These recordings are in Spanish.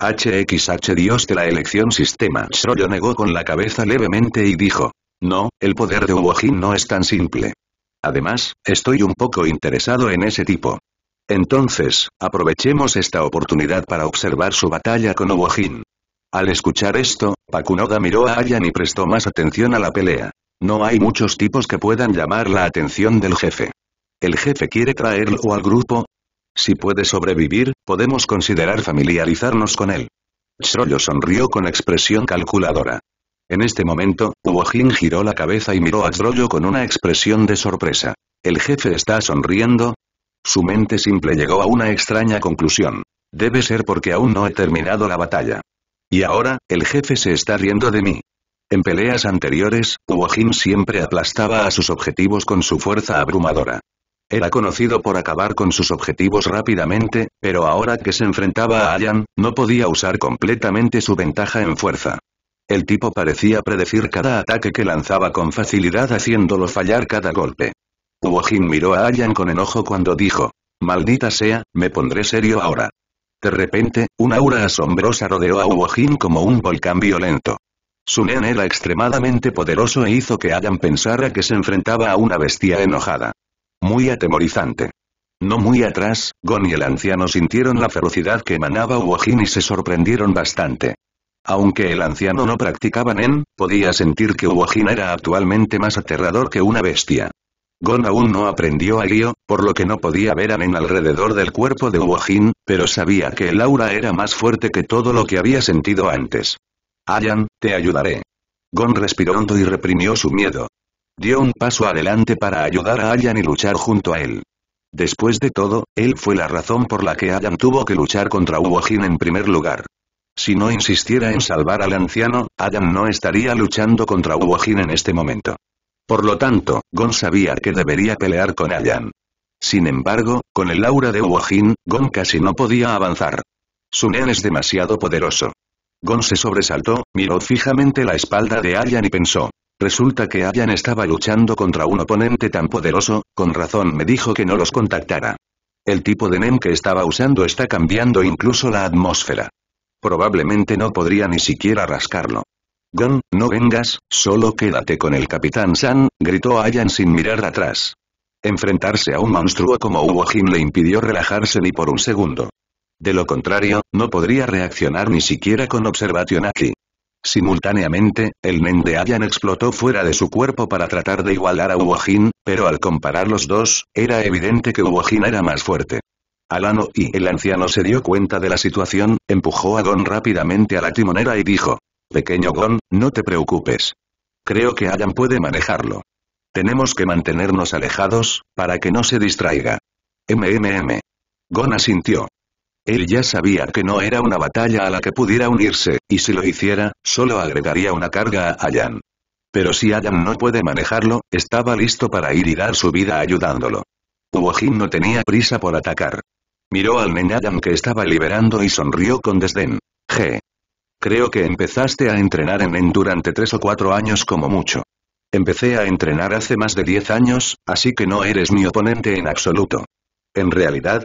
HXH Dios de la elección sistema Shroyo negó con la cabeza levemente y dijo. No, el poder de Uwojin no es tan simple. Además, estoy un poco interesado en ese tipo. Entonces, aprovechemos esta oportunidad para observar su batalla con Obojin. Al escuchar esto, Pakunoda miró a Ayan y prestó más atención a la pelea. No hay muchos tipos que puedan llamar la atención del jefe. El jefe quiere traerlo al grupo, si puede sobrevivir, podemos considerar familiarizarnos con él. Srollo sonrió con expresión calculadora. En este momento, Uojin giró la cabeza y miró a Srollo con una expresión de sorpresa. ¿El jefe está sonriendo? Su mente simple llegó a una extraña conclusión. Debe ser porque aún no he terminado la batalla. Y ahora, el jefe se está riendo de mí. En peleas anteriores, Uojin siempre aplastaba a sus objetivos con su fuerza abrumadora. Era conocido por acabar con sus objetivos rápidamente, pero ahora que se enfrentaba a Allan, no podía usar completamente su ventaja en fuerza. El tipo parecía predecir cada ataque que lanzaba con facilidad haciéndolo fallar cada golpe. Uojin miró a Allan con enojo cuando dijo, «Maldita sea, me pondré serio ahora». De repente, un aura asombrosa rodeó a Uojin como un volcán violento. Su nen era extremadamente poderoso e hizo que Allan pensara que se enfrentaba a una bestia enojada. Muy atemorizante. No muy atrás, Gon y el anciano sintieron la ferocidad que emanaba Uwajin y se sorprendieron bastante. Aunque el anciano no practicaba Nen, podía sentir que Wojin era actualmente más aterrador que una bestia. Gon aún no aprendió a Gyo, por lo que no podía ver a Nen alrededor del cuerpo de Uwajin, pero sabía que el aura era más fuerte que todo lo que había sentido antes. Ayan, te ayudaré. Gon respiró hondo y reprimió su miedo. Dio un paso adelante para ayudar a Ayan y luchar junto a él. Después de todo, él fue la razón por la que Ayan tuvo que luchar contra Uojin en primer lugar. Si no insistiera en salvar al anciano, Ayan no estaría luchando contra Uojin en este momento. Por lo tanto, Gon sabía que debería pelear con Ayan. Sin embargo, con el aura de Uojin, Gon casi no podía avanzar. Sunen es demasiado poderoso. Gon se sobresaltó, miró fijamente la espalda de Ayan y pensó, Resulta que Ayan estaba luchando contra un oponente tan poderoso, con razón me dijo que no los contactara. El tipo de NEM que estaba usando está cambiando incluso la atmósfera. Probablemente no podría ni siquiera rascarlo. Gon, no vengas, solo quédate con el Capitán San, gritó Ayan sin mirar atrás. Enfrentarse a un monstruo como Hugo le impidió relajarse ni por un segundo. De lo contrario, no podría reaccionar ni siquiera con Observation aquí. Simultáneamente, el Nen de Ayan explotó fuera de su cuerpo para tratar de igualar a Uojin, pero al comparar los dos, era evidente que Uojin era más fuerte. Alano y el anciano se dio cuenta de la situación, empujó a Gon rápidamente a la timonera y dijo, «Pequeño Gon, no te preocupes. Creo que Ayan puede manejarlo. Tenemos que mantenernos alejados, para que no se distraiga». MMM. Gon asintió. Él ya sabía que no era una batalla a la que pudiera unirse, y si lo hiciera, solo agregaría una carga a Ayan. Pero si Ayan no puede manejarlo, estaba listo para ir y dar su vida ayudándolo. Jim no tenía prisa por atacar. Miró al nen Ayan que estaba liberando y sonrió con desdén. G. Creo que empezaste a entrenar en Nen durante tres o cuatro años como mucho. Empecé a entrenar hace más de diez años, así que no eres mi oponente en absoluto. En realidad,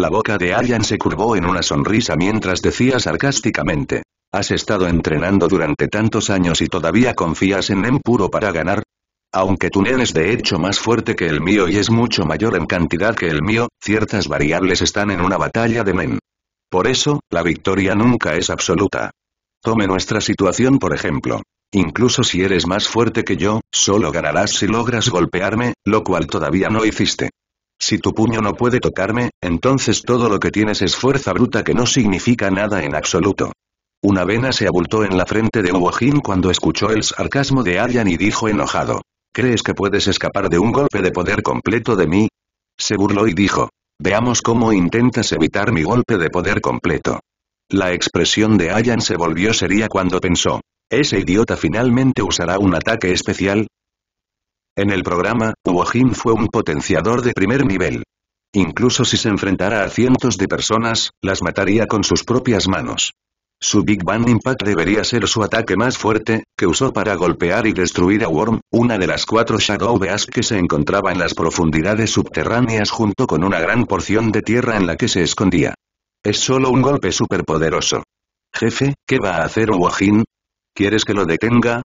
la boca de Arian se curvó en una sonrisa mientras decía sarcásticamente. ¿Has estado entrenando durante tantos años y todavía confías en puro para ganar? Aunque tu NEN es de hecho más fuerte que el mío y es mucho mayor en cantidad que el mío, ciertas variables están en una batalla de NEN. Por eso, la victoria nunca es absoluta. Tome nuestra situación por ejemplo. Incluso si eres más fuerte que yo, solo ganarás si logras golpearme, lo cual todavía no hiciste. Si tu puño no puede tocarme, entonces todo lo que tienes es fuerza bruta que no significa nada en absoluto. Una vena se abultó en la frente de Uojin cuando escuchó el sarcasmo de Ayan y dijo enojado. ¿Crees que puedes escapar de un golpe de poder completo de mí? Se burló y dijo. Veamos cómo intentas evitar mi golpe de poder completo. La expresión de Ayan se volvió seria cuando pensó. Ese idiota finalmente usará un ataque especial, en el programa, Wojin fue un potenciador de primer nivel. Incluso si se enfrentara a cientos de personas, las mataría con sus propias manos. Su Big Bang Impact debería ser su ataque más fuerte, que usó para golpear y destruir a Worm, una de las cuatro Shadow Beasts que se encontraba en las profundidades subterráneas junto con una gran porción de tierra en la que se escondía. Es solo un golpe superpoderoso. Jefe, ¿qué va a hacer Wojin? ¿Quieres que lo detenga?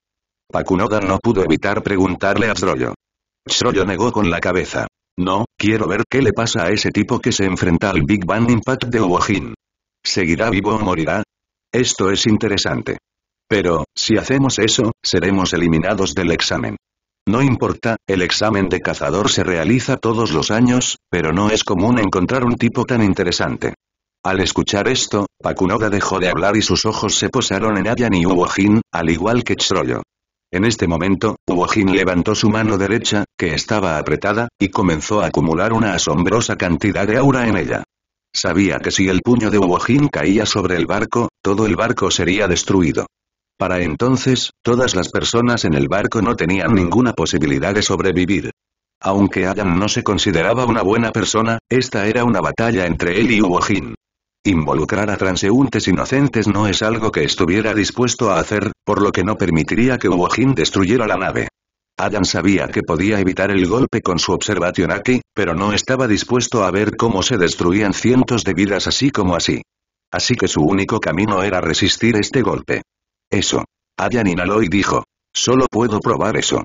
Pakunoda no pudo evitar preguntarle a Troyo. Shroyo negó con la cabeza. No, quiero ver qué le pasa a ese tipo que se enfrenta al Big Bang Impact de Owojin. ¿Seguirá vivo o morirá? Esto es interesante. Pero, si hacemos eso, seremos eliminados del examen. No importa, el examen de cazador se realiza todos los años, pero no es común encontrar un tipo tan interesante. Al escuchar esto, Pakunoga dejó de hablar y sus ojos se posaron en Ayan y Uwojin, al igual que Chroyo. En este momento, Uojin levantó su mano derecha, que estaba apretada, y comenzó a acumular una asombrosa cantidad de aura en ella. Sabía que si el puño de Uojin caía sobre el barco, todo el barco sería destruido. Para entonces, todas las personas en el barco no tenían ninguna posibilidad de sobrevivir. Aunque Adam no se consideraba una buena persona, esta era una batalla entre él y Uojin. Involucrar a transeúntes inocentes no es algo que estuviera dispuesto a hacer, por lo que no permitiría que Uojin destruyera la nave. Adam sabía que podía evitar el golpe con su observación aquí, pero no estaba dispuesto a ver cómo se destruían cientos de vidas así como así. Así que su único camino era resistir este golpe. Eso. Adam inhaló y dijo. Solo puedo probar eso.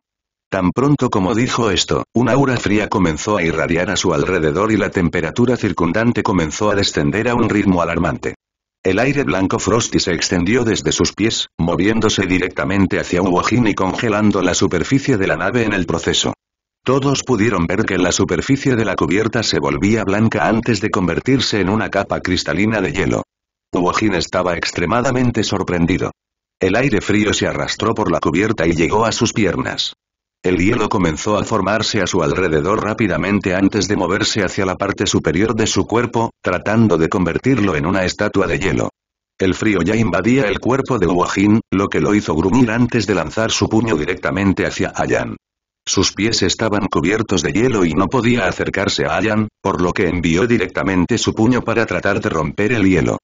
Tan pronto como dijo esto, un aura fría comenzó a irradiar a su alrededor y la temperatura circundante comenzó a descender a un ritmo alarmante. El aire blanco frosty se extendió desde sus pies, moviéndose directamente hacia Uwojin y congelando la superficie de la nave en el proceso. Todos pudieron ver que la superficie de la cubierta se volvía blanca antes de convertirse en una capa cristalina de hielo. Uwojin estaba extremadamente sorprendido. El aire frío se arrastró por la cubierta y llegó a sus piernas. El hielo comenzó a formarse a su alrededor rápidamente antes de moverse hacia la parte superior de su cuerpo, tratando de convertirlo en una estatua de hielo. El frío ya invadía el cuerpo de Wahin, lo que lo hizo gruñir antes de lanzar su puño directamente hacia Ayan. Sus pies estaban cubiertos de hielo y no podía acercarse a Ayan, por lo que envió directamente su puño para tratar de romper el hielo.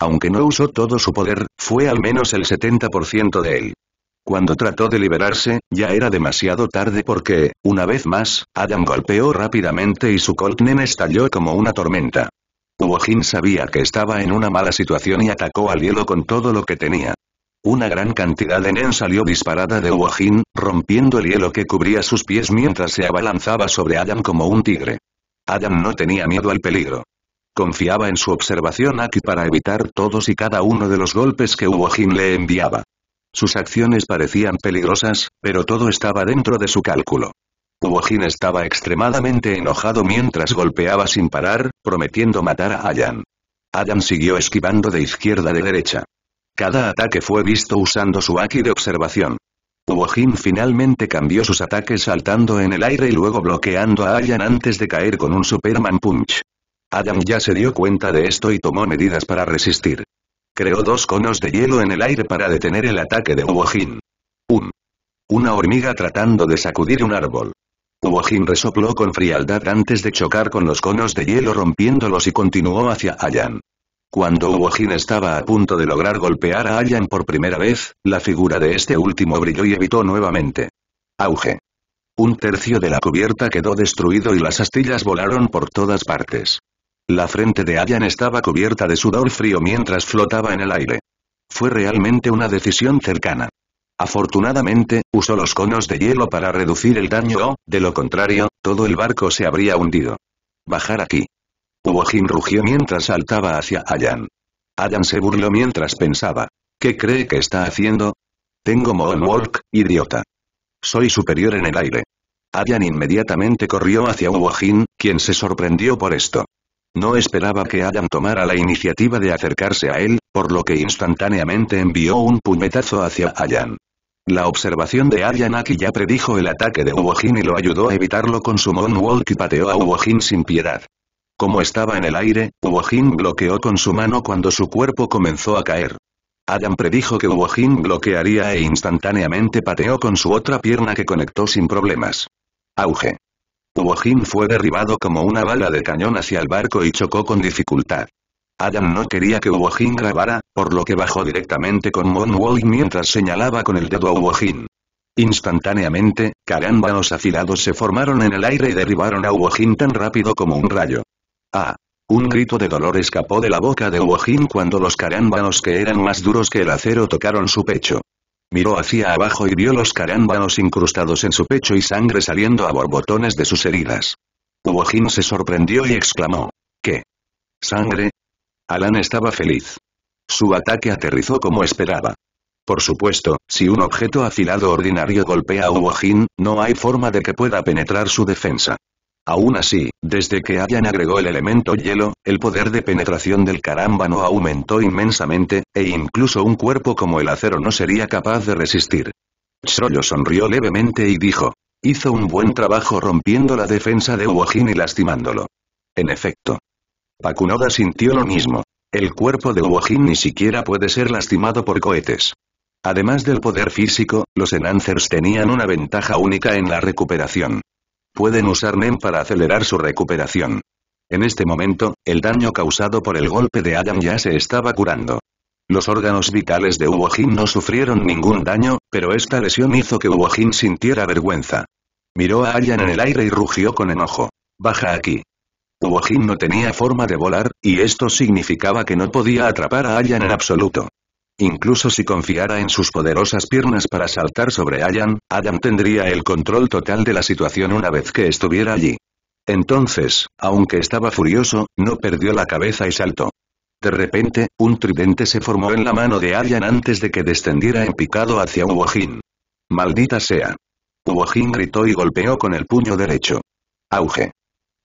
Aunque no usó todo su poder, fue al menos el 70% de él. Cuando trató de liberarse, ya era demasiado tarde porque, una vez más, Adam golpeó rápidamente y su Nen estalló como una tormenta. Uojin sabía que estaba en una mala situación y atacó al hielo con todo lo que tenía. Una gran cantidad de Nen salió disparada de Uojin, rompiendo el hielo que cubría sus pies mientras se abalanzaba sobre Adam como un tigre. Adam no tenía miedo al peligro. Confiaba en su observación aquí para evitar todos y cada uno de los golpes que Uojin le enviaba. Sus acciones parecían peligrosas, pero todo estaba dentro de su cálculo. Wojin estaba extremadamente enojado mientras golpeaba sin parar, prometiendo matar a Ayan. Ayan siguió esquivando de izquierda a derecha. Cada ataque fue visto usando su Aki de observación. Wojin finalmente cambió sus ataques saltando en el aire y luego bloqueando a Ayan antes de caer con un Superman Punch. Ayan ya se dio cuenta de esto y tomó medidas para resistir. Creó dos conos de hielo en el aire para detener el ataque de Uojin. Un. Una hormiga tratando de sacudir un árbol. Uojin resopló con frialdad antes de chocar con los conos de hielo rompiéndolos y continuó hacia Ayan. Cuando Uojin estaba a punto de lograr golpear a Ayan por primera vez, la figura de este último brilló y evitó nuevamente. Auge. Un tercio de la cubierta quedó destruido y las astillas volaron por todas partes. La frente de Ayan estaba cubierta de sudor frío mientras flotaba en el aire. Fue realmente una decisión cercana. Afortunadamente, usó los conos de hielo para reducir el daño o, de lo contrario, todo el barco se habría hundido. Bajar aquí. Uojin rugió mientras saltaba hacia Ayan. Ayan se burló mientras pensaba. ¿Qué cree que está haciendo? Tengo Moonwalk, idiota. Soy superior en el aire. Ayan inmediatamente corrió hacia Uojin, quien se sorprendió por esto. No esperaba que Adam tomara la iniciativa de acercarse a él, por lo que instantáneamente envió un puñetazo hacia Ayan. La observación de Ayanaki ya predijo el ataque de Uwojin y lo ayudó a evitarlo con su Moonwalk y pateó a Uwojin sin piedad. Como estaba en el aire, Uwojin bloqueó con su mano cuando su cuerpo comenzó a caer. Adam predijo que Uwojin bloquearía e instantáneamente pateó con su otra pierna que conectó sin problemas. Auge. Wojin fue derribado como una bala de cañón hacia el barco y chocó con dificultad. Adam no quería que Wojin grabara, por lo que bajó directamente con Monwall mientras señalaba con el dedo a Wojin. Instantáneamente, carámbanos afilados se formaron en el aire y derribaron a Wojin tan rápido como un rayo. ¡Ah! Un grito de dolor escapó de la boca de Wojin cuando los carámbanos que eran más duros que el acero tocaron su pecho. Miró hacia abajo y vio los carámbanos incrustados en su pecho y sangre saliendo a borbotones de sus heridas. Uwajin se sorprendió y exclamó. ¿Qué? ¿Sangre? Alan estaba feliz. Su ataque aterrizó como esperaba. Por supuesto, si un objeto afilado ordinario golpea a Uwajin, no hay forma de que pueda penetrar su defensa. Aún así, desde que Ayan agregó el elemento hielo, el poder de penetración del carámbano aumentó inmensamente, e incluso un cuerpo como el acero no sería capaz de resistir. Shroyo sonrió levemente y dijo. Hizo un buen trabajo rompiendo la defensa de Uojin y lastimándolo. En efecto. Pakunoda sintió lo mismo. El cuerpo de Uojin ni siquiera puede ser lastimado por cohetes. Además del poder físico, los Enhancers tenían una ventaja única en la recuperación pueden usar NEM para acelerar su recuperación. En este momento, el daño causado por el golpe de Adam ya se estaba curando. Los órganos vitales de Hugo no sufrieron ningún daño, pero esta lesión hizo que Uojin sintiera vergüenza. Miró a Ayan en el aire y rugió con enojo. Baja aquí. Uojin no tenía forma de volar, y esto significaba que no podía atrapar a Ayan en absoluto. Incluso si confiara en sus poderosas piernas para saltar sobre Ayan, Adam tendría el control total de la situación una vez que estuviera allí. Entonces, aunque estaba furioso, no perdió la cabeza y saltó. De repente, un tridente se formó en la mano de Ayan antes de que descendiera en picado hacia Uwojin. ¡Maldita sea! Uwojin gritó y golpeó con el puño derecho. Auge.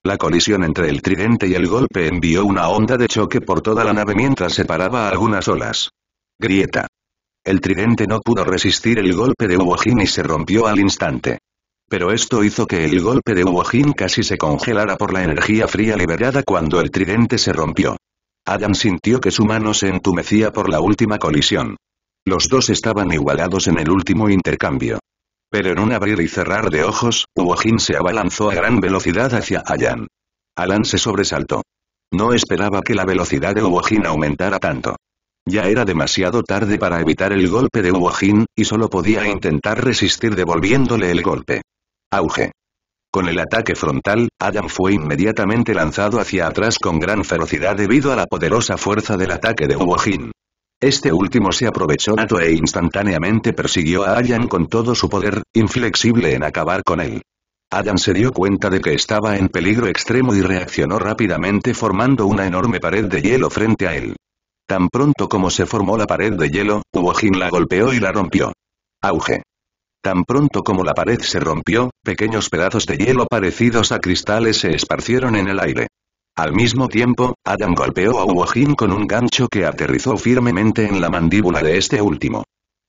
La colisión entre el tridente y el golpe envió una onda de choque por toda la nave mientras separaba algunas olas. Grieta. El tridente no pudo resistir el golpe de Huojin y se rompió al instante. Pero esto hizo que el golpe de Uwojin casi se congelara por la energía fría liberada cuando el tridente se rompió. Adam sintió que su mano se entumecía por la última colisión. Los dos estaban igualados en el último intercambio. Pero en un abrir y cerrar de ojos, Ubojin se abalanzó a gran velocidad hacia Allan Alan se sobresaltó. No esperaba que la velocidad de Huojin aumentara tanto. Ya era demasiado tarde para evitar el golpe de Hugo y solo podía intentar resistir devolviéndole el golpe. Auge. Con el ataque frontal, Adam fue inmediatamente lanzado hacia atrás con gran ferocidad debido a la poderosa fuerza del ataque de Hugo Este último se aprovechó nato e instantáneamente persiguió a Adam con todo su poder, inflexible en acabar con él. Adam se dio cuenta de que estaba en peligro extremo y reaccionó rápidamente formando una enorme pared de hielo frente a él. Tan pronto como se formó la pared de hielo, Uojin la golpeó y la rompió. Auge. Tan pronto como la pared se rompió, pequeños pedazos de hielo parecidos a cristales se esparcieron en el aire. Al mismo tiempo, Adam golpeó a Huojin con un gancho que aterrizó firmemente en la mandíbula de este último.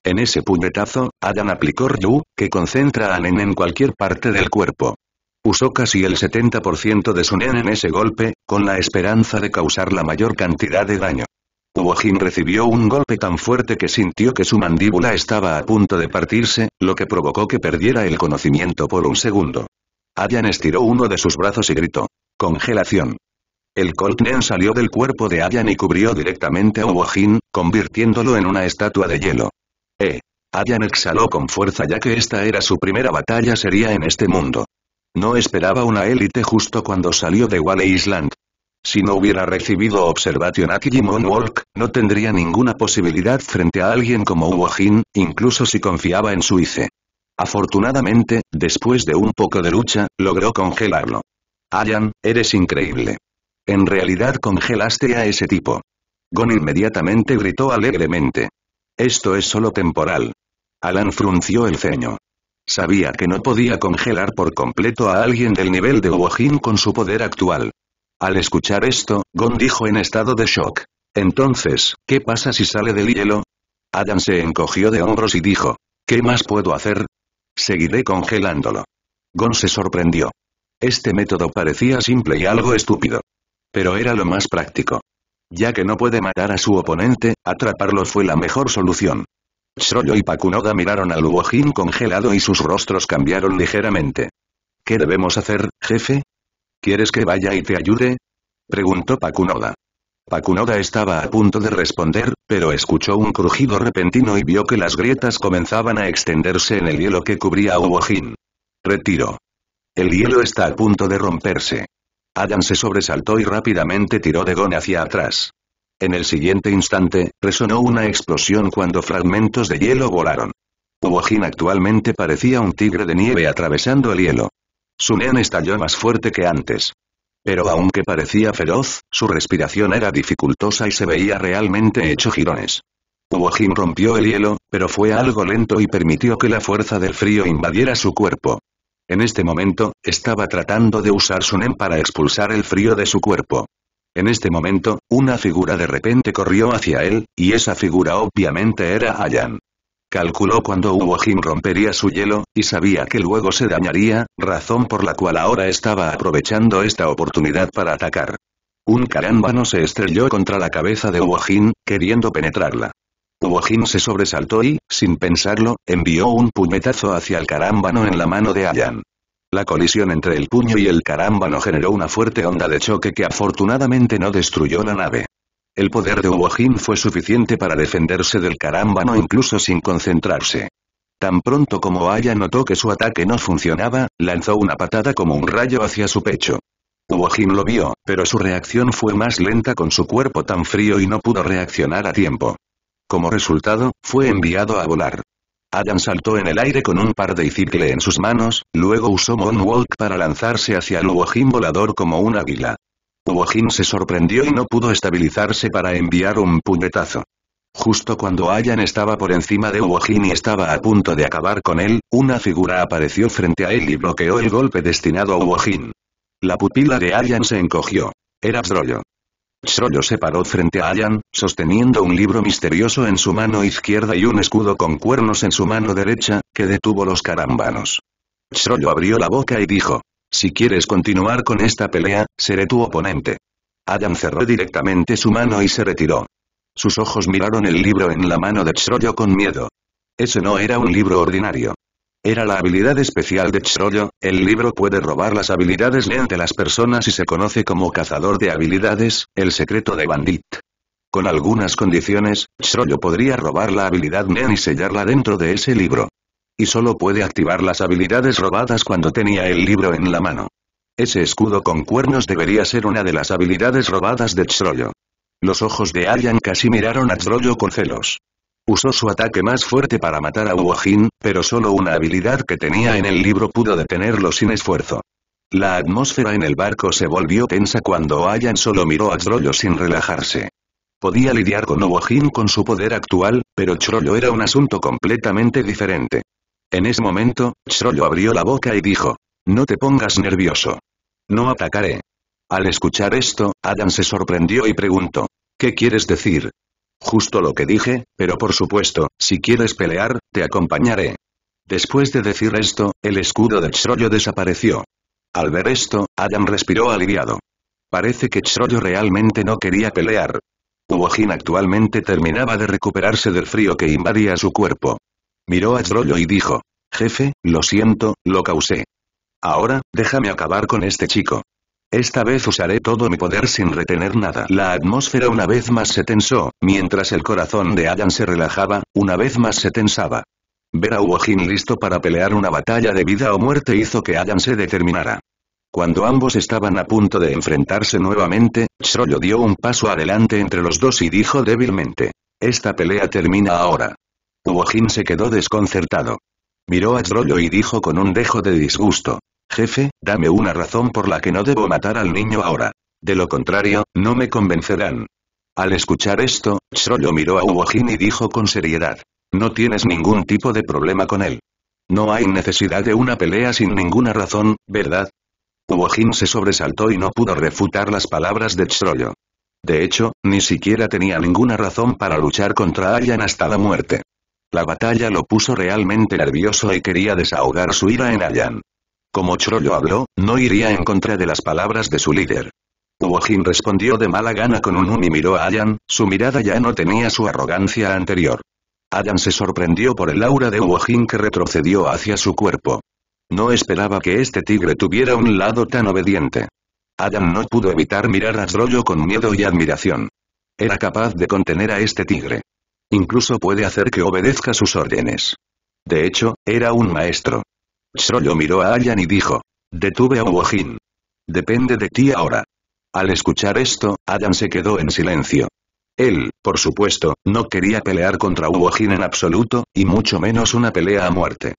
En ese puñetazo, Adam aplicó Ryu, que concentra a Nen en cualquier parte del cuerpo. Usó casi el 70% de su Nen en ese golpe, con la esperanza de causar la mayor cantidad de daño. Wojin recibió un golpe tan fuerte que sintió que su mandíbula estaba a punto de partirse, lo que provocó que perdiera el conocimiento por un segundo. Allan estiró uno de sus brazos y gritó. Congelación. El Coltnen salió del cuerpo de Ayan y cubrió directamente a Wojin, convirtiéndolo en una estatua de hielo. Eh. Ayan exhaló con fuerza ya que esta era su primera batalla sería en este mundo. No esperaba una élite justo cuando salió de Wale Island, si no hubiera recibido observación a y no tendría ninguna posibilidad frente a alguien como Hugo incluso si confiaba en Suice. Afortunadamente, después de un poco de lucha, logró congelarlo. Ayan, eres increíble. En realidad congelaste a ese tipo. Gon inmediatamente gritó alegremente. Esto es solo temporal. Alan frunció el ceño. Sabía que no podía congelar por completo a alguien del nivel de Uojin con su poder actual. Al escuchar esto, Gon dijo en estado de shock. Entonces, ¿qué pasa si sale del hielo? Adam se encogió de hombros y dijo. ¿Qué más puedo hacer? Seguiré congelándolo. Gon se sorprendió. Este método parecía simple y algo estúpido. Pero era lo más práctico. Ya que no puede matar a su oponente, atraparlo fue la mejor solución. Shroyo y Pakunoda miraron al Uojin congelado y sus rostros cambiaron ligeramente. ¿Qué debemos hacer, jefe? ¿Quieres que vaya y te ayude? Preguntó Pakunoda. Pakunoda estaba a punto de responder, pero escuchó un crujido repentino y vio que las grietas comenzaban a extenderse en el hielo que cubría a Ubojin. Retiro. El hielo está a punto de romperse. Adam se sobresaltó y rápidamente tiró de Gon hacia atrás. En el siguiente instante, resonó una explosión cuando fragmentos de hielo volaron. Ubojin actualmente parecía un tigre de nieve atravesando el hielo. Sunen estalló más fuerte que antes. Pero aunque parecía feroz, su respiración era dificultosa y se veía realmente hecho jirones. Uojin rompió el hielo, pero fue algo lento y permitió que la fuerza del frío invadiera su cuerpo. En este momento, estaba tratando de usar su nen para expulsar el frío de su cuerpo. En este momento, una figura de repente corrió hacia él, y esa figura obviamente era Ayan. Calculó cuando Hugo rompería su hielo, y sabía que luego se dañaría, razón por la cual ahora estaba aprovechando esta oportunidad para atacar. Un carámbano se estrelló contra la cabeza de Hugo queriendo penetrarla. Huojin se sobresaltó y, sin pensarlo, envió un puñetazo hacia el carámbano en la mano de Allan. La colisión entre el puño y el carámbano generó una fuerte onda de choque que afortunadamente no destruyó la nave. El poder de Uojin fue suficiente para defenderse del carámbano incluso sin concentrarse. Tan pronto como Aya notó que su ataque no funcionaba, lanzó una patada como un rayo hacia su pecho. Uojin lo vio, pero su reacción fue más lenta con su cuerpo tan frío y no pudo reaccionar a tiempo. Como resultado, fue enviado a volar. Adam saltó en el aire con un par de icicle en sus manos, luego usó Moonwalk para lanzarse hacia el Uojin volador como un águila. Uojin se sorprendió y no pudo estabilizarse para enviar un puñetazo. Justo cuando Ayan estaba por encima de Uojin y estaba a punto de acabar con él, una figura apareció frente a él y bloqueó el golpe destinado a Uojin. La pupila de Ayan se encogió. Era Zrollo. Zrollo se paró frente a Ayan, sosteniendo un libro misterioso en su mano izquierda y un escudo con cuernos en su mano derecha, que detuvo los carambanos. Zrollo abrió la boca y dijo, si quieres continuar con esta pelea, seré tu oponente. Adam cerró directamente su mano y se retiró. Sus ojos miraron el libro en la mano de Chroyo con miedo. Ese no era un libro ordinario. Era la habilidad especial de Chroyo, el libro puede robar las habilidades de las personas y se conoce como cazador de habilidades, el secreto de Bandit. Con algunas condiciones, Chroyo podría robar la habilidad Nen y sellarla dentro de ese libro y solo puede activar las habilidades robadas cuando tenía el libro en la mano. Ese escudo con cuernos debería ser una de las habilidades robadas de Trollo. Los ojos de Ayan casi miraron a Trollo con celos. Usó su ataque más fuerte para matar a Uojin, pero solo una habilidad que tenía en el libro pudo detenerlo sin esfuerzo. La atmósfera en el barco se volvió tensa cuando Ayan solo miró a Trollo sin relajarse. Podía lidiar con Uojin con su poder actual, pero Trollo era un asunto completamente diferente. En ese momento, Chrollo abrió la boca y dijo. No te pongas nervioso. No atacaré. Al escuchar esto, Adam se sorprendió y preguntó. ¿Qué quieres decir? Justo lo que dije, pero por supuesto, si quieres pelear, te acompañaré. Después de decir esto, el escudo de Troyo desapareció. Al ver esto, Adam respiró aliviado. Parece que Chroyo realmente no quería pelear. Uojin actualmente terminaba de recuperarse del frío que invadía su cuerpo. Miró a Troyo y dijo. Jefe, lo siento, lo causé. Ahora, déjame acabar con este chico. Esta vez usaré todo mi poder sin retener nada. La atmósfera una vez más se tensó, mientras el corazón de Allan se relajaba, una vez más se tensaba. Ver a Uojin listo para pelear una batalla de vida o muerte hizo que Ayan se determinara. Cuando ambos estaban a punto de enfrentarse nuevamente, Troyo dio un paso adelante entre los dos y dijo débilmente. Esta pelea termina ahora. Uwojin se quedó desconcertado. Miró a Trollo y dijo con un dejo de disgusto. Jefe, dame una razón por la que no debo matar al niño ahora. De lo contrario, no me convencerán. Al escuchar esto, Trollo miró a Uwojin y dijo con seriedad. No tienes ningún tipo de problema con él. No hay necesidad de una pelea sin ninguna razón, ¿verdad? Uojin se sobresaltó y no pudo refutar las palabras de Chroyo. De hecho, ni siquiera tenía ninguna razón para luchar contra Ayan hasta la muerte. La batalla lo puso realmente nervioso y quería desahogar su ira en Allan. Como chrollo habló, no iría en contra de las palabras de su líder. Wojin respondió de mala gana con un un y miró a Allan, su mirada ya no tenía su arrogancia anterior. Allan se sorprendió por el aura de Wojin que retrocedió hacia su cuerpo. No esperaba que este tigre tuviera un lado tan obediente. Adam no pudo evitar mirar a chrollo con miedo y admiración. Era capaz de contener a este tigre. Incluso puede hacer que obedezca sus órdenes. De hecho, era un maestro. Shroyo miró a Ayan y dijo. Detuve a Uwajin. Depende de ti ahora. Al escuchar esto, Ayan se quedó en silencio. Él, por supuesto, no quería pelear contra Uwajin en absoluto, y mucho menos una pelea a muerte.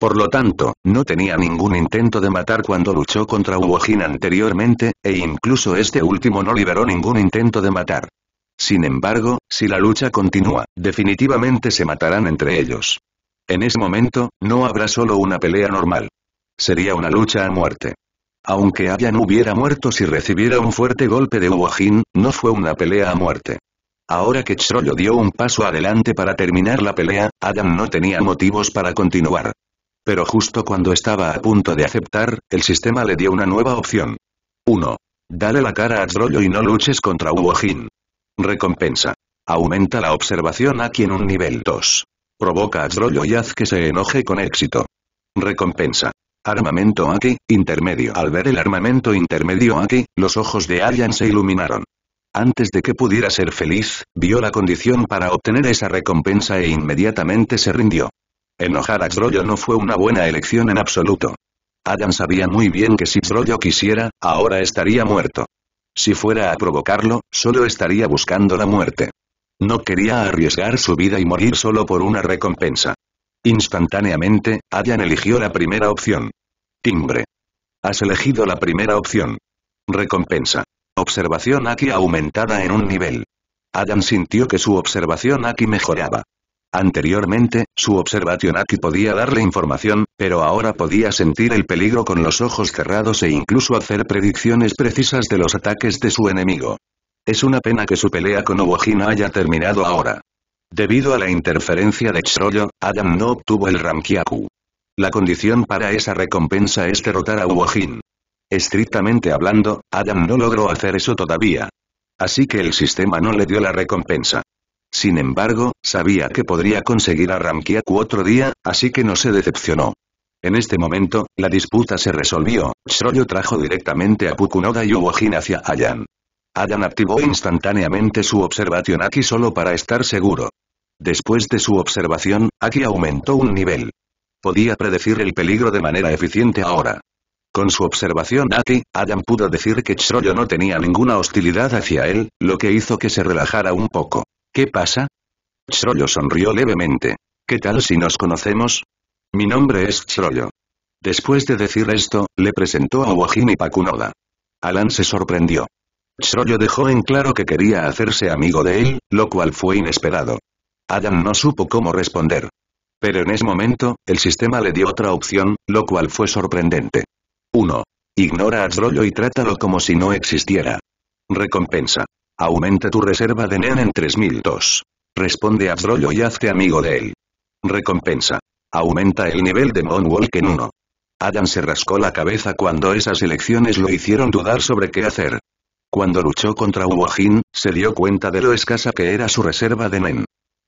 Por lo tanto, no tenía ningún intento de matar cuando luchó contra Uwajin anteriormente, e incluso este último no liberó ningún intento de matar. Sin embargo, si la lucha continúa, definitivamente se matarán entre ellos. En ese momento, no habrá solo una pelea normal. Sería una lucha a muerte. Aunque Ayan hubiera muerto si recibiera un fuerte golpe de Uwajin, no fue una pelea a muerte. Ahora que Chroyo dio un paso adelante para terminar la pelea, Adam no tenía motivos para continuar. Pero justo cuando estaba a punto de aceptar, el sistema le dio una nueva opción. 1. Dale la cara a Chroyo y no luches contra Uwajin. Recompensa. Aumenta la observación aquí en un nivel 2. Provoca a Drollo y haz que se enoje con éxito. Recompensa. Armamento aquí intermedio. Al ver el armamento intermedio aquí los ojos de ayan se iluminaron. Antes de que pudiera ser feliz, vio la condición para obtener esa recompensa e inmediatamente se rindió. Enojar a Drollo no fue una buena elección en absoluto. Adam sabía muy bien que si Drollo quisiera, ahora estaría muerto. Si fuera a provocarlo, solo estaría buscando la muerte. No quería arriesgar su vida y morir solo por una recompensa. Instantáneamente, Adrian eligió la primera opción. Timbre. Has elegido la primera opción. Recompensa. Observación aquí aumentada en un nivel. Adam sintió que su observación aquí mejoraba. Anteriormente, su observación aquí podía darle información, pero ahora podía sentir el peligro con los ojos cerrados e incluso hacer predicciones precisas de los ataques de su enemigo. Es una pena que su pelea con Obojina haya terminado ahora. Debido a la interferencia de Chroyo, Adam no obtuvo el Rankiaku. La condición para esa recompensa es derrotar a Uojin. Estrictamente hablando, Adam no logró hacer eso todavía. Así que el sistema no le dio la recompensa. Sin embargo, sabía que podría conseguir a Ramkiaku otro día, así que no se decepcionó. En este momento, la disputa se resolvió, Shroyo trajo directamente a Pukunoda y Uwojin hacia Ayan. Ayan activó instantáneamente su observación Aki solo para estar seguro. Después de su observación, Aki aumentó un nivel. Podía predecir el peligro de manera eficiente ahora. Con su observación Aki, Ayan pudo decir que Shroyo no tenía ninguna hostilidad hacia él, lo que hizo que se relajara un poco. ¿Qué pasa? Troyo sonrió levemente. ¿Qué tal si nos conocemos? Mi nombre es Troyo. Después de decir esto, le presentó a y Pakunoda. Alan se sorprendió. Chrollo dejó en claro que quería hacerse amigo de él, lo cual fue inesperado. Adam no supo cómo responder. Pero en ese momento, el sistema le dio otra opción, lo cual fue sorprendente. 1. Ignora a Trollo y trátalo como si no existiera. Recompensa. Aumenta tu reserva de NEN en 3002. Responde a Zrollo y hazte amigo de él. Recompensa. Aumenta el nivel de Monwalk en 1. Adam se rascó la cabeza cuando esas elecciones lo hicieron dudar sobre qué hacer. Cuando luchó contra Uwajin, se dio cuenta de lo escasa que era su reserva de NEN.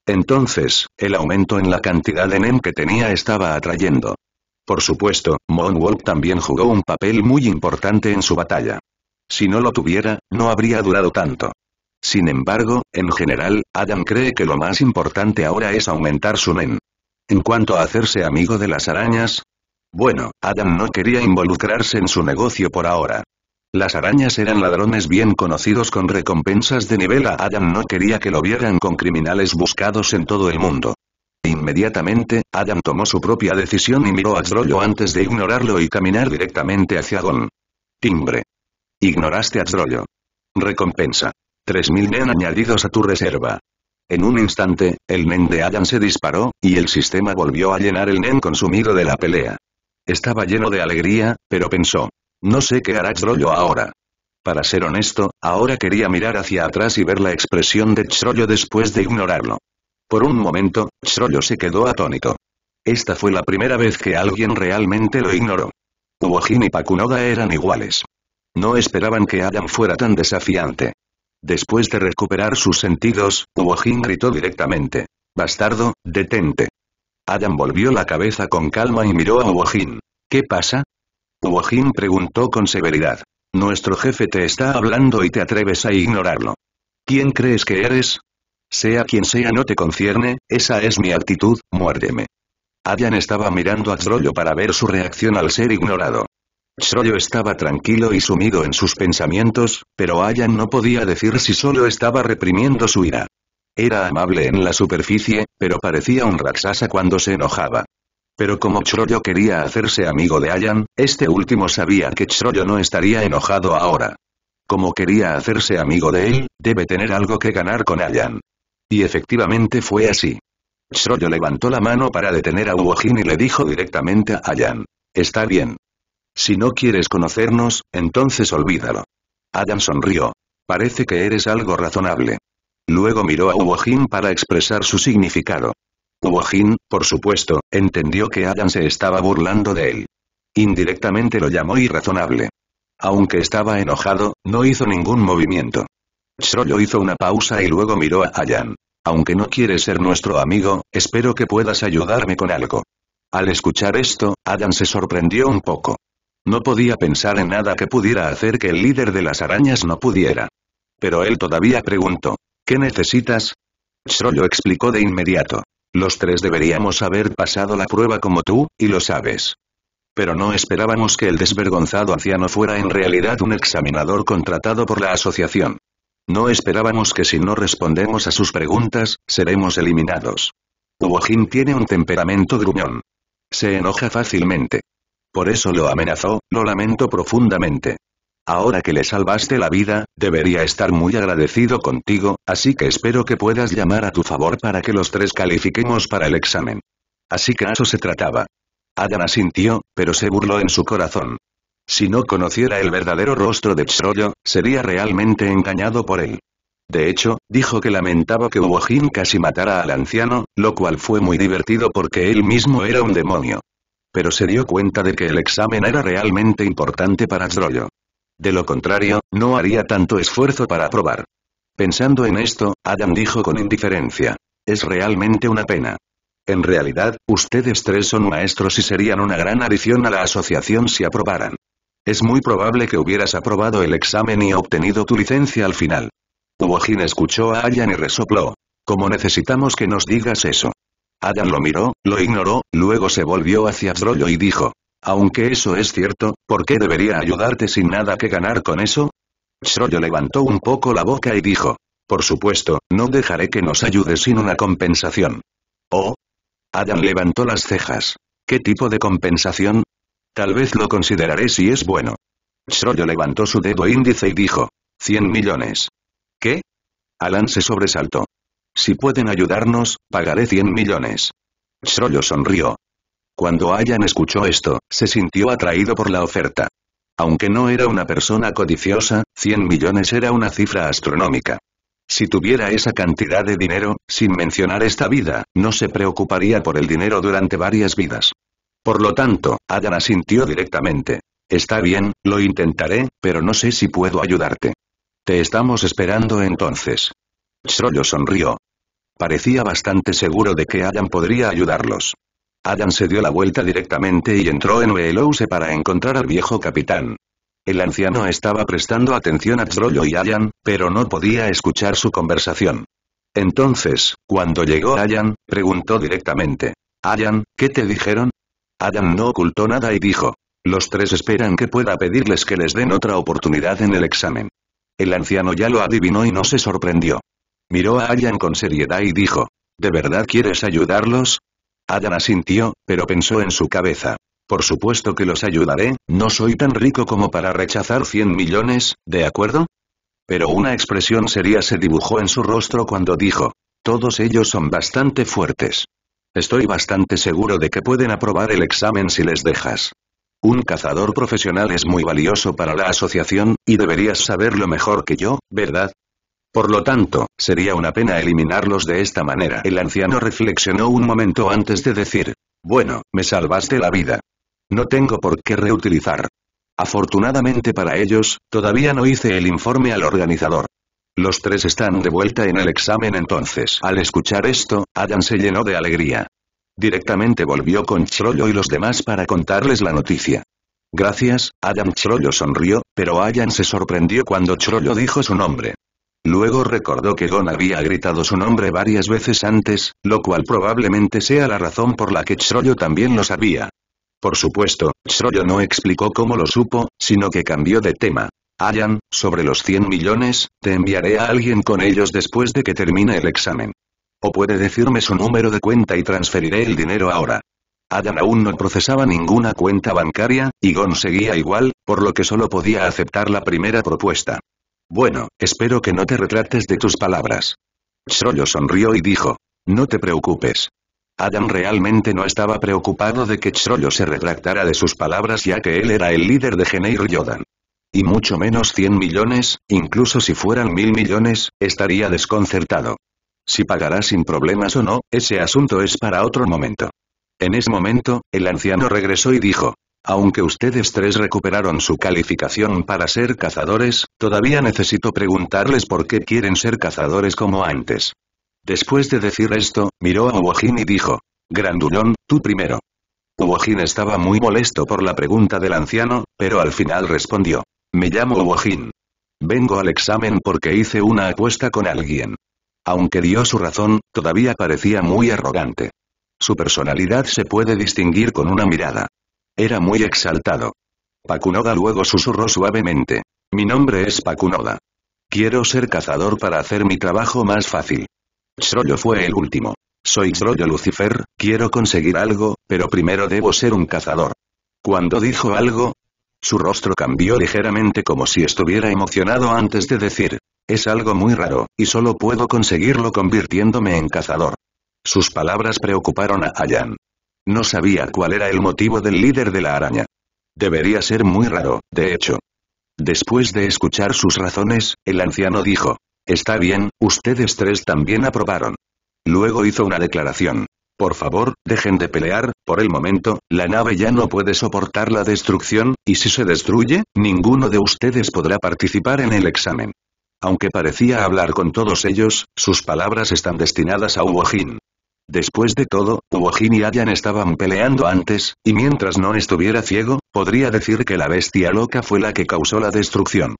Entonces, el aumento en la cantidad de NEN que tenía estaba atrayendo. Por supuesto, Monwalk también jugó un papel muy importante en su batalla. Si no lo tuviera, no habría durado tanto. Sin embargo, en general, Adam cree que lo más importante ahora es aumentar su men. En cuanto a hacerse amigo de las arañas, bueno, Adam no quería involucrarse en su negocio por ahora. Las arañas eran ladrones bien conocidos con recompensas de nivel a Adam no quería que lo vieran con criminales buscados en todo el mundo. Inmediatamente, Adam tomó su propia decisión y miró a Drollo antes de ignorarlo y caminar directamente hacia Gon. Timbre. Ignoraste a Drollo. Recompensa. 3000 nen añadidos a tu reserva. En un instante, el nen de Adam se disparó, y el sistema volvió a llenar el nen consumido de la pelea. Estaba lleno de alegría, pero pensó. No sé qué hará Xrollo ahora. Para ser honesto, ahora quería mirar hacia atrás y ver la expresión de Troyo después de ignorarlo. Por un momento, Xrollo se quedó atónito. Esta fue la primera vez que alguien realmente lo ignoró. Uojin y Pakunoda eran iguales. No esperaban que Adam fuera tan desafiante. Después de recuperar sus sentidos, Wojin gritó directamente. Bastardo, detente. Adán volvió la cabeza con calma y miró a Huojin. ¿Qué pasa? Huojin preguntó con severidad. Nuestro jefe te está hablando y te atreves a ignorarlo. ¿Quién crees que eres? Sea quien sea no te concierne, esa es mi actitud, muérdeme. Adán estaba mirando a Zrollo para ver su reacción al ser ignorado. Shoyo estaba tranquilo y sumido en sus pensamientos, pero Ayan no podía decir si solo estaba reprimiendo su ira. Era amable en la superficie, pero parecía un raksasa cuando se enojaba. Pero como Chroyo quería hacerse amigo de Ayan, este último sabía que Chroyo no estaría enojado ahora. Como quería hacerse amigo de él, debe tener algo que ganar con Ayan. Y efectivamente fue así. Chroyo levantó la mano para detener a Uojin y le dijo directamente a Ayan. Está bien. Si no quieres conocernos, entonces olvídalo. Adam sonrió. Parece que eres algo razonable. Luego miró a Uojin para expresar su significado. Uojin, por supuesto, entendió que Adam se estaba burlando de él. Indirectamente lo llamó irrazonable. Aunque estaba enojado, no hizo ningún movimiento. solo hizo una pausa y luego miró a Ayan. Aunque no quieres ser nuestro amigo, espero que puedas ayudarme con algo. Al escuchar esto, Adam se sorprendió un poco. No podía pensar en nada que pudiera hacer que el líder de las arañas no pudiera. Pero él todavía preguntó, ¿qué necesitas? Shroyo explicó de inmediato. Los tres deberíamos haber pasado la prueba como tú, y lo sabes. Pero no esperábamos que el desvergonzado anciano fuera en realidad un examinador contratado por la asociación. No esperábamos que si no respondemos a sus preguntas, seremos eliminados. Jin tiene un temperamento gruñón. Se enoja fácilmente. Por eso lo amenazó, lo lamento profundamente. Ahora que le salvaste la vida, debería estar muy agradecido contigo, así que espero que puedas llamar a tu favor para que los tres califiquemos para el examen. Así que eso se trataba. Adana sintió, pero se burló en su corazón. Si no conociera el verdadero rostro de Chroyo, sería realmente engañado por él. De hecho, dijo que lamentaba que Uojin casi matara al anciano, lo cual fue muy divertido porque él mismo era un demonio pero se dio cuenta de que el examen era realmente importante para Zdrollo. De lo contrario, no haría tanto esfuerzo para aprobar. Pensando en esto, Adam dijo con indiferencia. Es realmente una pena. En realidad, ustedes tres son maestros y serían una gran adición a la asociación si aprobaran. Es muy probable que hubieras aprobado el examen y obtenido tu licencia al final. Uojin escuchó a Ayan y resopló. Como necesitamos que nos digas eso. Adam lo miró, lo ignoró, luego se volvió hacia Zrollo y dijo. Aunque eso es cierto, ¿por qué debería ayudarte sin nada que ganar con eso? Zrollo levantó un poco la boca y dijo. Por supuesto, no dejaré que nos ayude sin una compensación. ¿Oh? Adam levantó las cejas. ¿Qué tipo de compensación? Tal vez lo consideraré si es bueno. Trollo levantó su dedo índice y dijo. «Cien millones. ¿Qué? Alan se sobresaltó. Si pueden ayudarnos, pagaré 100 millones. Shroyo sonrió. Cuando Ayan escuchó esto, se sintió atraído por la oferta. Aunque no era una persona codiciosa, 100 millones era una cifra astronómica. Si tuviera esa cantidad de dinero, sin mencionar esta vida, no se preocuparía por el dinero durante varias vidas. Por lo tanto, Ayan asintió directamente. Está bien, lo intentaré, pero no sé si puedo ayudarte. Te estamos esperando entonces. Strollo sonrió. Parecía bastante seguro de que Ayan podría ayudarlos. Ayan se dio la vuelta directamente y entró en Weelouse para encontrar al viejo capitán. El anciano estaba prestando atención a Trollo y Ayan, pero no podía escuchar su conversación. Entonces, cuando llegó Ayan, preguntó directamente. Ayan, ¿qué te dijeron? Ayan no ocultó nada y dijo. Los tres esperan que pueda pedirles que les den otra oportunidad en el examen. El anciano ya lo adivinó y no se sorprendió. Miró a Ayan con seriedad y dijo, ¿de verdad quieres ayudarlos? Ayan asintió, pero pensó en su cabeza. Por supuesto que los ayudaré, no soy tan rico como para rechazar 100 millones, ¿de acuerdo? Pero una expresión seria se dibujó en su rostro cuando dijo, todos ellos son bastante fuertes. Estoy bastante seguro de que pueden aprobar el examen si les dejas. Un cazador profesional es muy valioso para la asociación, y deberías saberlo mejor que yo, ¿verdad? Por lo tanto, sería una pena eliminarlos de esta manera. El anciano reflexionó un momento antes de decir, bueno, me salvaste la vida. No tengo por qué reutilizar. Afortunadamente para ellos, todavía no hice el informe al organizador. Los tres están de vuelta en el examen entonces. Al escuchar esto, Adam se llenó de alegría. Directamente volvió con Chrollo y los demás para contarles la noticia. Gracias, Adam Chrollo sonrió, pero Adam se sorprendió cuando Chrollo dijo su nombre. Luego recordó que Gon había gritado su nombre varias veces antes, lo cual probablemente sea la razón por la que Chroyo también lo sabía. Por supuesto, Chroyo no explicó cómo lo supo, sino que cambió de tema. Ayan, sobre los 100 millones, te enviaré a alguien con ellos después de que termine el examen. O puede decirme su número de cuenta y transferiré el dinero ahora. Ayan aún no procesaba ninguna cuenta bancaria, y Gon seguía igual, por lo que solo podía aceptar la primera propuesta. Bueno, espero que no te retrates de tus palabras. Chrollo sonrió y dijo. No te preocupes. Adam realmente no estaba preocupado de que Chollo se retractara de sus palabras ya que él era el líder de Geneir Yodan. Y mucho menos 100 millones, incluso si fueran mil millones, estaría desconcertado. Si pagará sin problemas o no, ese asunto es para otro momento. En ese momento, el anciano regresó y dijo, aunque ustedes tres recuperaron su calificación para ser cazadores, todavía necesito preguntarles por qué quieren ser cazadores como antes. Después de decir esto, miró a Ubojin y dijo, Grandulón, tú primero. Ubojin estaba muy molesto por la pregunta del anciano, pero al final respondió, me llamo Ubojin. Vengo al examen porque hice una apuesta con alguien. Aunque dio su razón, todavía parecía muy arrogante. Su personalidad se puede distinguir con una mirada. Era muy exaltado. Pakunoda luego susurró suavemente. Mi nombre es Pakunoda. Quiero ser cazador para hacer mi trabajo más fácil. Xroyo fue el último. Soy Xroyo Lucifer, quiero conseguir algo, pero primero debo ser un cazador. Cuando dijo algo, su rostro cambió ligeramente como si estuviera emocionado antes de decir, es algo muy raro, y solo puedo conseguirlo convirtiéndome en cazador. Sus palabras preocuparon a Ayan. No sabía cuál era el motivo del líder de la araña. Debería ser muy raro, de hecho. Después de escuchar sus razones, el anciano dijo, Está bien, ustedes tres también aprobaron. Luego hizo una declaración. Por favor, dejen de pelear, por el momento, la nave ya no puede soportar la destrucción, y si se destruye, ninguno de ustedes podrá participar en el examen. Aunque parecía hablar con todos ellos, sus palabras están destinadas a Huojin. Después de todo, Uojin y Ayan estaban peleando antes, y mientras no estuviera ciego, podría decir que la bestia loca fue la que causó la destrucción.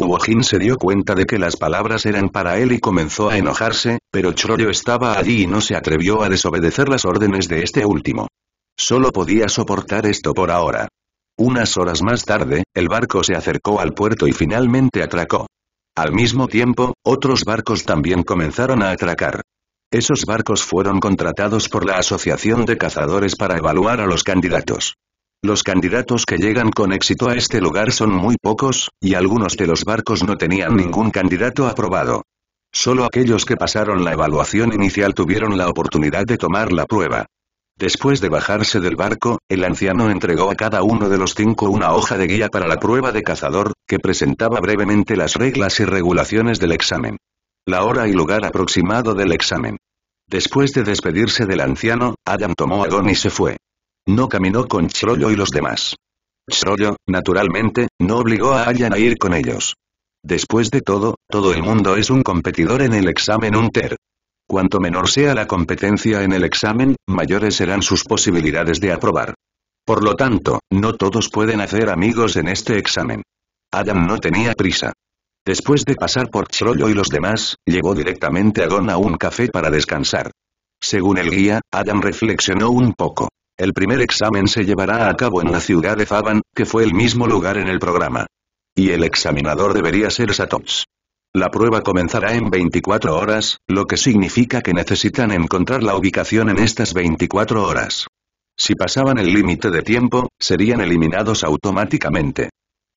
Uojin se dio cuenta de que las palabras eran para él y comenzó a enojarse, pero Chorio estaba allí y no se atrevió a desobedecer las órdenes de este último. Solo podía soportar esto por ahora. Unas horas más tarde, el barco se acercó al puerto y finalmente atracó. Al mismo tiempo, otros barcos también comenzaron a atracar. Esos barcos fueron contratados por la Asociación de Cazadores para evaluar a los candidatos. Los candidatos que llegan con éxito a este lugar son muy pocos, y algunos de los barcos no tenían ningún candidato aprobado. Solo aquellos que pasaron la evaluación inicial tuvieron la oportunidad de tomar la prueba. Después de bajarse del barco, el anciano entregó a cada uno de los cinco una hoja de guía para la prueba de cazador, que presentaba brevemente las reglas y regulaciones del examen la hora y lugar aproximado del examen. Después de despedirse del anciano, Adam tomó a Don y se fue. No caminó con Chrollo y los demás. Chrollo, naturalmente, no obligó a Ayan a ir con ellos. Después de todo, todo el mundo es un competidor en el examen UNTER. Cuanto menor sea la competencia en el examen, mayores serán sus posibilidades de aprobar. Por lo tanto, no todos pueden hacer amigos en este examen. Adam no tenía prisa. Después de pasar por Trollo y los demás, llegó directamente a Don a un café para descansar. Según el guía, Adam reflexionó un poco. El primer examen se llevará a cabo en la ciudad de Faban, que fue el mismo lugar en el programa. Y el examinador debería ser Satos. La prueba comenzará en 24 horas, lo que significa que necesitan encontrar la ubicación en estas 24 horas. Si pasaban el límite de tiempo, serían eliminados automáticamente.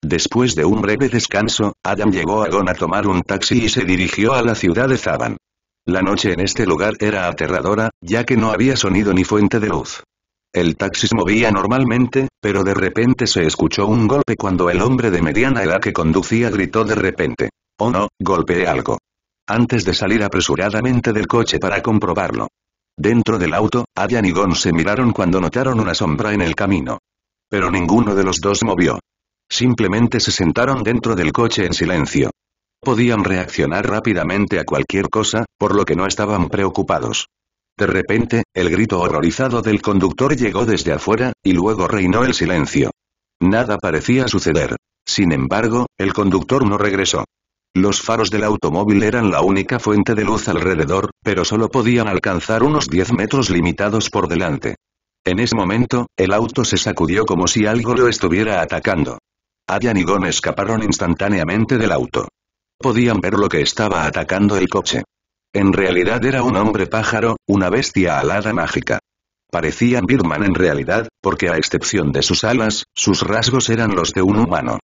Después de un breve descanso, Adam llegó a Gon a tomar un taxi y se dirigió a la ciudad de Zaban. La noche en este lugar era aterradora, ya que no había sonido ni fuente de luz. El taxi se movía normalmente, pero de repente se escuchó un golpe cuando el hombre de mediana edad que conducía gritó de repente. Oh no, golpeé algo. Antes de salir apresuradamente del coche para comprobarlo. Dentro del auto, Adam y Gon se miraron cuando notaron una sombra en el camino. Pero ninguno de los dos movió. Simplemente se sentaron dentro del coche en silencio. Podían reaccionar rápidamente a cualquier cosa, por lo que no estaban preocupados. De repente, el grito horrorizado del conductor llegó desde afuera, y luego reinó el silencio. Nada parecía suceder. Sin embargo, el conductor no regresó. Los faros del automóvil eran la única fuente de luz alrededor, pero solo podían alcanzar unos 10 metros limitados por delante. En ese momento, el auto se sacudió como si algo lo estuviera atacando. Ayan y Gon escaparon instantáneamente del auto. Podían ver lo que estaba atacando el coche. En realidad era un hombre pájaro, una bestia alada mágica. Parecían Birman en realidad, porque a excepción de sus alas, sus rasgos eran los de un humano.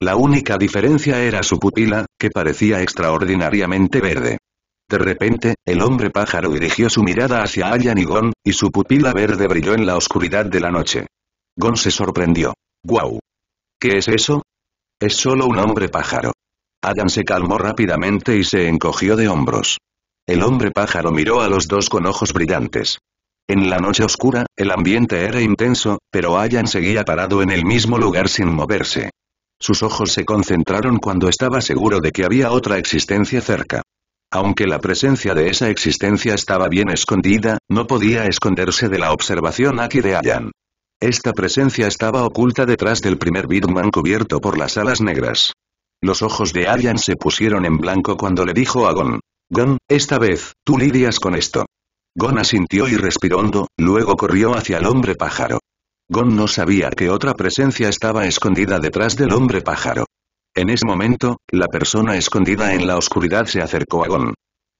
La única diferencia era su pupila, que parecía extraordinariamente verde. De repente, el hombre pájaro dirigió su mirada hacia Ayan y Gon, y su pupila verde brilló en la oscuridad de la noche. Gon se sorprendió. ¡Guau! ¿Qué es eso? Es solo un hombre pájaro. Adam se calmó rápidamente y se encogió de hombros. El hombre pájaro miró a los dos con ojos brillantes. En la noche oscura, el ambiente era intenso, pero Ayan seguía parado en el mismo lugar sin moverse. Sus ojos se concentraron cuando estaba seguro de que había otra existencia cerca. Aunque la presencia de esa existencia estaba bien escondida, no podía esconderse de la observación aquí de Ayan. Esta presencia estaba oculta detrás del primer Birdman cubierto por las alas negras. Los ojos de Arian se pusieron en blanco cuando le dijo a Gon. Gon, esta vez, tú lidias con esto. Gon asintió y respirando, luego corrió hacia el hombre pájaro. Gon no sabía que otra presencia estaba escondida detrás del hombre pájaro. En ese momento, la persona escondida en la oscuridad se acercó a Gon.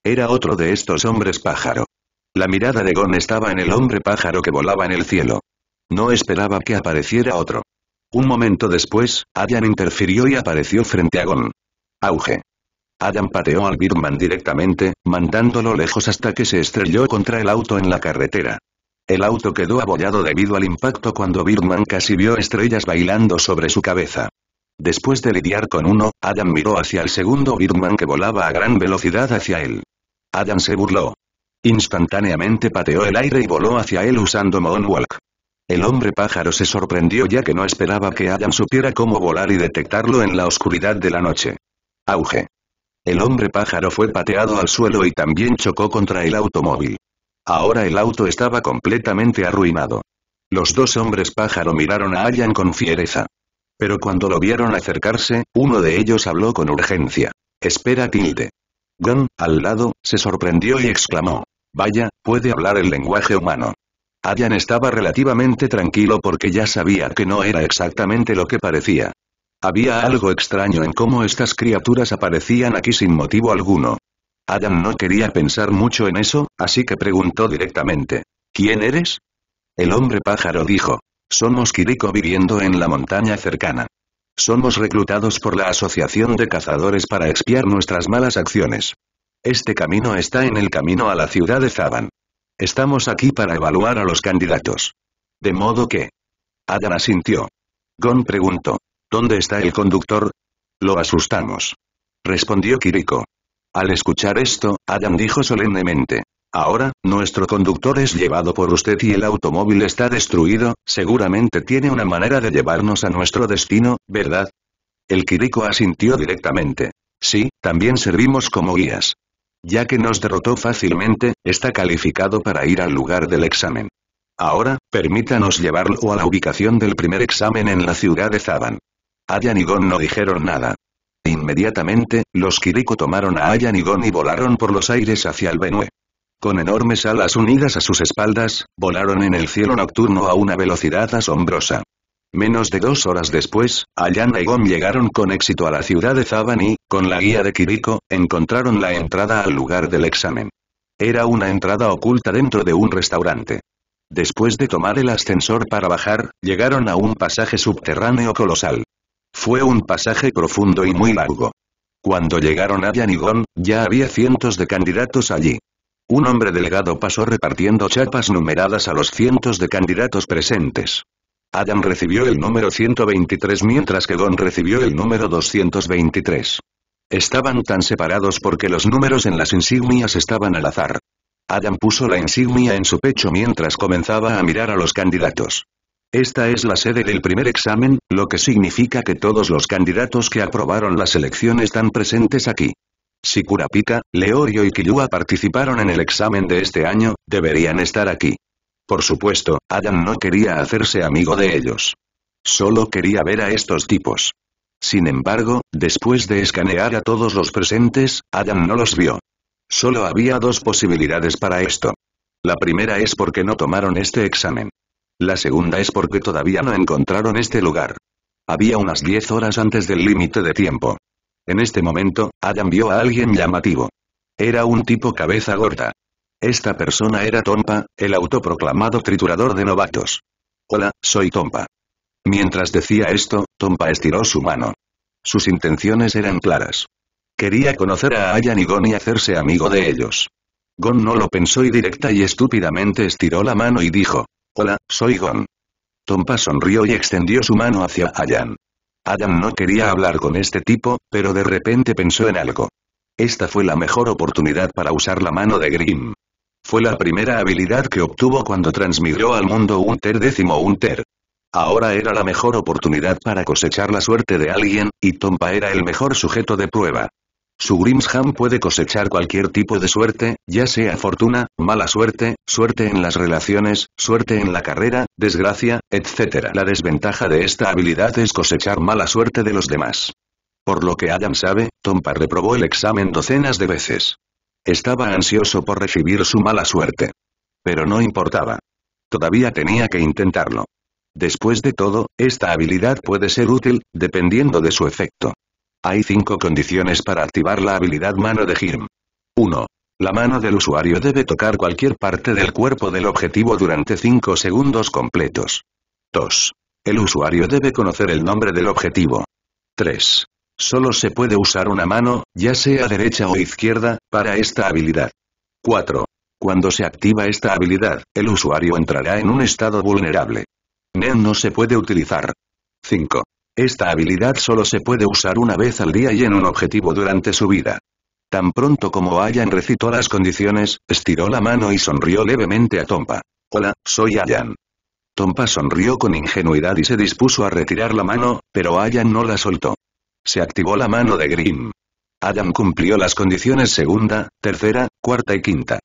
Era otro de estos hombres pájaro. La mirada de Gon estaba en el hombre pájaro que volaba en el cielo. No esperaba que apareciera otro. Un momento después, Adam interfirió y apareció frente a Gon. Auge. Adam pateó al Birman directamente, mandándolo lejos hasta que se estrelló contra el auto en la carretera. El auto quedó abollado debido al impacto cuando Birman casi vio estrellas bailando sobre su cabeza. Después de lidiar con uno, Adam miró hacia el segundo Birman que volaba a gran velocidad hacia él. Adam se burló. Instantáneamente pateó el aire y voló hacia él usando Moonwalk. El hombre pájaro se sorprendió ya que no esperaba que Ayan supiera cómo volar y detectarlo en la oscuridad de la noche. Auge. El hombre pájaro fue pateado al suelo y también chocó contra el automóvil. Ahora el auto estaba completamente arruinado. Los dos hombres pájaro miraron a Ayan con fiereza. Pero cuando lo vieron acercarse, uno de ellos habló con urgencia. Espera tilde. Gunn, al lado, se sorprendió y exclamó. Vaya, puede hablar el lenguaje humano. Adrian estaba relativamente tranquilo porque ya sabía que no era exactamente lo que parecía. Había algo extraño en cómo estas criaturas aparecían aquí sin motivo alguno. Adam no quería pensar mucho en eso, así que preguntó directamente. ¿Quién eres? El hombre pájaro dijo. Somos Kiriko viviendo en la montaña cercana. Somos reclutados por la Asociación de Cazadores para expiar nuestras malas acciones. Este camino está en el camino a la ciudad de Zaban. Estamos aquí para evaluar a los candidatos. De modo que... Adán asintió. Gon preguntó. ¿Dónde está el conductor? Lo asustamos. Respondió Kiriko. Al escuchar esto, Adam dijo solemnemente. Ahora, nuestro conductor es llevado por usted y el automóvil está destruido, seguramente tiene una manera de llevarnos a nuestro destino, ¿verdad? El Kiriko asintió directamente. Sí, también servimos como guías. Ya que nos derrotó fácilmente, está calificado para ir al lugar del examen. Ahora, permítanos llevarlo a la ubicación del primer examen en la ciudad de Zaban. Ayan y Gon no dijeron nada. Inmediatamente, los Kiriko tomaron a Ayan y Gon y volaron por los aires hacia el Benue. Con enormes alas unidas a sus espaldas, volaron en el cielo nocturno a una velocidad asombrosa. Menos de dos horas después, Ayana y Gon llegaron con éxito a la ciudad de Zaban con la guía de Kiriko, encontraron la entrada al lugar del examen. Era una entrada oculta dentro de un restaurante. Después de tomar el ascensor para bajar, llegaron a un pasaje subterráneo colosal. Fue un pasaje profundo y muy largo. Cuando llegaron a Gon, ya había cientos de candidatos allí. Un hombre delegado pasó repartiendo chapas numeradas a los cientos de candidatos presentes. Adam recibió el número 123 mientras que Don recibió el número 223. Estaban tan separados porque los números en las insignias estaban al azar. Adam puso la insignia en su pecho mientras comenzaba a mirar a los candidatos. Esta es la sede del primer examen, lo que significa que todos los candidatos que aprobaron la selección están presentes aquí. Si Kurapika, Leorio y Killua participaron en el examen de este año, deberían estar aquí. Por supuesto, Adam no quería hacerse amigo de ellos. Solo quería ver a estos tipos. Sin embargo, después de escanear a todos los presentes, Adam no los vio. Solo había dos posibilidades para esto. La primera es porque no tomaron este examen. La segunda es porque todavía no encontraron este lugar. Había unas 10 horas antes del límite de tiempo. En este momento, Adam vio a alguien llamativo. Era un tipo cabeza gorda. Esta persona era Tompa, el autoproclamado triturador de novatos. Hola, soy Tompa. Mientras decía esto, Tompa estiró su mano. Sus intenciones eran claras. Quería conocer a Ayan y Gon y hacerse amigo de ellos. Gon no lo pensó y directa y estúpidamente estiró la mano y dijo, Hola, soy Gon. Tompa sonrió y extendió su mano hacia Ayan. Ayan no quería hablar con este tipo, pero de repente pensó en algo. Esta fue la mejor oportunidad para usar la mano de Grimm. Fue la primera habilidad que obtuvo cuando transmigró al mundo Unter ter décimo Ahora era la mejor oportunidad para cosechar la suerte de alguien, y Tompa era el mejor sujeto de prueba. Su Grimsham puede cosechar cualquier tipo de suerte, ya sea fortuna, mala suerte, suerte en las relaciones, suerte en la carrera, desgracia, etc. La desventaja de esta habilidad es cosechar mala suerte de los demás. Por lo que Adam sabe, Tompa reprobó el examen docenas de veces. Estaba ansioso por recibir su mala suerte. Pero no importaba. Todavía tenía que intentarlo. Después de todo, esta habilidad puede ser útil, dependiendo de su efecto. Hay cinco condiciones para activar la habilidad mano de Girm. 1. La mano del usuario debe tocar cualquier parte del cuerpo del objetivo durante 5 segundos completos. 2. El usuario debe conocer el nombre del objetivo. 3. Solo se puede usar una mano, ya sea derecha o izquierda, para esta habilidad. 4. Cuando se activa esta habilidad, el usuario entrará en un estado vulnerable. Nen no se puede utilizar. 5. Esta habilidad solo se puede usar una vez al día y en un objetivo durante su vida. Tan pronto como Ayan recitó las condiciones, estiró la mano y sonrió levemente a Tompa. Hola, soy Ayan. Tompa sonrió con ingenuidad y se dispuso a retirar la mano, pero Ayan no la soltó. Se activó la mano de Grimm. Adam cumplió las condiciones segunda, tercera, cuarta y quinta.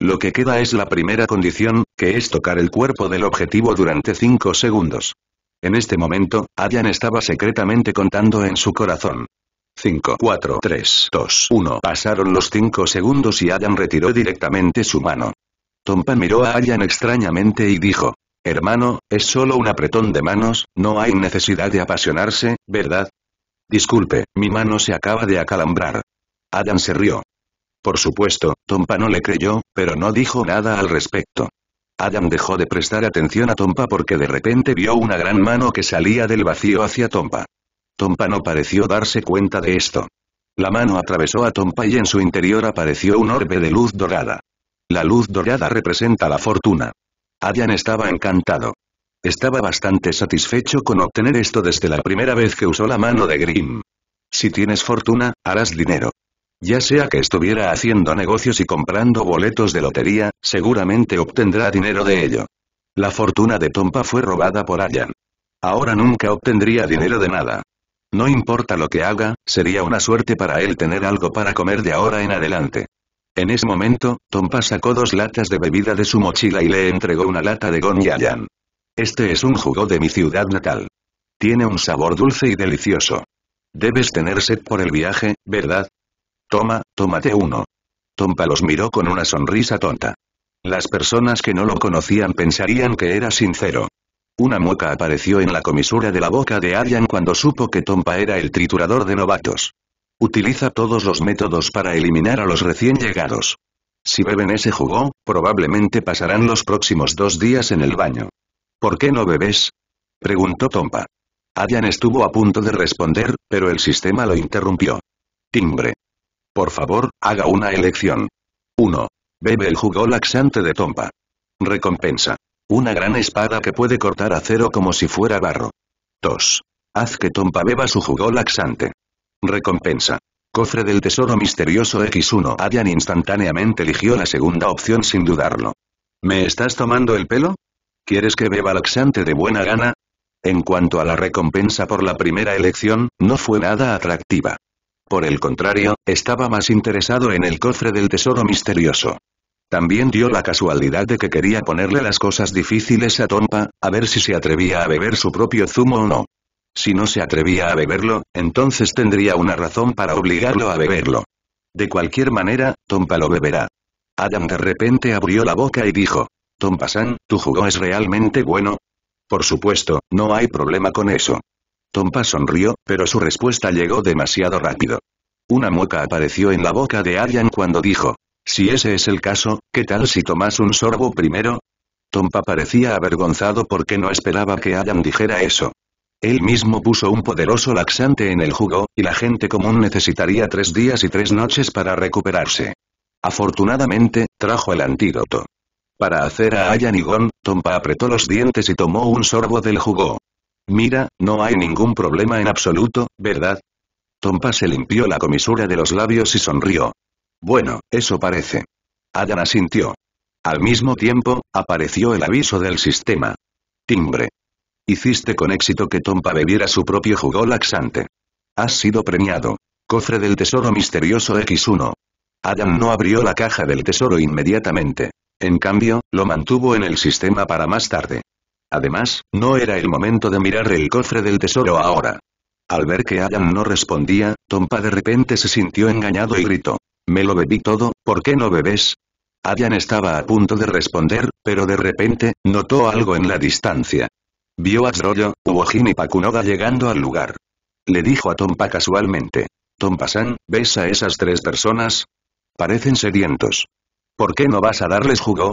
Lo que queda es la primera condición, que es tocar el cuerpo del objetivo durante cinco segundos. En este momento, Adam estaba secretamente contando en su corazón. 5, 4, 3, 2, 1. Pasaron los cinco segundos y Adam retiró directamente su mano. Tompa miró a Adam extrañamente y dijo, Hermano, es solo un apretón de manos, no hay necesidad de apasionarse, ¿verdad? Disculpe, mi mano se acaba de acalambrar. Adam se rió. Por supuesto, Tompa no le creyó, pero no dijo nada al respecto. Adam dejó de prestar atención a Tompa porque de repente vio una gran mano que salía del vacío hacia Tompa. Tompa no pareció darse cuenta de esto. La mano atravesó a Tompa y en su interior apareció un orbe de luz dorada. La luz dorada representa la fortuna. Adam estaba encantado. Estaba bastante satisfecho con obtener esto desde la primera vez que usó la mano de Grimm. Si tienes fortuna, harás dinero. Ya sea que estuviera haciendo negocios y comprando boletos de lotería, seguramente obtendrá dinero de ello. La fortuna de Tompa fue robada por Ayan. Ahora nunca obtendría dinero de nada. No importa lo que haga, sería una suerte para él tener algo para comer de ahora en adelante. En ese momento, Tompa sacó dos latas de bebida de su mochila y le entregó una lata de Gon y Ayan. Este es un jugo de mi ciudad natal. Tiene un sabor dulce y delicioso. Debes tener sed por el viaje, ¿verdad? Toma, tómate uno. Tompa los miró con una sonrisa tonta. Las personas que no lo conocían pensarían que era sincero. Una mueca apareció en la comisura de la boca de Arian cuando supo que Tompa era el triturador de novatos. Utiliza todos los métodos para eliminar a los recién llegados. Si beben ese jugo, probablemente pasarán los próximos dos días en el baño. ¿Por qué no bebes? Preguntó Tompa. Adian estuvo a punto de responder, pero el sistema lo interrumpió. Timbre. Por favor, haga una elección. 1. Bebe el jugo laxante de Tompa. Recompensa. Una gran espada que puede cortar acero como si fuera barro. 2. Haz que Tompa beba su jugo laxante. Recompensa. Cofre del tesoro misterioso X1. Adian instantáneamente eligió la segunda opción sin dudarlo. ¿Me estás tomando el pelo? ¿Quieres que beba laxante de buena gana? En cuanto a la recompensa por la primera elección, no fue nada atractiva. Por el contrario, estaba más interesado en el cofre del tesoro misterioso. También dio la casualidad de que quería ponerle las cosas difíciles a Tompa, a ver si se atrevía a beber su propio zumo o no. Si no se atrevía a beberlo, entonces tendría una razón para obligarlo a beberlo. De cualquier manera, Tompa lo beberá. Adam de repente abrió la boca y dijo, Tompa-san, ¿tu jugo es realmente bueno? Por supuesto, no hay problema con eso. Tompa sonrió, pero su respuesta llegó demasiado rápido. Una mueca apareció en la boca de Ayan cuando dijo, si ese es el caso, ¿qué tal si tomas un sorbo primero? Tompa parecía avergonzado porque no esperaba que Ayan dijera eso. Él mismo puso un poderoso laxante en el jugo, y la gente común necesitaría tres días y tres noches para recuperarse. Afortunadamente, trajo el antídoto para hacer a y Gon, Tompa apretó los dientes y tomó un sorbo del jugo. Mira, no hay ningún problema en absoluto, ¿verdad? Tompa se limpió la comisura de los labios y sonrió. Bueno, eso parece. Ayan asintió. Al mismo tiempo, apareció el aviso del sistema. Timbre. Hiciste con éxito que Tompa bebiera su propio jugo laxante. Has sido premiado. Cofre del Tesoro Misterioso X1. Adam no abrió la caja del tesoro inmediatamente en cambio, lo mantuvo en el sistema para más tarde. Además, no era el momento de mirar el cofre del tesoro ahora. Al ver que Ayan no respondía, Tompa de repente se sintió engañado y gritó. Me lo bebí todo, ¿por qué no bebes? Ayan estaba a punto de responder, pero de repente, notó algo en la distancia. Vio a Zroyo, Uojin y Pakunoda llegando al lugar. Le dijo a Tompa casualmente. Tompa-san, ¿ves a esas tres personas? Parecen sedientos. ¿Por qué no vas a darles jugo?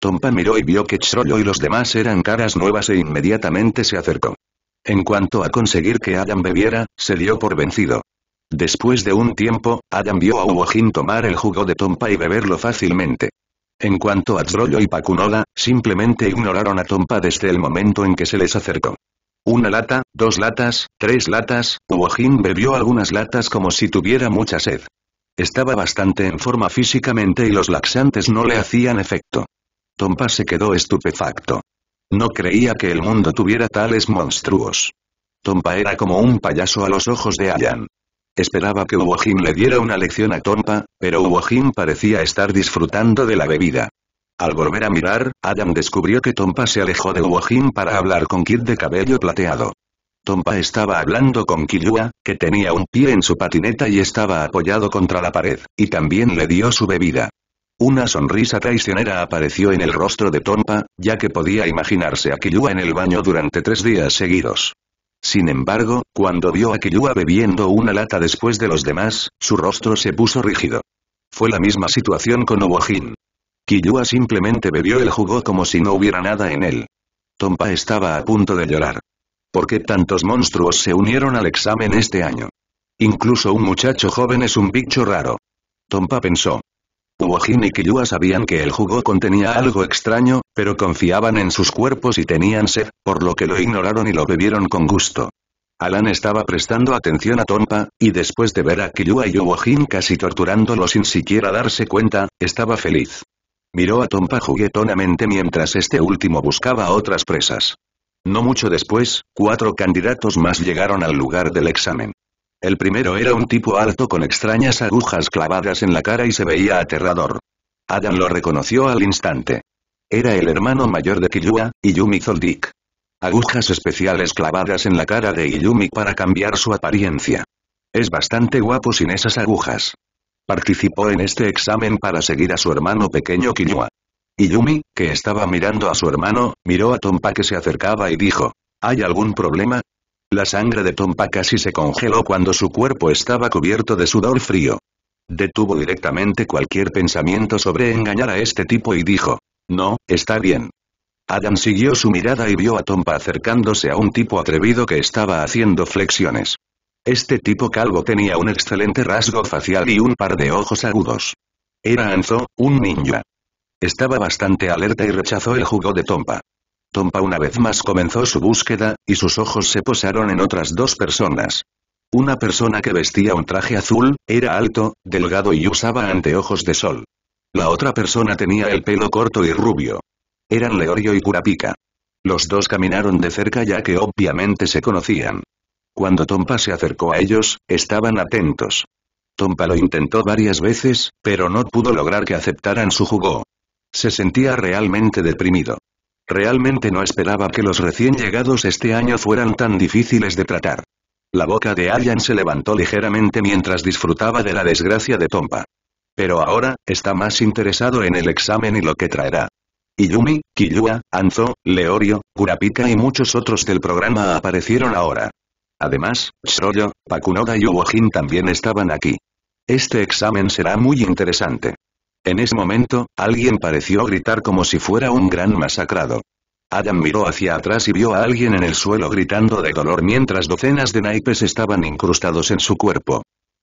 Tompa miró y vio que Chroyo y los demás eran caras nuevas e inmediatamente se acercó. En cuanto a conseguir que Adam bebiera, se dio por vencido. Después de un tiempo, Adam vio a Uojin tomar el jugo de Tompa y beberlo fácilmente. En cuanto a Chroyo y Pakunoda, simplemente ignoraron a Tompa desde el momento en que se les acercó. Una lata, dos latas, tres latas, Uojin bebió algunas latas como si tuviera mucha sed. Estaba bastante en forma físicamente y los laxantes no le hacían efecto. Tompa se quedó estupefacto. No creía que el mundo tuviera tales monstruos. Tompa era como un payaso a los ojos de Ayan. Esperaba que Uwojin le diera una lección a Tompa, pero Uwojin parecía estar disfrutando de la bebida. Al volver a mirar, Adam descubrió que Tompa se alejó de Uwojin para hablar con Kid de cabello plateado. Tompa estaba hablando con Killua, que tenía un pie en su patineta y estaba apoyado contra la pared, y también le dio su bebida. Una sonrisa traicionera apareció en el rostro de Tompa, ya que podía imaginarse a Killua en el baño durante tres días seguidos. Sin embargo, cuando vio a Killua bebiendo una lata después de los demás, su rostro se puso rígido. Fue la misma situación con Obojin. Killua simplemente bebió el jugo como si no hubiera nada en él. Tompa estaba a punto de llorar. ¿Por qué tantos monstruos se unieron al examen este año? Incluso un muchacho joven es un bicho raro. Tompa pensó. Uojin y Killua sabían que el jugo contenía algo extraño, pero confiaban en sus cuerpos y tenían sed, por lo que lo ignoraron y lo bebieron con gusto. Alan estaba prestando atención a Tompa, y después de ver a Killua y Uojin casi torturándolo sin siquiera darse cuenta, estaba feliz. Miró a Tompa juguetonamente mientras este último buscaba otras presas. No mucho después, cuatro candidatos más llegaron al lugar del examen. El primero era un tipo alto con extrañas agujas clavadas en la cara y se veía aterrador. Adam lo reconoció al instante. Era el hermano mayor de Kiyua, Yumi Zoldik. Agujas especiales clavadas en la cara de Yumi para cambiar su apariencia. Es bastante guapo sin esas agujas. Participó en este examen para seguir a su hermano pequeño Kiyua. Yumi, que estaba mirando a su hermano, miró a Tompa que se acercaba y dijo, ¿hay algún problema? La sangre de Tompa casi se congeló cuando su cuerpo estaba cubierto de sudor frío. Detuvo directamente cualquier pensamiento sobre engañar a este tipo y dijo, no, está bien. Adam siguió su mirada y vio a Tompa acercándose a un tipo atrevido que estaba haciendo flexiones. Este tipo calvo tenía un excelente rasgo facial y un par de ojos agudos. Era Anzo, un ninja. Estaba bastante alerta y rechazó el jugo de Tompa. Tompa una vez más comenzó su búsqueda, y sus ojos se posaron en otras dos personas. Una persona que vestía un traje azul, era alto, delgado y usaba anteojos de sol. La otra persona tenía el pelo corto y rubio. Eran Leorio y Curapica. Los dos caminaron de cerca ya que obviamente se conocían. Cuando Tompa se acercó a ellos, estaban atentos. Tompa lo intentó varias veces, pero no pudo lograr que aceptaran su jugo. Se sentía realmente deprimido. Realmente no esperaba que los recién llegados este año fueran tan difíciles de tratar. La boca de Allan se levantó ligeramente mientras disfrutaba de la desgracia de Tompa. Pero ahora, está más interesado en el examen y lo que traerá. Yumi, Kiyua, Anzo, Leorio, Kurapika y muchos otros del programa aparecieron ahora. Además, Shroyo, Pakunoda y Uwojin también estaban aquí. Este examen será muy interesante. En ese momento, alguien pareció gritar como si fuera un gran masacrado. Adam miró hacia atrás y vio a alguien en el suelo gritando de dolor mientras docenas de naipes estaban incrustados en su cuerpo.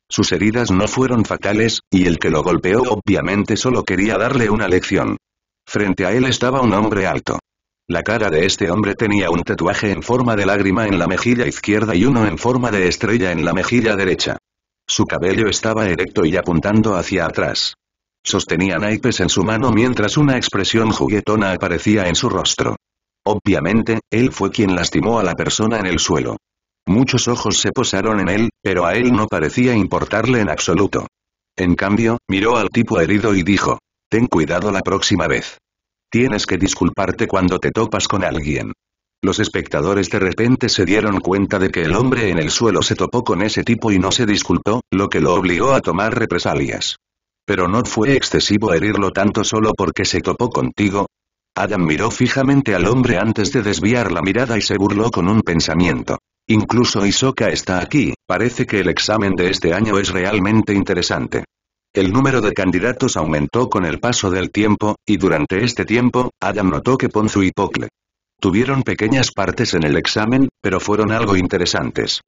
Sus heridas no fueron fatales, y el que lo golpeó obviamente solo quería darle una lección. Frente a él estaba un hombre alto. La cara de este hombre tenía un tatuaje en forma de lágrima en la mejilla izquierda y uno en forma de estrella en la mejilla derecha. Su cabello estaba erecto y apuntando hacia atrás. Sostenía naipes en su mano mientras una expresión juguetona aparecía en su rostro. Obviamente, él fue quien lastimó a la persona en el suelo. Muchos ojos se posaron en él, pero a él no parecía importarle en absoluto. En cambio, miró al tipo herido y dijo, ten cuidado la próxima vez. Tienes que disculparte cuando te topas con alguien. Los espectadores de repente se dieron cuenta de que el hombre en el suelo se topó con ese tipo y no se disculpó, lo que lo obligó a tomar represalias. Pero no fue excesivo herirlo tanto solo porque se topó contigo. Adam miró fijamente al hombre antes de desviar la mirada y se burló con un pensamiento. Incluso Isoka está aquí, parece que el examen de este año es realmente interesante. El número de candidatos aumentó con el paso del tiempo, y durante este tiempo, Adam notó que Ponzu y Pocle tuvieron pequeñas partes en el examen, pero fueron algo interesantes.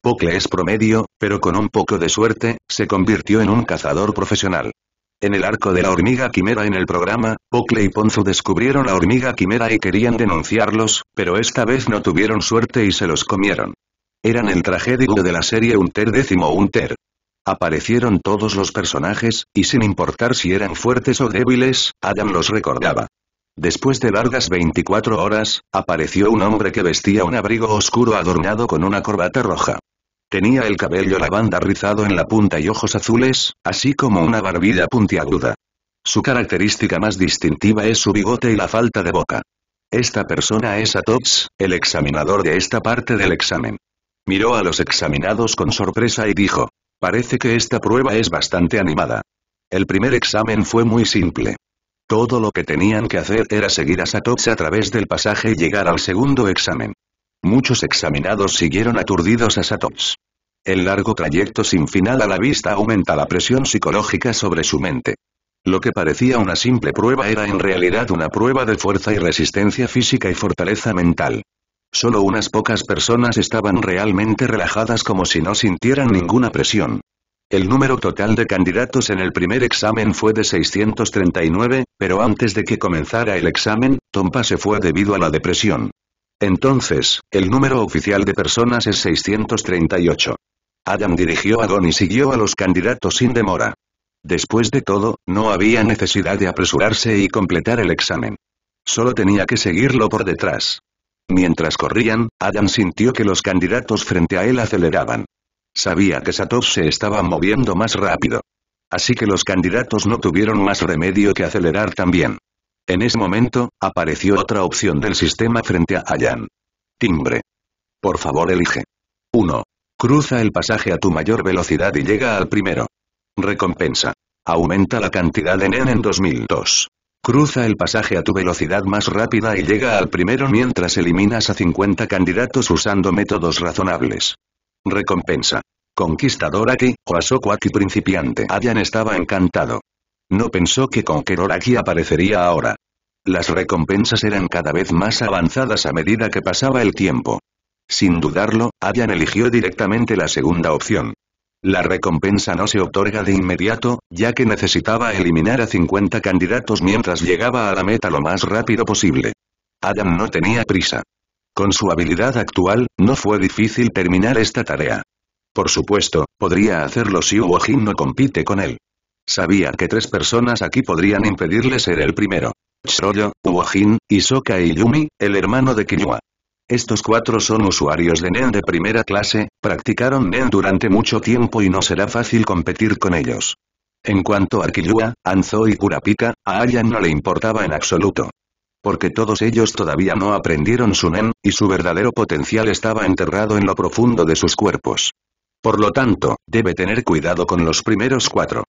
Pocle es promedio, pero con un poco de suerte, se convirtió en un cazador profesional. En el arco de la hormiga quimera en el programa, Bucle y Ponzo descubrieron la hormiga quimera y querían denunciarlos, pero esta vez no tuvieron suerte y se los comieron. Eran el tragédico de la serie Unter décimo Unter. Aparecieron todos los personajes, y sin importar si eran fuertes o débiles, Adam los recordaba. Después de largas 24 horas, apareció un hombre que vestía un abrigo oscuro adornado con una corbata roja. Tenía el cabello lavanda rizado en la punta y ojos azules, así como una barbilla puntiaguda. Su característica más distintiva es su bigote y la falta de boca. Esta persona es Atops, el examinador de esta parte del examen. Miró a los examinados con sorpresa y dijo, parece que esta prueba es bastante animada. El primer examen fue muy simple. Todo lo que tenían que hacer era seguir a Satops a través del pasaje y llegar al segundo examen. Muchos examinados siguieron aturdidos a Satos. El largo trayecto sin final a la vista aumenta la presión psicológica sobre su mente. Lo que parecía una simple prueba era en realidad una prueba de fuerza y resistencia física y fortaleza mental. Solo unas pocas personas estaban realmente relajadas como si no sintieran ninguna presión. El número total de candidatos en el primer examen fue de 639, pero antes de que comenzara el examen, Tompa se fue debido a la depresión. Entonces, el número oficial de personas es 638. Adam dirigió a Don y siguió a los candidatos sin demora. Después de todo, no había necesidad de apresurarse y completar el examen. Solo tenía que seguirlo por detrás. Mientras corrían, Adam sintió que los candidatos frente a él aceleraban. Sabía que Satov se estaba moviendo más rápido. Así que los candidatos no tuvieron más remedio que acelerar también. En ese momento, apareció otra opción del sistema frente a Ayan. Timbre. Por favor elige. 1. Cruza el pasaje a tu mayor velocidad y llega al primero. Recompensa. Aumenta la cantidad de NEN en 2002. Cruza el pasaje a tu velocidad más rápida y llega al primero mientras eliminas a 50 candidatos usando métodos razonables. Recompensa. Conquistador Aki, o principiante. Ayan estaba encantado. No pensó que Conqueror Aki aparecería ahora. Las recompensas eran cada vez más avanzadas a medida que pasaba el tiempo. Sin dudarlo, Adam eligió directamente la segunda opción. La recompensa no se otorga de inmediato, ya que necesitaba eliminar a 50 candidatos mientras llegaba a la meta lo más rápido posible. Adam no tenía prisa. Con su habilidad actual, no fue difícil terminar esta tarea. Por supuesto, podría hacerlo si Uojin no compite con él. Sabía que tres personas aquí podrían impedirle ser el primero. Shroyo, Uojin, Isoka y Yumi, el hermano de Kiyua. Estos cuatro son usuarios de NEN de primera clase, practicaron NEN durante mucho tiempo y no será fácil competir con ellos. En cuanto a Kiyua, Anzo y Kurapika, a Ayan no le importaba en absoluto. Porque todos ellos todavía no aprendieron su NEN, y su verdadero potencial estaba enterrado en lo profundo de sus cuerpos. Por lo tanto, debe tener cuidado con los primeros cuatro.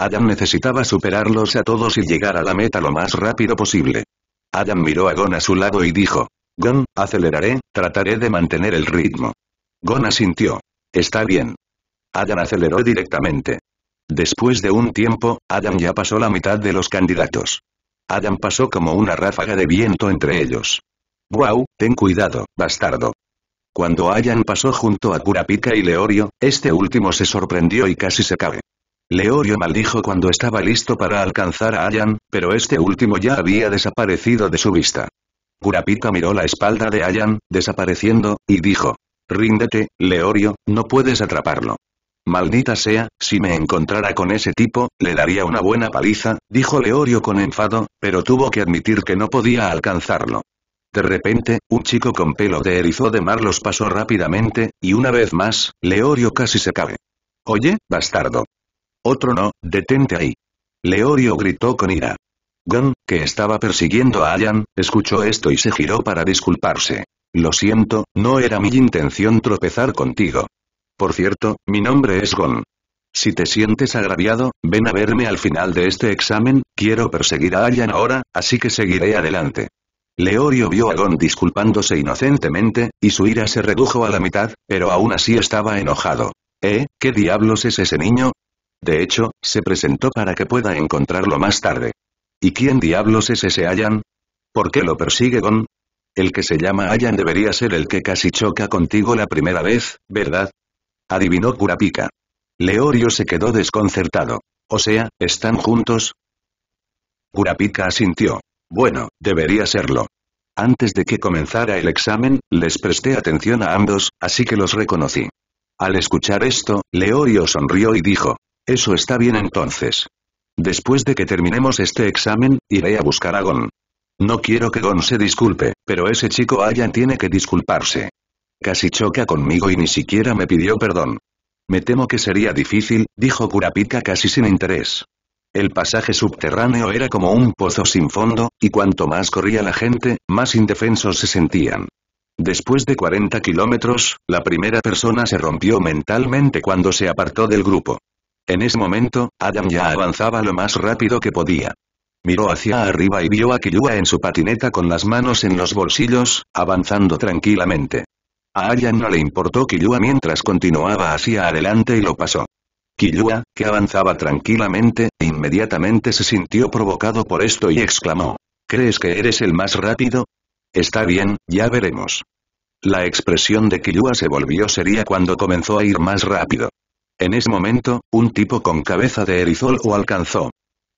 Adam necesitaba superarlos a todos y llegar a la meta lo más rápido posible. Adam miró a Gon a su lado y dijo, Gon, aceleraré, trataré de mantener el ritmo. Gon asintió. Está bien. Adam aceleró directamente. Después de un tiempo, Adam ya pasó la mitad de los candidatos. Adam pasó como una ráfaga de viento entre ellos. Wow, ten cuidado, bastardo. Cuando Adam pasó junto a Kurapika y Leorio, este último se sorprendió y casi se cae. Leorio maldijo cuando estaba listo para alcanzar a Ayan, pero este último ya había desaparecido de su vista. Kurapika miró la espalda de Ayan, desapareciendo, y dijo. Ríndete, Leorio, no puedes atraparlo. Maldita sea, si me encontrara con ese tipo, le daría una buena paliza, dijo Leorio con enfado, pero tuvo que admitir que no podía alcanzarlo. De repente, un chico con pelo de erizo de mar los pasó rápidamente, y una vez más, Leorio casi se cae. Oye, bastardo. Otro no, detente ahí. Leorio gritó con ira. Gon, que estaba persiguiendo a Ayan, escuchó esto y se giró para disculparse. Lo siento, no era mi intención tropezar contigo. Por cierto, mi nombre es Gon. Si te sientes agraviado, ven a verme al final de este examen, quiero perseguir a Ayan ahora, así que seguiré adelante. Leorio vio a Gon disculpándose inocentemente, y su ira se redujo a la mitad, pero aún así estaba enojado. ¿Eh? ¿Qué diablos es ese niño? De hecho, se presentó para que pueda encontrarlo más tarde. ¿Y quién diablos es ese Ayan? ¿Por qué lo persigue Gon? El que se llama Ayan debería ser el que casi choca contigo la primera vez, ¿verdad? Adivinó Kurapika. Leorio se quedó desconcertado. O sea, ¿están juntos? Kurapika asintió. Bueno, debería serlo. Antes de que comenzara el examen, les presté atención a ambos, así que los reconocí. Al escuchar esto, Leorio sonrió y dijo, eso está bien entonces. Después de que terminemos este examen, iré a buscar a Gon. No quiero que Gon se disculpe, pero ese chico allá tiene que disculparse. Casi choca conmigo y ni siquiera me pidió perdón. Me temo que sería difícil, dijo Kurapika casi sin interés. El pasaje subterráneo era como un pozo sin fondo, y cuanto más corría la gente, más indefensos se sentían. Después de 40 kilómetros, la primera persona se rompió mentalmente cuando se apartó del grupo. En ese momento, Adam ya avanzaba lo más rápido que podía. Miró hacia arriba y vio a Killua en su patineta con las manos en los bolsillos, avanzando tranquilamente. A Ayan no le importó Killua mientras continuaba hacia adelante y lo pasó. Killua, que avanzaba tranquilamente, inmediatamente se sintió provocado por esto y exclamó. ¿Crees que eres el más rápido? Está bien, ya veremos. La expresión de Killua se volvió seria cuando comenzó a ir más rápido. En ese momento, un tipo con cabeza de erizol o alcanzó.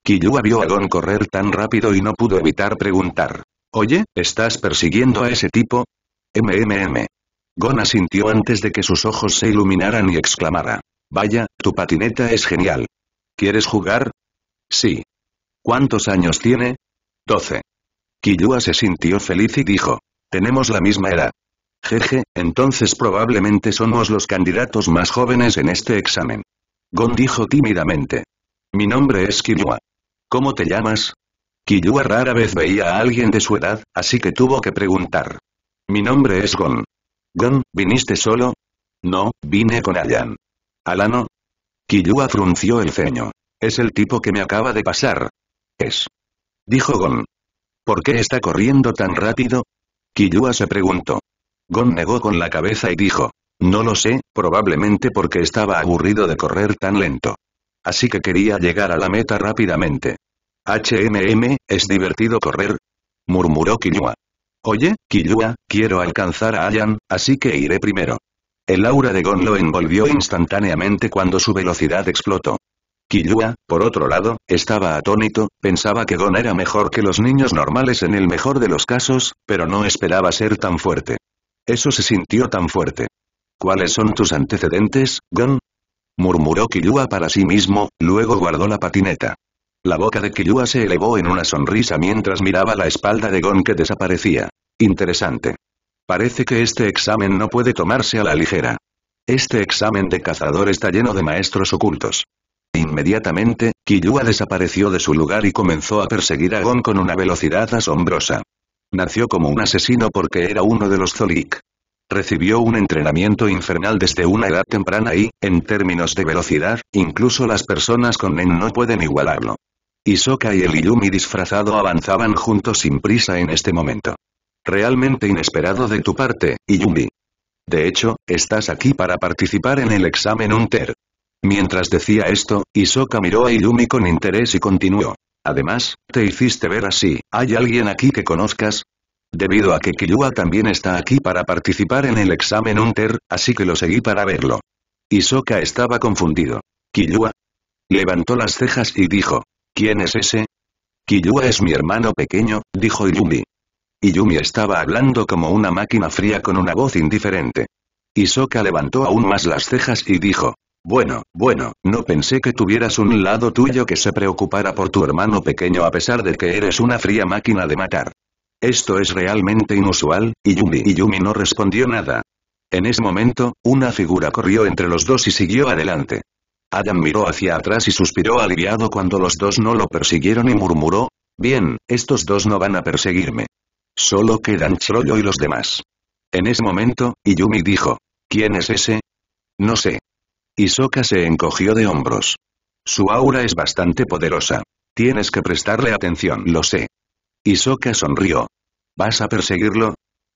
Kiyua vio a Gon correr tan rápido y no pudo evitar preguntar. Oye, ¿estás persiguiendo a ese tipo? MMM. Gon asintió antes de que sus ojos se iluminaran y exclamara. Vaya, tu patineta es genial. ¿Quieres jugar? Sí. ¿Cuántos años tiene? Doce. Kiyua se sintió feliz y dijo. Tenemos la misma edad. Jeje, entonces probablemente somos los candidatos más jóvenes en este examen. Gon dijo tímidamente. Mi nombre es Kiyua. ¿Cómo te llamas? Kiyua rara vez veía a alguien de su edad, así que tuvo que preguntar. Mi nombre es Gon. Gon, ¿viniste solo? No, vine con Ayan. ¿Alano? Kiyua frunció el ceño. Es el tipo que me acaba de pasar. Es. Dijo Gon. ¿Por qué está corriendo tan rápido? Kiyua se preguntó. Gon negó con la cabeza y dijo. No lo sé, probablemente porque estaba aburrido de correr tan lento. Así que quería llegar a la meta rápidamente. HMM, es divertido correr. Murmuró Killua. Oye, Killua, quiero alcanzar a Ayan, así que iré primero. El aura de Gon lo envolvió instantáneamente cuando su velocidad explotó. Killua, por otro lado, estaba atónito, pensaba que Gon era mejor que los niños normales en el mejor de los casos, pero no esperaba ser tan fuerte. Eso se sintió tan fuerte. ¿Cuáles son tus antecedentes, Gon? Murmuró Killua para sí mismo, luego guardó la patineta. La boca de Killua se elevó en una sonrisa mientras miraba la espalda de Gon que desaparecía. Interesante. Parece que este examen no puede tomarse a la ligera. Este examen de cazador está lleno de maestros ocultos. Inmediatamente, Killua desapareció de su lugar y comenzó a perseguir a Gon con una velocidad asombrosa. Nació como un asesino porque era uno de los Zolik. Recibió un entrenamiento infernal desde una edad temprana y, en términos de velocidad, incluso las personas con Nen no pueden igualarlo. Isoka y el Illumi disfrazado avanzaban juntos sin prisa en este momento. Realmente inesperado de tu parte, Illumi. De hecho, estás aquí para participar en el examen UNTER. Mientras decía esto, Isoka miró a Illumi con interés y continuó. Además, te hiciste ver así, ¿hay alguien aquí que conozcas? Debido a que Kiyua también está aquí para participar en el examen Hunter, así que lo seguí para verlo. Isoka estaba confundido. «¿Kiyua?» Levantó las cejas y dijo, ¿quién es ese? «Kiyua es mi hermano pequeño, dijo Yumi. Yumi estaba hablando como una máquina fría con una voz indiferente. Isoka levantó aún más las cejas y dijo, bueno, bueno, no pensé que tuvieras un lado tuyo que se preocupara por tu hermano pequeño a pesar de que eres una fría máquina de matar. Esto es realmente inusual, y Yumi, Yumi no respondió nada. En ese momento, una figura corrió entre los dos y siguió adelante. Adam miró hacia atrás y suspiró aliviado cuando los dos no lo persiguieron y murmuró, bien, estos dos no van a perseguirme. Solo quedan Chroyo y los demás. En ese momento, Yumi dijo, ¿quién es ese? No sé. Isoka se encogió de hombros. Su aura es bastante poderosa. Tienes que prestarle atención, lo sé. Isoka sonrió. ¿Vas a perseguirlo?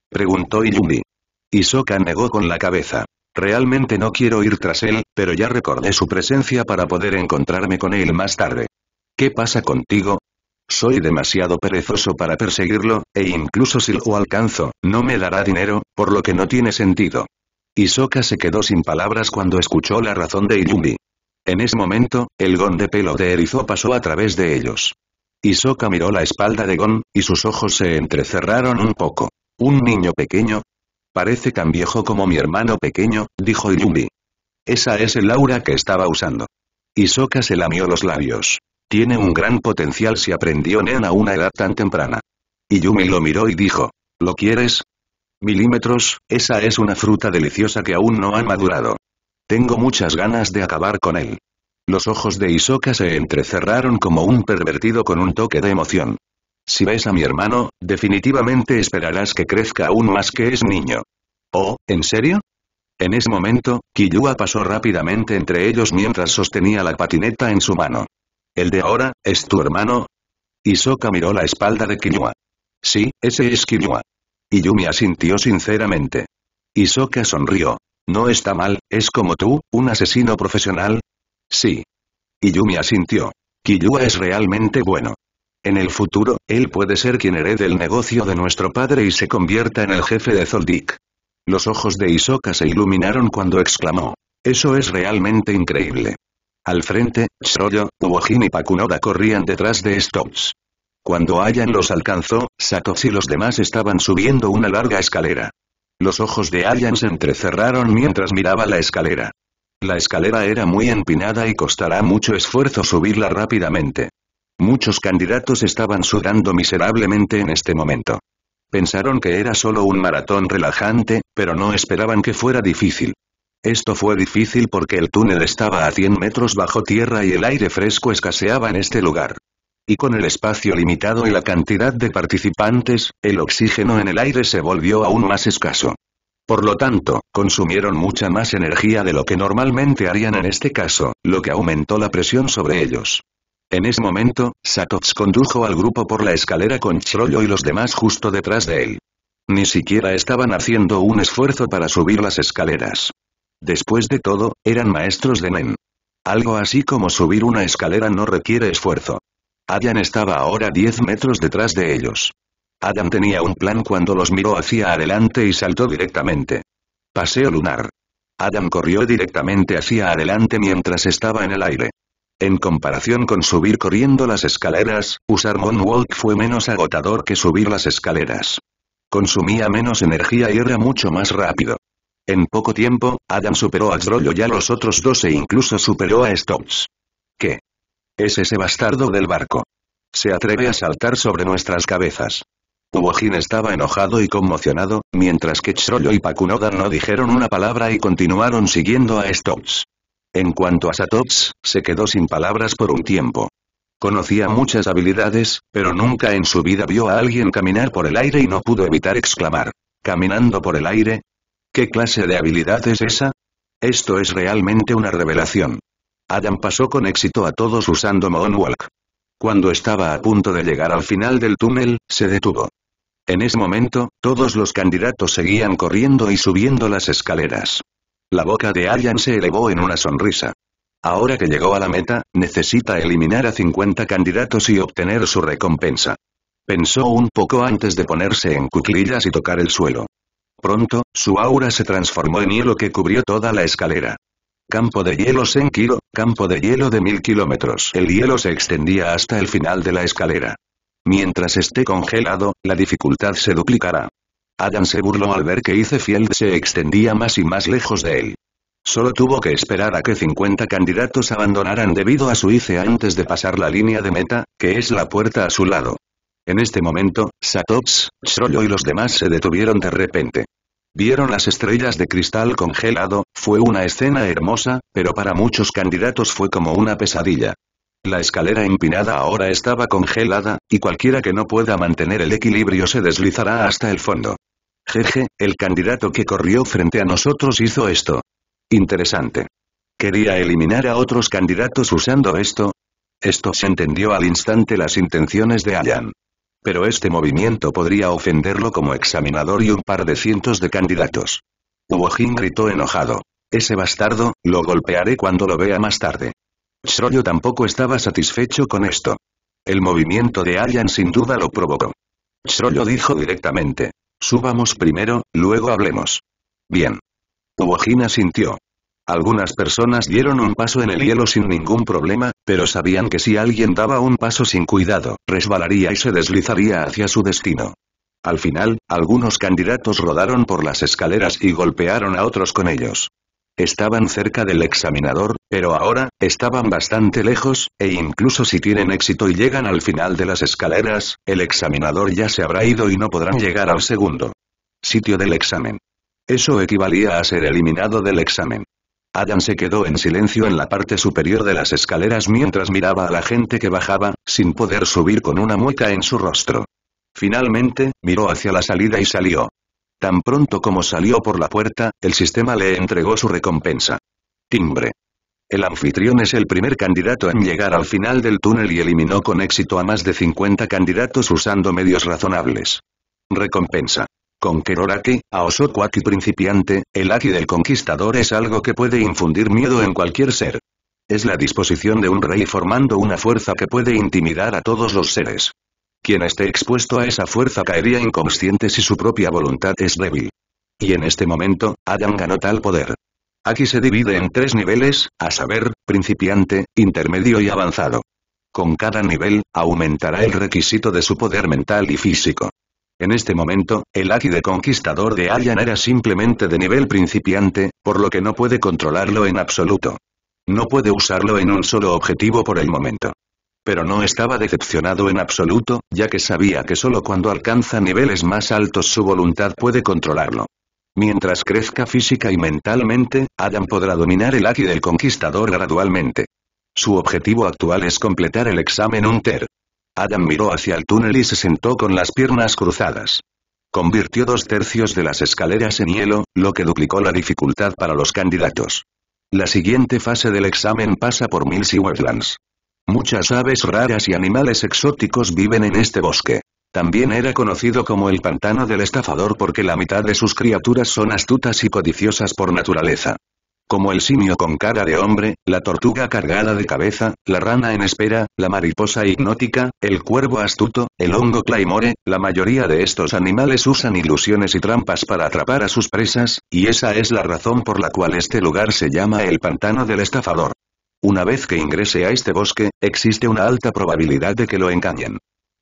Preguntó Yumi. Isoka negó con la cabeza. Realmente no quiero ir tras él, pero ya recordé su presencia para poder encontrarme con él más tarde. ¿Qué pasa contigo? Soy demasiado perezoso para perseguirlo, e incluso si lo alcanzo, no me dará dinero, por lo que no tiene sentido. Isoka se quedó sin palabras cuando escuchó la razón de Iyumi. En ese momento, el gon de pelo de erizo pasó a través de ellos. Isoka miró la espalda de Gon, y sus ojos se entrecerraron un poco. ¿Un niño pequeño? Parece tan viejo como mi hermano pequeño, dijo Iyumi. Esa es el aura que estaba usando. Isoka se lamió los labios. Tiene un gran potencial si aprendió Nen a una edad tan temprana. Iyumi lo miró y dijo, ¿lo quieres? milímetros, esa es una fruta deliciosa que aún no ha madurado. Tengo muchas ganas de acabar con él. Los ojos de Isoka se entrecerraron como un pervertido con un toque de emoción. Si ves a mi hermano, definitivamente esperarás que crezca aún más que es niño. Oh, ¿en serio? En ese momento, Kiyua pasó rápidamente entre ellos mientras sostenía la patineta en su mano. ¿El de ahora, es tu hermano? Isoka miró la espalda de Kiyua. Sí, ese es Kiyua. Y Yumi asintió sinceramente. Isoka sonrió. No está mal, es como tú, un asesino profesional. Sí. Y Yumi asintió. Kiyua es realmente bueno. En el futuro, él puede ser quien herede el negocio de nuestro padre y se convierta en el jefe de Zoldik. Los ojos de Isoka se iluminaron cuando exclamó. Eso es realmente increíble. Al frente, Shroyo, Uojin y Pakunoda corrían detrás de Stokes. Cuando Ayan los alcanzó, Satoshi y los demás estaban subiendo una larga escalera. Los ojos de Ayan se entrecerraron mientras miraba la escalera. La escalera era muy empinada y costará mucho esfuerzo subirla rápidamente. Muchos candidatos estaban sudando miserablemente en este momento. Pensaron que era solo un maratón relajante, pero no esperaban que fuera difícil. Esto fue difícil porque el túnel estaba a 100 metros bajo tierra y el aire fresco escaseaba en este lugar y con el espacio limitado y la cantidad de participantes, el oxígeno en el aire se volvió aún más escaso. Por lo tanto, consumieron mucha más energía de lo que normalmente harían en este caso, lo que aumentó la presión sobre ellos. En ese momento, Satovs condujo al grupo por la escalera con Chrollo y los demás justo detrás de él. Ni siquiera estaban haciendo un esfuerzo para subir las escaleras. Después de todo, eran maestros de Nen. Algo así como subir una escalera no requiere esfuerzo. Adam estaba ahora 10 metros detrás de ellos. Adam tenía un plan cuando los miró hacia adelante y saltó directamente. Paseo lunar. Adam corrió directamente hacia adelante mientras estaba en el aire. En comparación con subir corriendo las escaleras, usar Moonwalk fue menos agotador que subir las escaleras. Consumía menos energía y era mucho más rápido. En poco tiempo, Adam superó a Zrollo y a los otros dos e incluso superó a Stokes. ¿Qué? Es ese bastardo del barco. Se atreve a saltar sobre nuestras cabezas. Ubojin estaba enojado y conmocionado, mientras que Chrollo y Pakunoda no dijeron una palabra y continuaron siguiendo a Stokes. En cuanto a Satops, se quedó sin palabras por un tiempo. Conocía muchas habilidades, pero nunca en su vida vio a alguien caminar por el aire y no pudo evitar exclamar. ¿Caminando por el aire? ¿Qué clase de habilidad es esa? Esto es realmente una revelación. Adam pasó con éxito a todos usando Moonwalk. Cuando estaba a punto de llegar al final del túnel, se detuvo. En ese momento, todos los candidatos seguían corriendo y subiendo las escaleras. La boca de Ayan se elevó en una sonrisa. Ahora que llegó a la meta, necesita eliminar a 50 candidatos y obtener su recompensa. Pensó un poco antes de ponerse en cuclillas y tocar el suelo. Pronto, su aura se transformó en hielo que cubrió toda la escalera. Campo de hielo kilo, campo de hielo de mil kilómetros. El hielo se extendía hasta el final de la escalera. Mientras esté congelado, la dificultad se duplicará. Adam se burló al ver que Icefield se extendía más y más lejos de él. Solo tuvo que esperar a que 50 candidatos abandonaran debido a su ICE antes de pasar la línea de meta, que es la puerta a su lado. En este momento, Satops, solo y los demás se detuvieron de repente. Vieron las estrellas de cristal congelado, fue una escena hermosa, pero para muchos candidatos fue como una pesadilla. La escalera empinada ahora estaba congelada, y cualquiera que no pueda mantener el equilibrio se deslizará hasta el fondo. Jeje, el candidato que corrió frente a nosotros hizo esto. Interesante. ¿Quería eliminar a otros candidatos usando esto? Esto se entendió al instante las intenciones de Allan. Pero este movimiento podría ofenderlo como examinador y un par de cientos de candidatos. Wojin gritó enojado. Ese bastardo, lo golpearé cuando lo vea más tarde. Shroyo tampoco estaba satisfecho con esto. El movimiento de Allan sin duda lo provocó. Shroyo dijo directamente. Subamos primero, luego hablemos. Bien. Wojin asintió. Algunas personas dieron un paso en el hielo sin ningún problema, pero sabían que si alguien daba un paso sin cuidado, resbalaría y se deslizaría hacia su destino. Al final, algunos candidatos rodaron por las escaleras y golpearon a otros con ellos. Estaban cerca del examinador, pero ahora, estaban bastante lejos, e incluso si tienen éxito y llegan al final de las escaleras, el examinador ya se habrá ido y no podrán llegar al segundo sitio del examen. Eso equivalía a ser eliminado del examen. Adam se quedó en silencio en la parte superior de las escaleras mientras miraba a la gente que bajaba, sin poder subir con una mueca en su rostro. Finalmente, miró hacia la salida y salió. Tan pronto como salió por la puerta, el sistema le entregó su recompensa. Timbre. El anfitrión es el primer candidato en llegar al final del túnel y eliminó con éxito a más de 50 candidatos usando medios razonables. Recompensa. Conqueror Aki, Aosoku Aki principiante, el Aki del conquistador es algo que puede infundir miedo en cualquier ser. Es la disposición de un rey formando una fuerza que puede intimidar a todos los seres. Quien esté expuesto a esa fuerza caería inconsciente si su propia voluntad es débil. Y en este momento, Adam ganó tal poder. Aki se divide en tres niveles, a saber, principiante, intermedio y avanzado. Con cada nivel, aumentará el requisito de su poder mental y físico. En este momento, el Aki de Conquistador de Ayan era simplemente de nivel principiante, por lo que no puede controlarlo en absoluto. No puede usarlo en un solo objetivo por el momento. Pero no estaba decepcionado en absoluto, ya que sabía que solo cuando alcanza niveles más altos su voluntad puede controlarlo. Mientras crezca física y mentalmente, Adam podrá dominar el Aki del Conquistador gradualmente. Su objetivo actual es completar el examen UNTER. Adam miró hacia el túnel y se sentó con las piernas cruzadas. Convirtió dos tercios de las escaleras en hielo, lo que duplicó la dificultad para los candidatos. La siguiente fase del examen pasa por Mills y Wetlands. Muchas aves raras y animales exóticos viven en este bosque. También era conocido como el pantano del estafador porque la mitad de sus criaturas son astutas y codiciosas por naturaleza. Como el simio con cara de hombre, la tortuga cargada de cabeza, la rana en espera, la mariposa hipnótica, el cuervo astuto, el hongo claymore, la mayoría de estos animales usan ilusiones y trampas para atrapar a sus presas, y esa es la razón por la cual este lugar se llama el pantano del estafador. Una vez que ingrese a este bosque, existe una alta probabilidad de que lo engañen.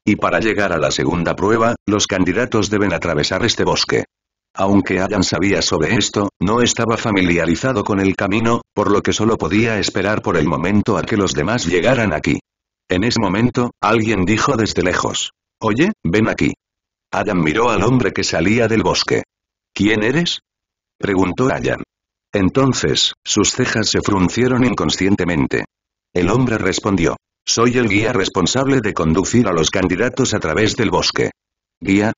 Y para llegar a la segunda prueba, los candidatos deben atravesar este bosque. Aunque Adam sabía sobre esto, no estaba familiarizado con el camino, por lo que solo podía esperar por el momento a que los demás llegaran aquí. En ese momento, alguien dijo desde lejos. Oye, ven aquí. Adam miró al hombre que salía del bosque. ¿Quién eres? Preguntó Adam. Entonces, sus cejas se fruncieron inconscientemente. El hombre respondió. Soy el guía responsable de conducir a los candidatos a través del bosque. Guía,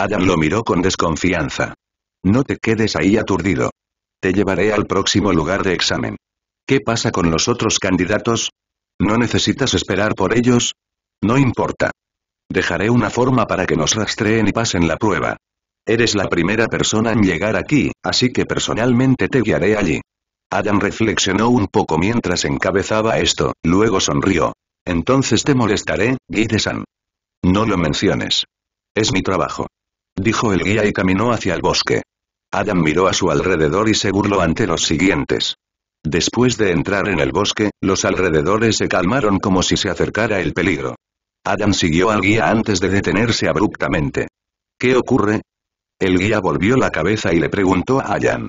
Adam lo miró con desconfianza. No te quedes ahí aturdido. Te llevaré al próximo lugar de examen. ¿Qué pasa con los otros candidatos? ¿No necesitas esperar por ellos? No importa. Dejaré una forma para que nos rastreen y pasen la prueba. Eres la primera persona en llegar aquí, así que personalmente te guiaré allí. Adam reflexionó un poco mientras encabezaba esto, luego sonrió. Entonces te molestaré, Guide-san. No lo menciones. Es mi trabajo dijo el guía y caminó hacia el bosque. Adam miró a su alrededor y se burló ante los siguientes. Después de entrar en el bosque, los alrededores se calmaron como si se acercara el peligro. Adam siguió al guía antes de detenerse abruptamente. ¿Qué ocurre? El guía volvió la cabeza y le preguntó a Adam.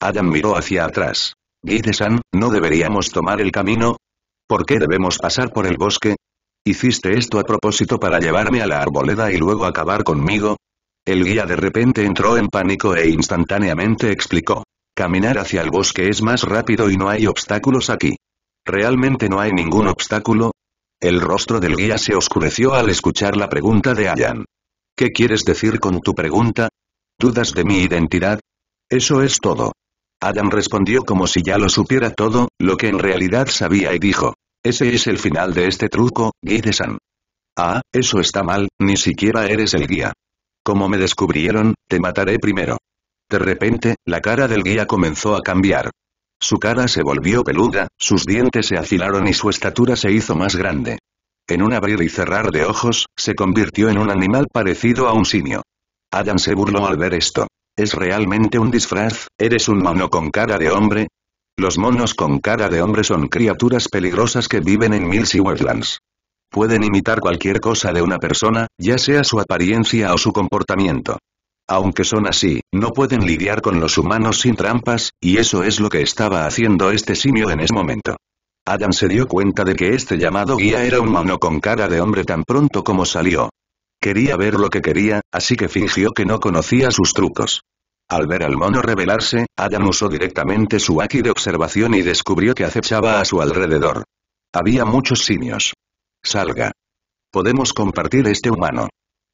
Adam miró hacia atrás. Guidesan, ¿no deberíamos tomar el camino? ¿Por qué debemos pasar por el bosque? ¿Hiciste esto a propósito para llevarme a la arboleda y luego acabar conmigo? El guía de repente entró en pánico e instantáneamente explicó. Caminar hacia el bosque es más rápido y no hay obstáculos aquí. ¿Realmente no hay ningún obstáculo? El rostro del guía se oscureció al escuchar la pregunta de Ayan. ¿Qué quieres decir con tu pregunta? ¿Dudas de mi identidad? Eso es todo. Adam respondió como si ya lo supiera todo, lo que en realidad sabía y dijo. Ese es el final de este truco, Guide-san. Ah, eso está mal, ni siquiera eres el guía. Como me descubrieron, te mataré primero. De repente, la cara del guía comenzó a cambiar. Su cara se volvió peluda, sus dientes se afilaron y su estatura se hizo más grande. En un abrir y cerrar de ojos, se convirtió en un animal parecido a un simio. Adam se burló al ver esto. ¿Es realmente un disfraz? ¿Eres un mono con cara de hombre? Los monos con cara de hombre son criaturas peligrosas que viven en Mills y Wetlands. Pueden imitar cualquier cosa de una persona, ya sea su apariencia o su comportamiento. Aunque son así, no pueden lidiar con los humanos sin trampas, y eso es lo que estaba haciendo este simio en ese momento. Adam se dio cuenta de que este llamado guía era un mono con cara de hombre tan pronto como salió. Quería ver lo que quería, así que fingió que no conocía sus trucos. Al ver al mono revelarse, Adam usó directamente su aquí de observación y descubrió que acechaba a su alrededor. Había muchos simios. Salga. Podemos compartir este humano.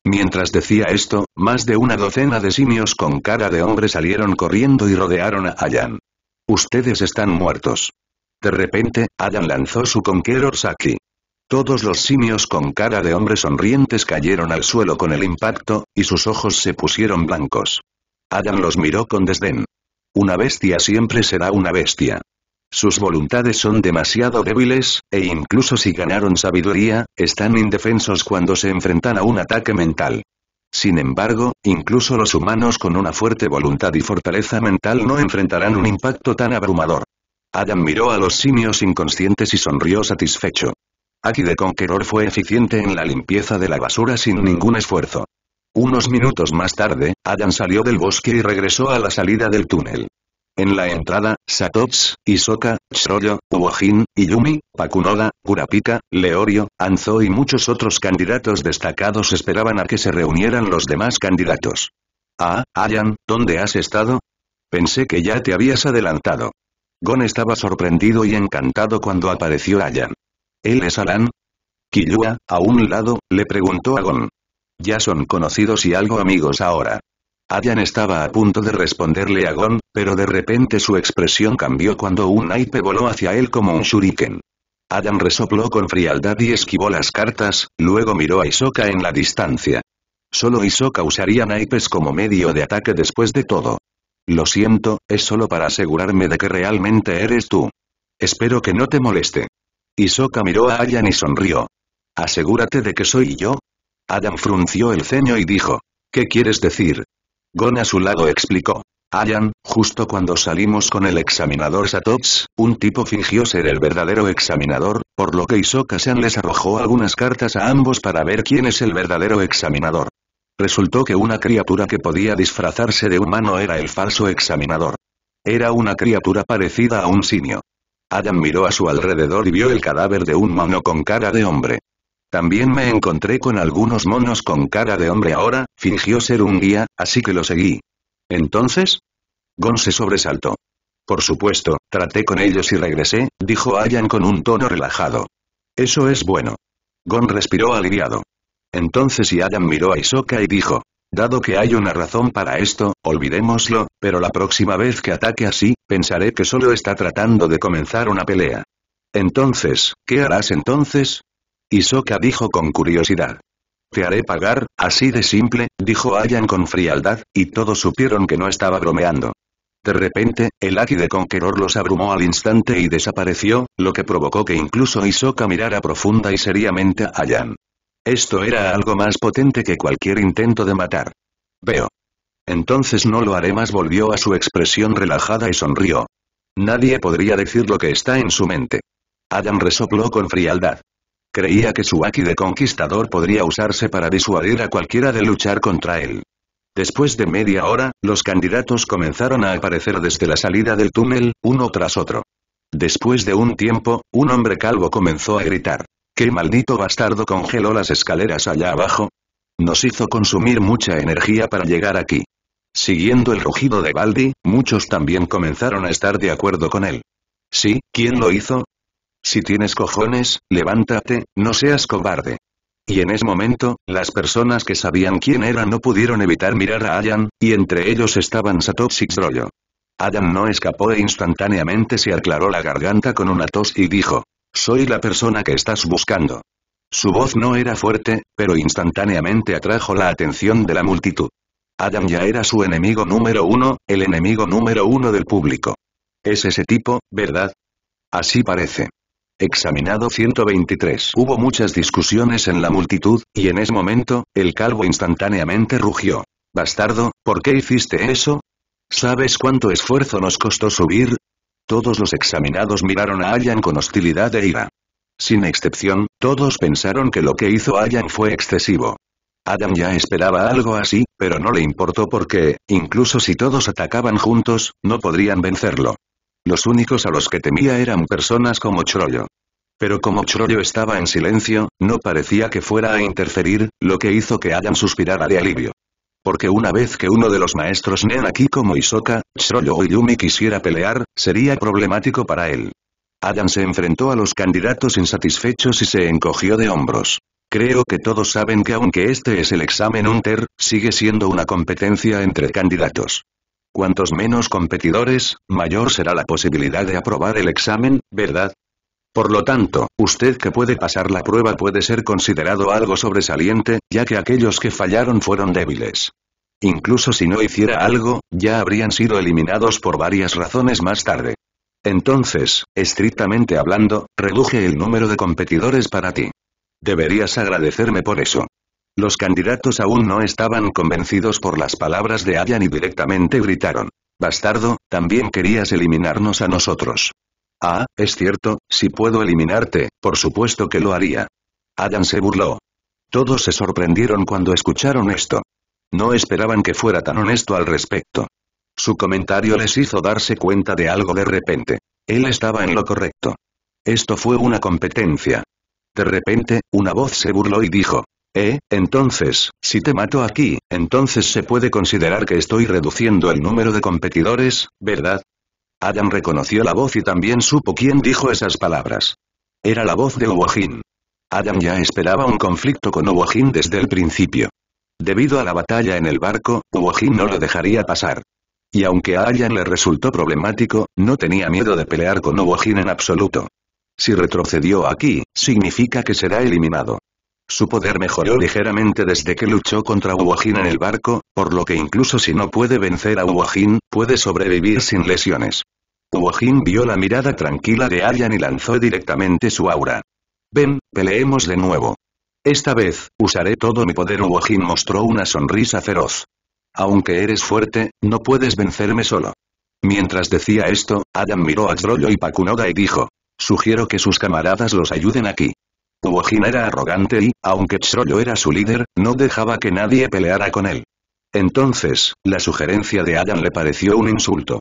Mientras decía esto, más de una docena de simios con cara de hombre salieron corriendo y rodearon a Ayan. Ustedes están muertos. De repente, Ayan lanzó su Conqueror Saki. Todos los simios con cara de hombre sonrientes cayeron al suelo con el impacto, y sus ojos se pusieron blancos. Ayan los miró con desdén. Una bestia siempre será una bestia. Sus voluntades son demasiado débiles, e incluso si ganaron sabiduría, están indefensos cuando se enfrentan a un ataque mental. Sin embargo, incluso los humanos con una fuerte voluntad y fortaleza mental no enfrentarán un impacto tan abrumador. Adam miró a los simios inconscientes y sonrió satisfecho. Aki de Conqueror fue eficiente en la limpieza de la basura sin ningún esfuerzo. Unos minutos más tarde, Adam salió del bosque y regresó a la salida del túnel. En la entrada, Satops, Isoka, Shroyo, Uojin, Yumi, Pakunoda, Kurapika, Leorio, Anzo y muchos otros candidatos destacados esperaban a que se reunieran los demás candidatos. Ah, Ayan, ¿dónde has estado? Pensé que ya te habías adelantado. Gon estaba sorprendido y encantado cuando apareció Ayan. ¿Él es Alan? Killua, a un lado, le preguntó a Gon. Ya son conocidos y algo amigos ahora. Ayan estaba a punto de responderle a Gon, pero de repente su expresión cambió cuando un naipe voló hacia él como un shuriken. Adam resopló con frialdad y esquivó las cartas, luego miró a Isoka en la distancia. Solo Isoka usaría naipes como medio de ataque después de todo. Lo siento, es solo para asegurarme de que realmente eres tú. Espero que no te moleste. Isoka miró a Adam y sonrió. ¿Asegúrate de que soy yo? Adam frunció el ceño y dijo. ¿Qué quieres decir? Gon a su lado explicó. Ayan, justo cuando salimos con el examinador Satops, un tipo fingió ser el verdadero examinador, por lo que Isoka-san les arrojó algunas cartas a ambos para ver quién es el verdadero examinador. Resultó que una criatura que podía disfrazarse de humano era el falso examinador. Era una criatura parecida a un simio. Ayan miró a su alrededor y vio el cadáver de un mono con cara de hombre. También me encontré con algunos monos con cara de hombre ahora, fingió ser un guía, así que lo seguí. ¿Entonces? Gon se sobresaltó. Por supuesto, traté con ellos y regresé, dijo Ayan con un tono relajado. Eso es bueno. Gon respiró aliviado. Entonces Ayan miró a Isoka y dijo, Dado que hay una razón para esto, olvidémoslo, pero la próxima vez que ataque así, pensaré que solo está tratando de comenzar una pelea. Entonces, ¿qué harás entonces? Isoka dijo con curiosidad. Te haré pagar, así de simple, dijo Ayan con frialdad, y todos supieron que no estaba bromeando. De repente, el águila de Conqueror los abrumó al instante y desapareció, lo que provocó que incluso Isoka mirara profunda y seriamente a Ayan. Esto era algo más potente que cualquier intento de matar. Veo. Entonces no lo haré más volvió a su expresión relajada y sonrió. Nadie podría decir lo que está en su mente. Ayan resopló con frialdad creía que su Aki de Conquistador podría usarse para disuadir a cualquiera de luchar contra él. Después de media hora, los candidatos comenzaron a aparecer desde la salida del túnel, uno tras otro. Después de un tiempo, un hombre calvo comenzó a gritar. ¿Qué maldito bastardo congeló las escaleras allá abajo? Nos hizo consumir mucha energía para llegar aquí. Siguiendo el rugido de Baldi, muchos también comenzaron a estar de acuerdo con él. Sí, ¿quién lo hizo? Si tienes cojones, levántate, no seas cobarde. Y en ese momento, las personas que sabían quién era no pudieron evitar mirar a Ayan, y entre ellos estaban Satoshi Rollo. Ayan no escapó e instantáneamente se aclaró la garganta con una tos y dijo, «Soy la persona que estás buscando». Su voz no era fuerte, pero instantáneamente atrajo la atención de la multitud. Adam ya era su enemigo número uno, el enemigo número uno del público. Es ese tipo, ¿verdad? Así parece. Examinado 123. Hubo muchas discusiones en la multitud, y en ese momento, el calvo instantáneamente rugió. Bastardo, ¿por qué hiciste eso? ¿Sabes cuánto esfuerzo nos costó subir? Todos los examinados miraron a Ayan con hostilidad e ira. Sin excepción, todos pensaron que lo que hizo Ayan fue excesivo. Adam ya esperaba algo así, pero no le importó porque, incluso si todos atacaban juntos, no podrían vencerlo. Los únicos a los que temía eran personas como Chorollo. Pero como Chrollo estaba en silencio, no parecía que fuera a interferir, lo que hizo que Adam suspirara de alivio. Porque una vez que uno de los maestros aquí como Isoka, Trollo o Yumi quisiera pelear, sería problemático para él. Adam se enfrentó a los candidatos insatisfechos y se encogió de hombros. Creo que todos saben que aunque este es el examen UNTER, sigue siendo una competencia entre candidatos. Cuantos menos competidores, mayor será la posibilidad de aprobar el examen, ¿verdad? Por lo tanto, usted que puede pasar la prueba puede ser considerado algo sobresaliente, ya que aquellos que fallaron fueron débiles. Incluso si no hiciera algo, ya habrían sido eliminados por varias razones más tarde. Entonces, estrictamente hablando, reduje el número de competidores para ti. Deberías agradecerme por eso. Los candidatos aún no estaban convencidos por las palabras de Ayan y directamente gritaron. Bastardo, también querías eliminarnos a nosotros. Ah, es cierto, si puedo eliminarte, por supuesto que lo haría. Adam se burló. Todos se sorprendieron cuando escucharon esto. No esperaban que fuera tan honesto al respecto. Su comentario les hizo darse cuenta de algo de repente. Él estaba en lo correcto. Esto fue una competencia. De repente, una voz se burló y dijo, eh, entonces, si te mato aquí, entonces se puede considerar que estoy reduciendo el número de competidores, ¿verdad? Adam reconoció la voz y también supo quién dijo esas palabras. Era la voz de Owojin. Adam ya esperaba un conflicto con Owojin desde el principio. Debido a la batalla en el barco, Owojin no lo dejaría pasar. Y aunque a Ayan le resultó problemático, no tenía miedo de pelear con Owojin en absoluto. Si retrocedió aquí, significa que será eliminado. Su poder mejoró ligeramente desde que luchó contra Uwajin en el barco, por lo que incluso si no puede vencer a Uwajin, puede sobrevivir sin lesiones. Uwajin vio la mirada tranquila de Aryan y lanzó directamente su aura. Ven, peleemos de nuevo. Esta vez, usaré todo mi poder. Uwajin mostró una sonrisa feroz. Aunque eres fuerte, no puedes vencerme solo. Mientras decía esto, Adam miró a Drollo y Pakunoda y dijo. Sugiero que sus camaradas los ayuden aquí. Jin era arrogante y, aunque Chroyo era su líder, no dejaba que nadie peleara con él. Entonces, la sugerencia de Ayan le pareció un insulto.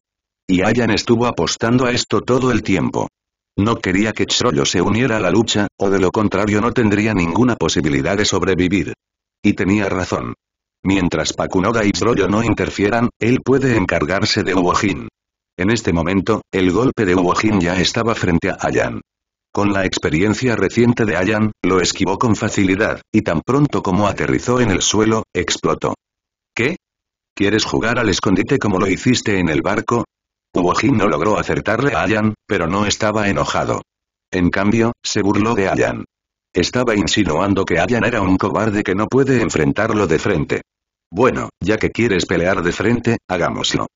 Y Ayan estuvo apostando a esto todo el tiempo. No quería que Chroyo se uniera a la lucha, o de lo contrario no tendría ninguna posibilidad de sobrevivir. Y tenía razón. Mientras Pakunoda y Troyo no interfieran, él puede encargarse de Uwojin. En este momento, el golpe de Uwojin ya estaba frente a Ayan. Con la experiencia reciente de Ayan, lo esquivó con facilidad, y tan pronto como aterrizó en el suelo, explotó. ¿Qué? ¿Quieres jugar al escondite como lo hiciste en el barco? Uwojin no logró acertarle a Ayan, pero no estaba enojado. En cambio, se burló de Ayan. Estaba insinuando que Ayan era un cobarde que no puede enfrentarlo de frente. Bueno, ya que quieres pelear de frente, hagámoslo.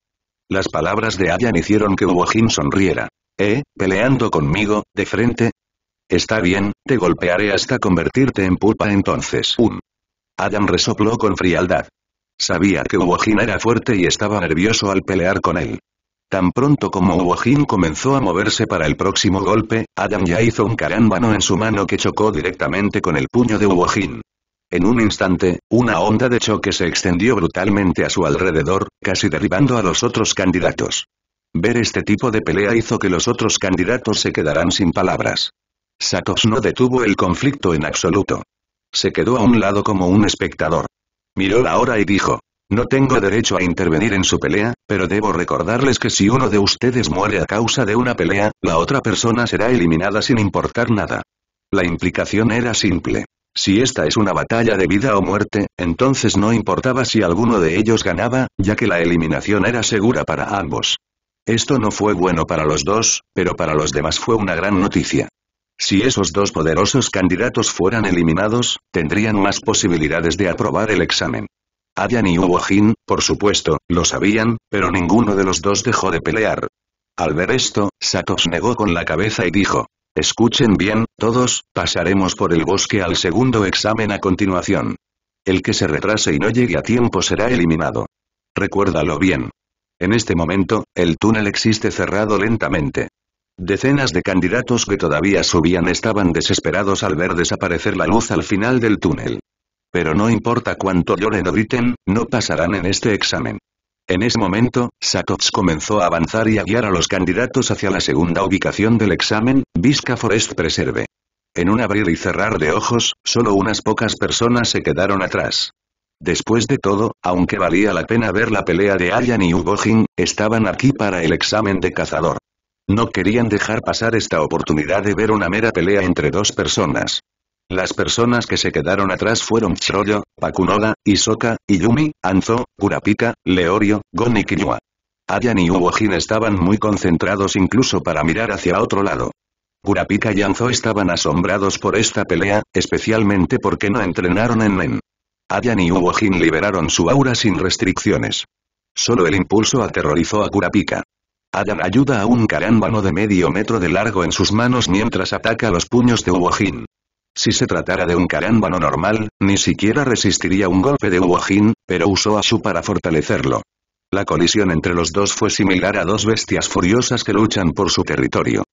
Las palabras de Ayan hicieron que Uwojin sonriera. ¿Eh? ¿Peleando conmigo, de frente? Está bien, te golpearé hasta convertirte en pulpa entonces. Adam resopló con frialdad. Sabía que Uwojin era fuerte y estaba nervioso al pelear con él. Tan pronto como Uwojin comenzó a moverse para el próximo golpe, Adam ya hizo un carámbano en su mano que chocó directamente con el puño de Uwojin. En un instante, una onda de choque se extendió brutalmente a su alrededor, casi derribando a los otros candidatos. Ver este tipo de pelea hizo que los otros candidatos se quedaran sin palabras. Satos no detuvo el conflicto en absoluto. Se quedó a un lado como un espectador. Miró la hora y dijo, no tengo derecho a intervenir en su pelea, pero debo recordarles que si uno de ustedes muere a causa de una pelea, la otra persona será eliminada sin importar nada. La implicación era simple. Si esta es una batalla de vida o muerte, entonces no importaba si alguno de ellos ganaba, ya que la eliminación era segura para ambos. Esto no fue bueno para los dos, pero para los demás fue una gran noticia. Si esos dos poderosos candidatos fueran eliminados, tendrían más posibilidades de aprobar el examen. Adjan y Uwajin, por supuesto, lo sabían, pero ninguno de los dos dejó de pelear. Al ver esto, Satos negó con la cabeza y dijo, Escuchen bien, todos, pasaremos por el bosque al segundo examen a continuación. El que se retrase y no llegue a tiempo será eliminado. Recuérdalo bien. En este momento, el túnel existe cerrado lentamente. Decenas de candidatos que todavía subían estaban desesperados al ver desaparecer la luz al final del túnel. Pero no importa cuánto lloren o griten, no pasarán en este examen. En ese momento, Satox comenzó a avanzar y a guiar a los candidatos hacia la segunda ubicación del examen, Visca Forest Preserve. En un abrir y cerrar de ojos, solo unas pocas personas se quedaron atrás. Después de todo, aunque valía la pena ver la pelea de Ayan y Ugojin, estaban aquí para el examen de cazador. No querían dejar pasar esta oportunidad de ver una mera pelea entre dos personas. Las personas que se quedaron atrás fueron Chroyo, Pakunoda, Isoka, Iyumi, Anzo, Kurapika, Leorio, Gon y Kiyua. Ayan y Hugojin estaban muy concentrados incluso para mirar hacia otro lado. Kurapika y Anzo estaban asombrados por esta pelea, especialmente porque no entrenaron en Nen. Ayan y Hugo liberaron su aura sin restricciones. Solo el impulso aterrorizó a Kurapika. Ayan ayuda a un carámbano de medio metro de largo en sus manos mientras ataca los puños de Uwojin. Si se tratara de un carámbano normal, ni siquiera resistiría un golpe de Uwojin, pero usó a Su para fortalecerlo. La colisión entre los dos fue similar a dos bestias furiosas que luchan por su territorio.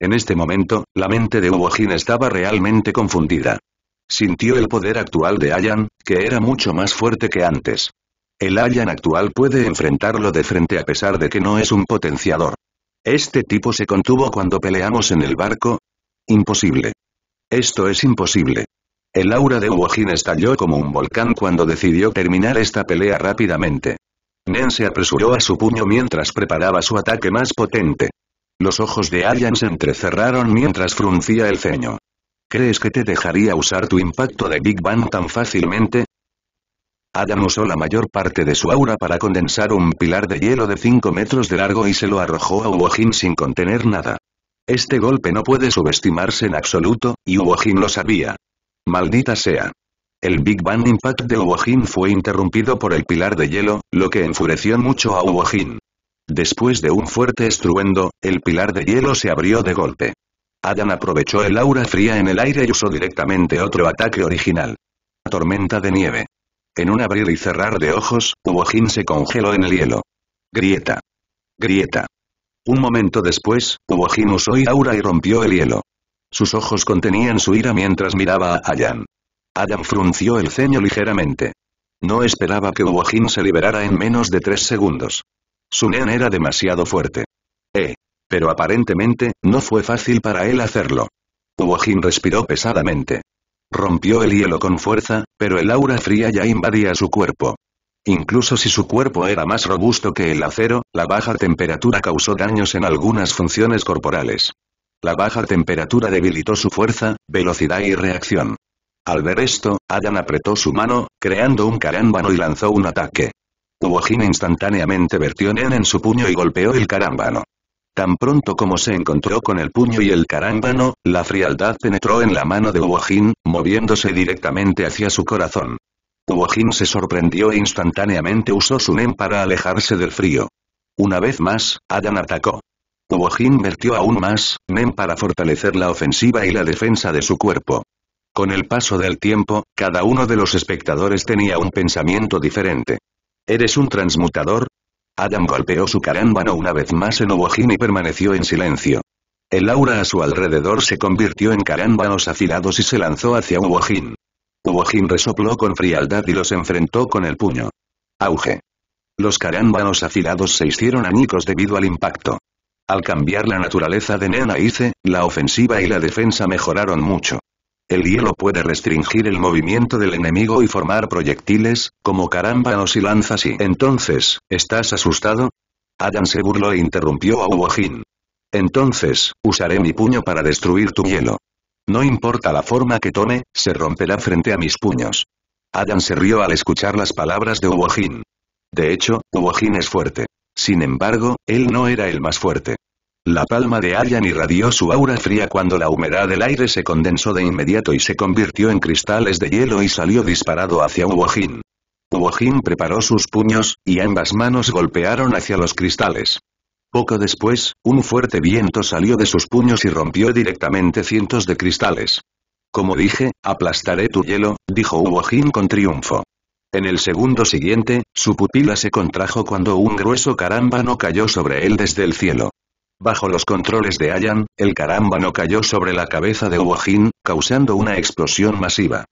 En este momento, la mente de Uwojin estaba realmente confundida. Sintió el poder actual de Ayan, que era mucho más fuerte que antes. El Ayan actual puede enfrentarlo de frente a pesar de que no es un potenciador. ¿Este tipo se contuvo cuando peleamos en el barco? Imposible. Esto es imposible. El aura de Wojin estalló como un volcán cuando decidió terminar esta pelea rápidamente. Nen se apresuró a su puño mientras preparaba su ataque más potente. Los ojos de Ayan se entrecerraron mientras fruncía el ceño. ¿Crees que te dejaría usar tu impacto de Big Bang tan fácilmente? Adam usó la mayor parte de su aura para condensar un pilar de hielo de 5 metros de largo y se lo arrojó a Uojin sin contener nada. Este golpe no puede subestimarse en absoluto, y Uojin lo sabía. Maldita sea. El Big Bang Impact de Uojin fue interrumpido por el pilar de hielo, lo que enfureció mucho a Uojin. Después de un fuerte estruendo, el pilar de hielo se abrió de golpe. Adam aprovechó el aura fría en el aire y usó directamente otro ataque original. Tormenta de nieve. En un abrir y cerrar de ojos, Uojin se congeló en el hielo. Grieta. Grieta. Un momento después, Uojin usó el aura y rompió el hielo. Sus ojos contenían su ira mientras miraba a Ayan. Ayan frunció el ceño ligeramente. No esperaba que Uojin se liberara en menos de tres segundos. Su nen era demasiado fuerte. Eh. Pero aparentemente, no fue fácil para él hacerlo. Uojin respiró pesadamente. Rompió el hielo con fuerza, pero el aura fría ya invadía su cuerpo. Incluso si su cuerpo era más robusto que el acero, la baja temperatura causó daños en algunas funciones corporales. La baja temperatura debilitó su fuerza, velocidad y reacción. Al ver esto, Adam apretó su mano, creando un carámbano y lanzó un ataque. Uojin instantáneamente vertió Nen en su puño y golpeó el carámbano. Tan pronto como se encontró con el puño y el carámbano, la frialdad penetró en la mano de Wojin, moviéndose directamente hacia su corazón. Wojin se sorprendió e instantáneamente usó su nen para alejarse del frío. Una vez más, Adam atacó. Wojin vertió aún más, nen para fortalecer la ofensiva y la defensa de su cuerpo. Con el paso del tiempo, cada uno de los espectadores tenía un pensamiento diferente. Eres un transmutador, Adam golpeó su carámbano una vez más en Obojin y permaneció en silencio. El aura a su alrededor se convirtió en carámbanos afilados y se lanzó hacia Ubojin. Ubojin resopló con frialdad y los enfrentó con el puño. Auge. Los carámbanos afilados se hicieron añicos debido al impacto. Al cambiar la naturaleza de Nena Ice, la ofensiva y la defensa mejoraron mucho. El hielo puede restringir el movimiento del enemigo y formar proyectiles, como caramba y lanzas y entonces, ¿estás asustado? Adam se burló e interrumpió a Uojin. Entonces, usaré mi puño para destruir tu hielo. No importa la forma que tome, se romperá frente a mis puños. Adam se rió al escuchar las palabras de Uojin. De hecho, Uojin es fuerte. Sin embargo, él no era el más fuerte. La palma de Aryan irradió su aura fría cuando la humedad del aire se condensó de inmediato y se convirtió en cristales de hielo y salió disparado hacia Uwojin. Uwojin preparó sus puños, y ambas manos golpearon hacia los cristales. Poco después, un fuerte viento salió de sus puños y rompió directamente cientos de cristales. Como dije, aplastaré tu hielo, dijo Uwojin con triunfo. En el segundo siguiente, su pupila se contrajo cuando un grueso carámbano cayó sobre él desde el cielo. Bajo los controles de Ayan, el carámbano cayó sobre la cabeza de Huojin, causando una explosión masiva.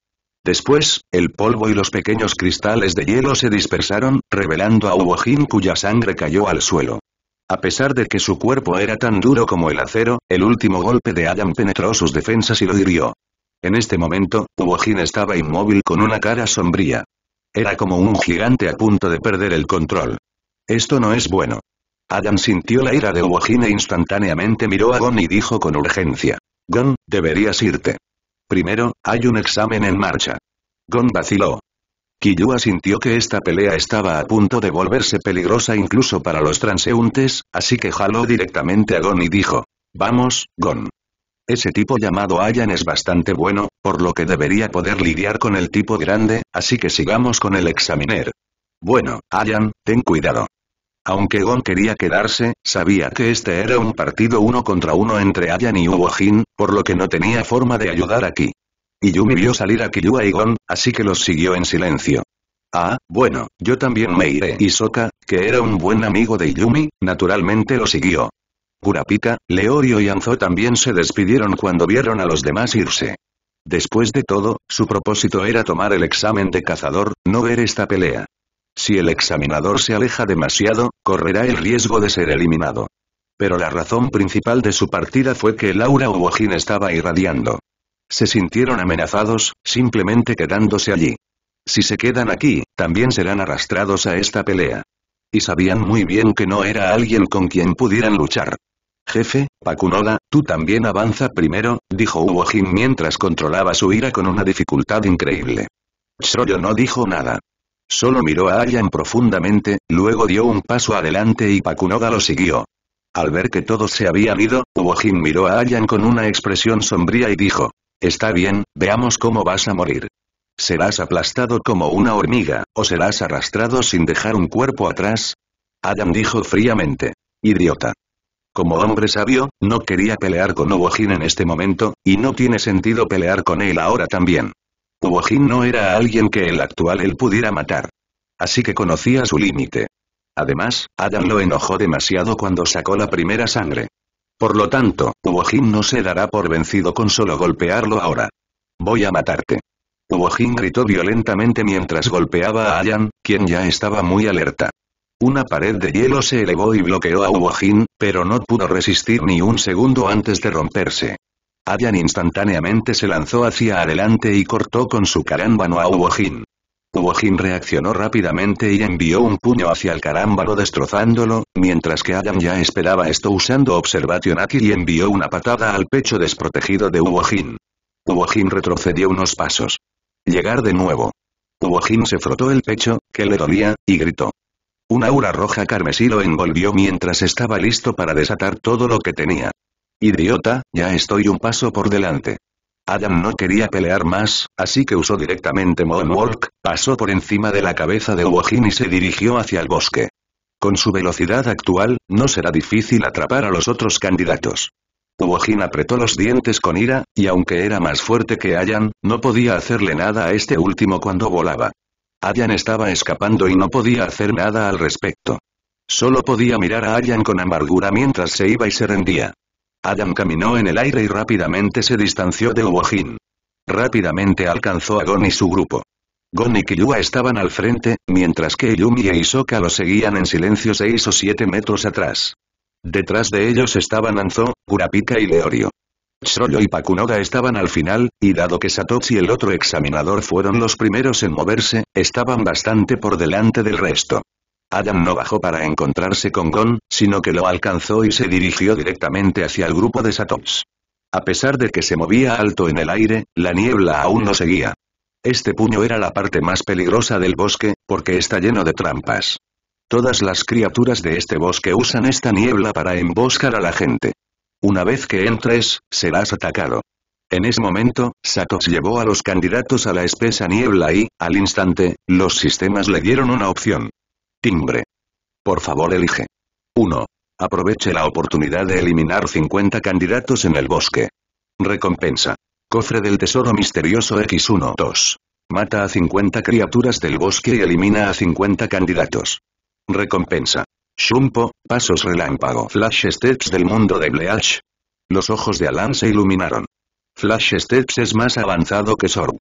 Después, el polvo y los pequeños cristales de hielo se dispersaron, revelando a Huojin cuya sangre cayó al suelo. A pesar de que su cuerpo era tan duro como el acero, el último golpe de Ayan penetró sus defensas y lo hirió. En este momento, Huojin estaba inmóvil con una cara sombría. Era como un gigante a punto de perder el control. Esto no es bueno. Ayan sintió la ira de Wojin e instantáneamente miró a Gon y dijo con urgencia. Gon, deberías irte. Primero, hay un examen en marcha. Gon vaciló. Kiyua sintió que esta pelea estaba a punto de volverse peligrosa incluso para los transeúntes, así que jaló directamente a Gon y dijo. Vamos, Gon. Ese tipo llamado Ayan es bastante bueno, por lo que debería poder lidiar con el tipo grande, así que sigamos con el examiner. Bueno, Ayan, ten cuidado. Aunque Gon quería quedarse, sabía que este era un partido uno contra uno entre Ayan y Uo por lo que no tenía forma de ayudar aquí. Yumi vio salir a Killua y Gon, así que los siguió en silencio. Ah, bueno, yo también me iré. Y Soka, que era un buen amigo de Yumi, naturalmente lo siguió. Kurapika, Leorio y Anzo también se despidieron cuando vieron a los demás irse. Después de todo, su propósito era tomar el examen de cazador, no ver esta pelea. Si el examinador se aleja demasiado, correrá el riesgo de ser eliminado. Pero la razón principal de su partida fue que Laura aura estaba irradiando. Se sintieron amenazados, simplemente quedándose allí. Si se quedan aquí, también serán arrastrados a esta pelea. Y sabían muy bien que no era alguien con quien pudieran luchar. Jefe, Pakunoda, tú también avanza primero, dijo Uojin mientras controlaba su ira con una dificultad increíble. Shroyo no dijo nada. Solo miró a Ayan profundamente, luego dio un paso adelante y Pakunoga lo siguió. Al ver que todos se habían ido, Uojin miró a Ayan con una expresión sombría y dijo, «Está bien, veamos cómo vas a morir. ¿Serás aplastado como una hormiga, o serás arrastrado sin dejar un cuerpo atrás?» Adam dijo fríamente, «Idiota. Como hombre sabio, no quería pelear con Uojin en este momento, y no tiene sentido pelear con él ahora también. Jin no era alguien que el actual él pudiera matar. Así que conocía su límite. Además, Adam lo enojó demasiado cuando sacó la primera sangre. Por lo tanto, Jin no se dará por vencido con solo golpearlo ahora. Voy a matarte. Jin gritó violentamente mientras golpeaba a Ayan, quien ya estaba muy alerta. Una pared de hielo se elevó y bloqueó a Jin, pero no pudo resistir ni un segundo antes de romperse. Ayan instantáneamente se lanzó hacia adelante y cortó con su carámbano a Uwojin. Uwojin reaccionó rápidamente y envió un puño hacia el carámbano destrozándolo, mientras que Adam ya esperaba esto usando observación Aki y envió una patada al pecho desprotegido de Uwojin. Uwojin retrocedió unos pasos. Llegar de nuevo. Uwojin se frotó el pecho, que le dolía, y gritó. Una aura roja carmesí lo envolvió mientras estaba listo para desatar todo lo que tenía. Idiota, ya estoy un paso por delante. Adam no quería pelear más, así que usó directamente Moonwalk, pasó por encima de la cabeza de Wojin y se dirigió hacia el bosque. Con su velocidad actual, no será difícil atrapar a los otros candidatos. Wojin apretó los dientes con ira, y aunque era más fuerte que Ayan, no podía hacerle nada a este último cuando volaba. Ayan estaba escapando y no podía hacer nada al respecto. Solo podía mirar a Ayan con amargura mientras se iba y se rendía. Adam caminó en el aire y rápidamente se distanció de Uojin. Rápidamente alcanzó a Gon y su grupo. Gon y Killua estaban al frente, mientras que Yumi e Isoka lo seguían en silencio seis o siete metros atrás. Detrás de ellos estaban Anzo, Kurapika y Leorio. Shroyo y Pakunoda estaban al final, y dado que Satoshi y el otro examinador fueron los primeros en moverse, estaban bastante por delante del resto. Adam no bajó para encontrarse con Gon, sino que lo alcanzó y se dirigió directamente hacia el grupo de Satos. A pesar de que se movía alto en el aire, la niebla aún no seguía. Este puño era la parte más peligrosa del bosque, porque está lleno de trampas. Todas las criaturas de este bosque usan esta niebla para emboscar a la gente. Una vez que entres, serás atacado. En ese momento, Satos llevó a los candidatos a la espesa niebla y, al instante, los sistemas le dieron una opción. Timbre. Por favor elige. 1. Aproveche la oportunidad de eliminar 50 candidatos en el bosque. Recompensa. Cofre del Tesoro Misterioso X1 2. Mata a 50 criaturas del bosque y elimina a 50 candidatos. Recompensa. Shumpo, pasos relámpago. Flash Steps del mundo de Bleach. Los ojos de Alan se iluminaron. Flash Steps es más avanzado que Sorb.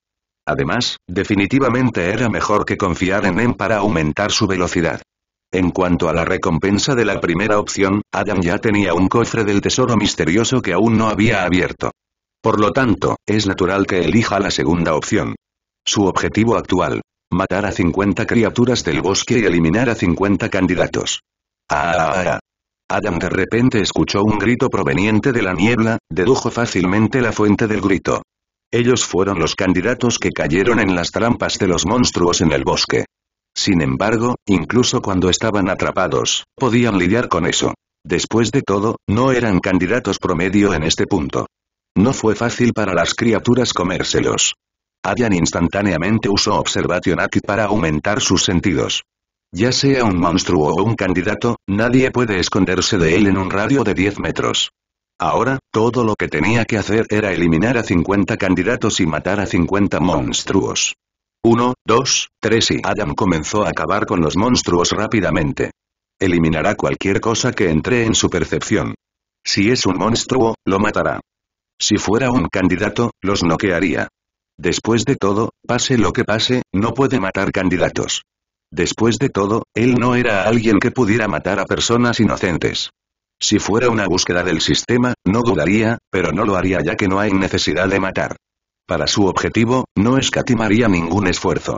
Además, definitivamente era mejor que confiar en él para aumentar su velocidad. En cuanto a la recompensa de la primera opción, Adam ya tenía un cofre del tesoro misterioso que aún no había abierto. Por lo tanto, es natural que elija la segunda opción. Su objetivo actual. Matar a 50 criaturas del bosque y eliminar a 50 candidatos. Ah, ah, ah, ah, Adam de repente escuchó un grito proveniente de la niebla, dedujo fácilmente la fuente del grito. Ellos fueron los candidatos que cayeron en las trampas de los monstruos en el bosque. Sin embargo, incluso cuando estaban atrapados, podían lidiar con eso. Después de todo, no eran candidatos promedio en este punto. No fue fácil para las criaturas comérselos. Allan instantáneamente usó Observation Aki para aumentar sus sentidos. Ya sea un monstruo o un candidato, nadie puede esconderse de él en un radio de 10 metros. Ahora, todo lo que tenía que hacer era eliminar a 50 candidatos y matar a 50 monstruos. Uno, dos, tres y Adam comenzó a acabar con los monstruos rápidamente. Eliminará cualquier cosa que entre en su percepción. Si es un monstruo, lo matará. Si fuera un candidato, los noquearía. Después de todo, pase lo que pase, no puede matar candidatos. Después de todo, él no era alguien que pudiera matar a personas inocentes. Si fuera una búsqueda del sistema, no dudaría, pero no lo haría ya que no hay necesidad de matar. Para su objetivo, no escatimaría ningún esfuerzo.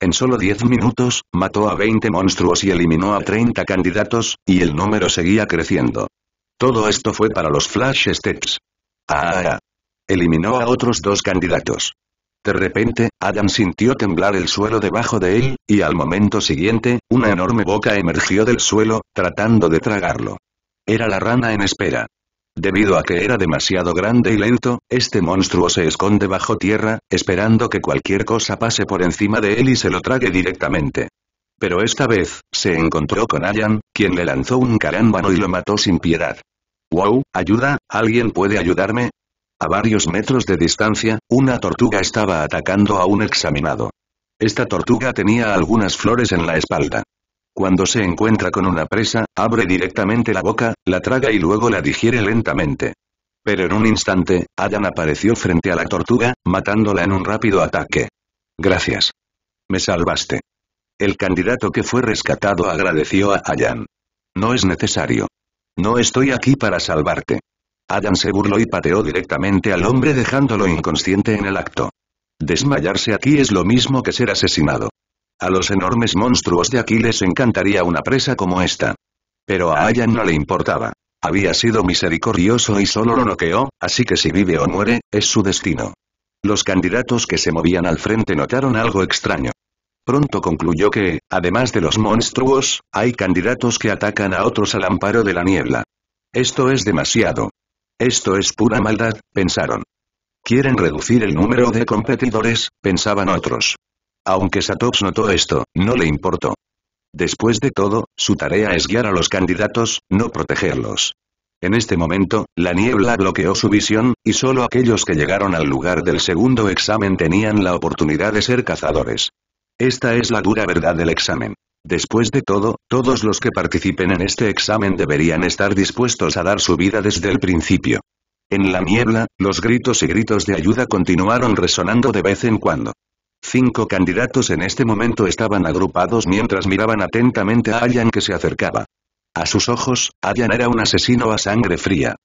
En solo 10 minutos, mató a 20 monstruos y eliminó a 30 candidatos, y el número seguía creciendo. Todo esto fue para los Flash Steps. Ah, ah, ah. Eliminó a otros dos candidatos. De repente, Adam sintió temblar el suelo debajo de él, y al momento siguiente, una enorme boca emergió del suelo, tratando de tragarlo. Era la rana en espera. Debido a que era demasiado grande y lento, este monstruo se esconde bajo tierra, esperando que cualquier cosa pase por encima de él y se lo trague directamente. Pero esta vez, se encontró con Ayan, quien le lanzó un carámbano y lo mató sin piedad. ¡Wow! ¡Ayuda! ¿Alguien puede ayudarme? A varios metros de distancia, una tortuga estaba atacando a un examinado. Esta tortuga tenía algunas flores en la espalda. Cuando se encuentra con una presa, abre directamente la boca, la traga y luego la digiere lentamente. Pero en un instante, Ayan apareció frente a la tortuga, matándola en un rápido ataque. Gracias. Me salvaste. El candidato que fue rescatado agradeció a Ayan. No es necesario. No estoy aquí para salvarte. Adam se burló y pateó directamente al hombre dejándolo inconsciente en el acto. Desmayarse aquí es lo mismo que ser asesinado. A los enormes monstruos de aquí les encantaría una presa como esta. Pero a Ayan no le importaba. Había sido misericordioso y solo lo noqueó, así que si vive o muere, es su destino. Los candidatos que se movían al frente notaron algo extraño. Pronto concluyó que, además de los monstruos, hay candidatos que atacan a otros al amparo de la niebla. Esto es demasiado. Esto es pura maldad, pensaron. Quieren reducir el número de competidores, pensaban otros. Aunque Satops notó esto, no le importó. Después de todo, su tarea es guiar a los candidatos, no protegerlos. En este momento, la niebla bloqueó su visión, y solo aquellos que llegaron al lugar del segundo examen tenían la oportunidad de ser cazadores. Esta es la dura verdad del examen. Después de todo, todos los que participen en este examen deberían estar dispuestos a dar su vida desde el principio. En la niebla, los gritos y gritos de ayuda continuaron resonando de vez en cuando. Cinco candidatos en este momento estaban agrupados mientras miraban atentamente a Allan que se acercaba. A sus ojos, Allan era un asesino a sangre fría.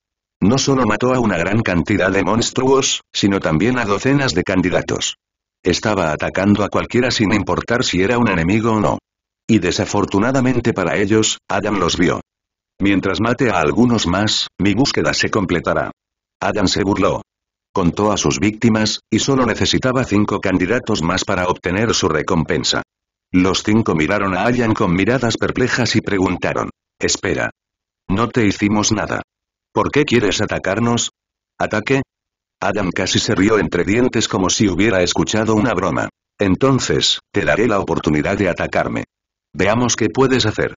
No solo mató a una gran cantidad de monstruos, sino también a docenas de candidatos. Estaba atacando a cualquiera sin importar si era un enemigo o no. Y desafortunadamente para ellos, Adam los vio. Mientras mate a algunos más, mi búsqueda se completará. Adam se burló. Contó a sus víctimas, y solo necesitaba cinco candidatos más para obtener su recompensa. Los cinco miraron a Ayan con miradas perplejas y preguntaron. Espera. No te hicimos nada. ¿Por qué quieres atacarnos? ¿Ataque? Adam casi se rió entre dientes como si hubiera escuchado una broma. Entonces, te daré la oportunidad de atacarme. Veamos qué puedes hacer.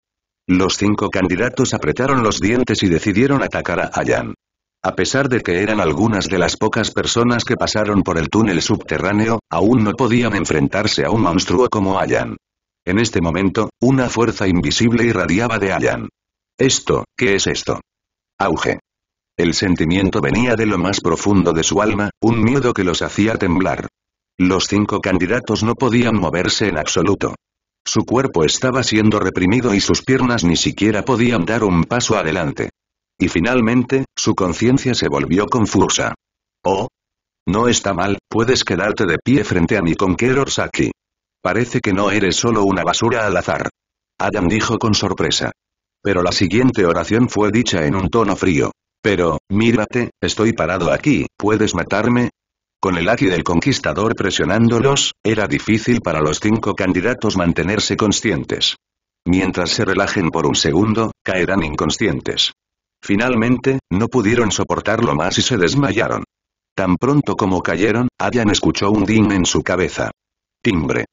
Los cinco candidatos apretaron los dientes y decidieron atacar a Ayan. A pesar de que eran algunas de las pocas personas que pasaron por el túnel subterráneo, aún no podían enfrentarse a un monstruo como Allan. En este momento, una fuerza invisible irradiaba de Allan. ¿Esto, qué es esto? Auge. El sentimiento venía de lo más profundo de su alma, un miedo que los hacía temblar. Los cinco candidatos no podían moverse en absoluto. Su cuerpo estaba siendo reprimido y sus piernas ni siquiera podían dar un paso adelante. Y finalmente, su conciencia se volvió confusa. Oh. No está mal, puedes quedarte de pie frente a mi Conqueror Saki. Parece que no eres solo una basura al azar. Adam dijo con sorpresa. Pero la siguiente oración fue dicha en un tono frío. Pero, mírate, estoy parado aquí, ¿puedes matarme? Con el Aki del conquistador presionándolos, era difícil para los cinco candidatos mantenerse conscientes. Mientras se relajen por un segundo, caerán inconscientes. Finalmente, no pudieron soportarlo más y se desmayaron. Tan pronto como cayeron, Ayan escuchó un ding en su cabeza. Timbre.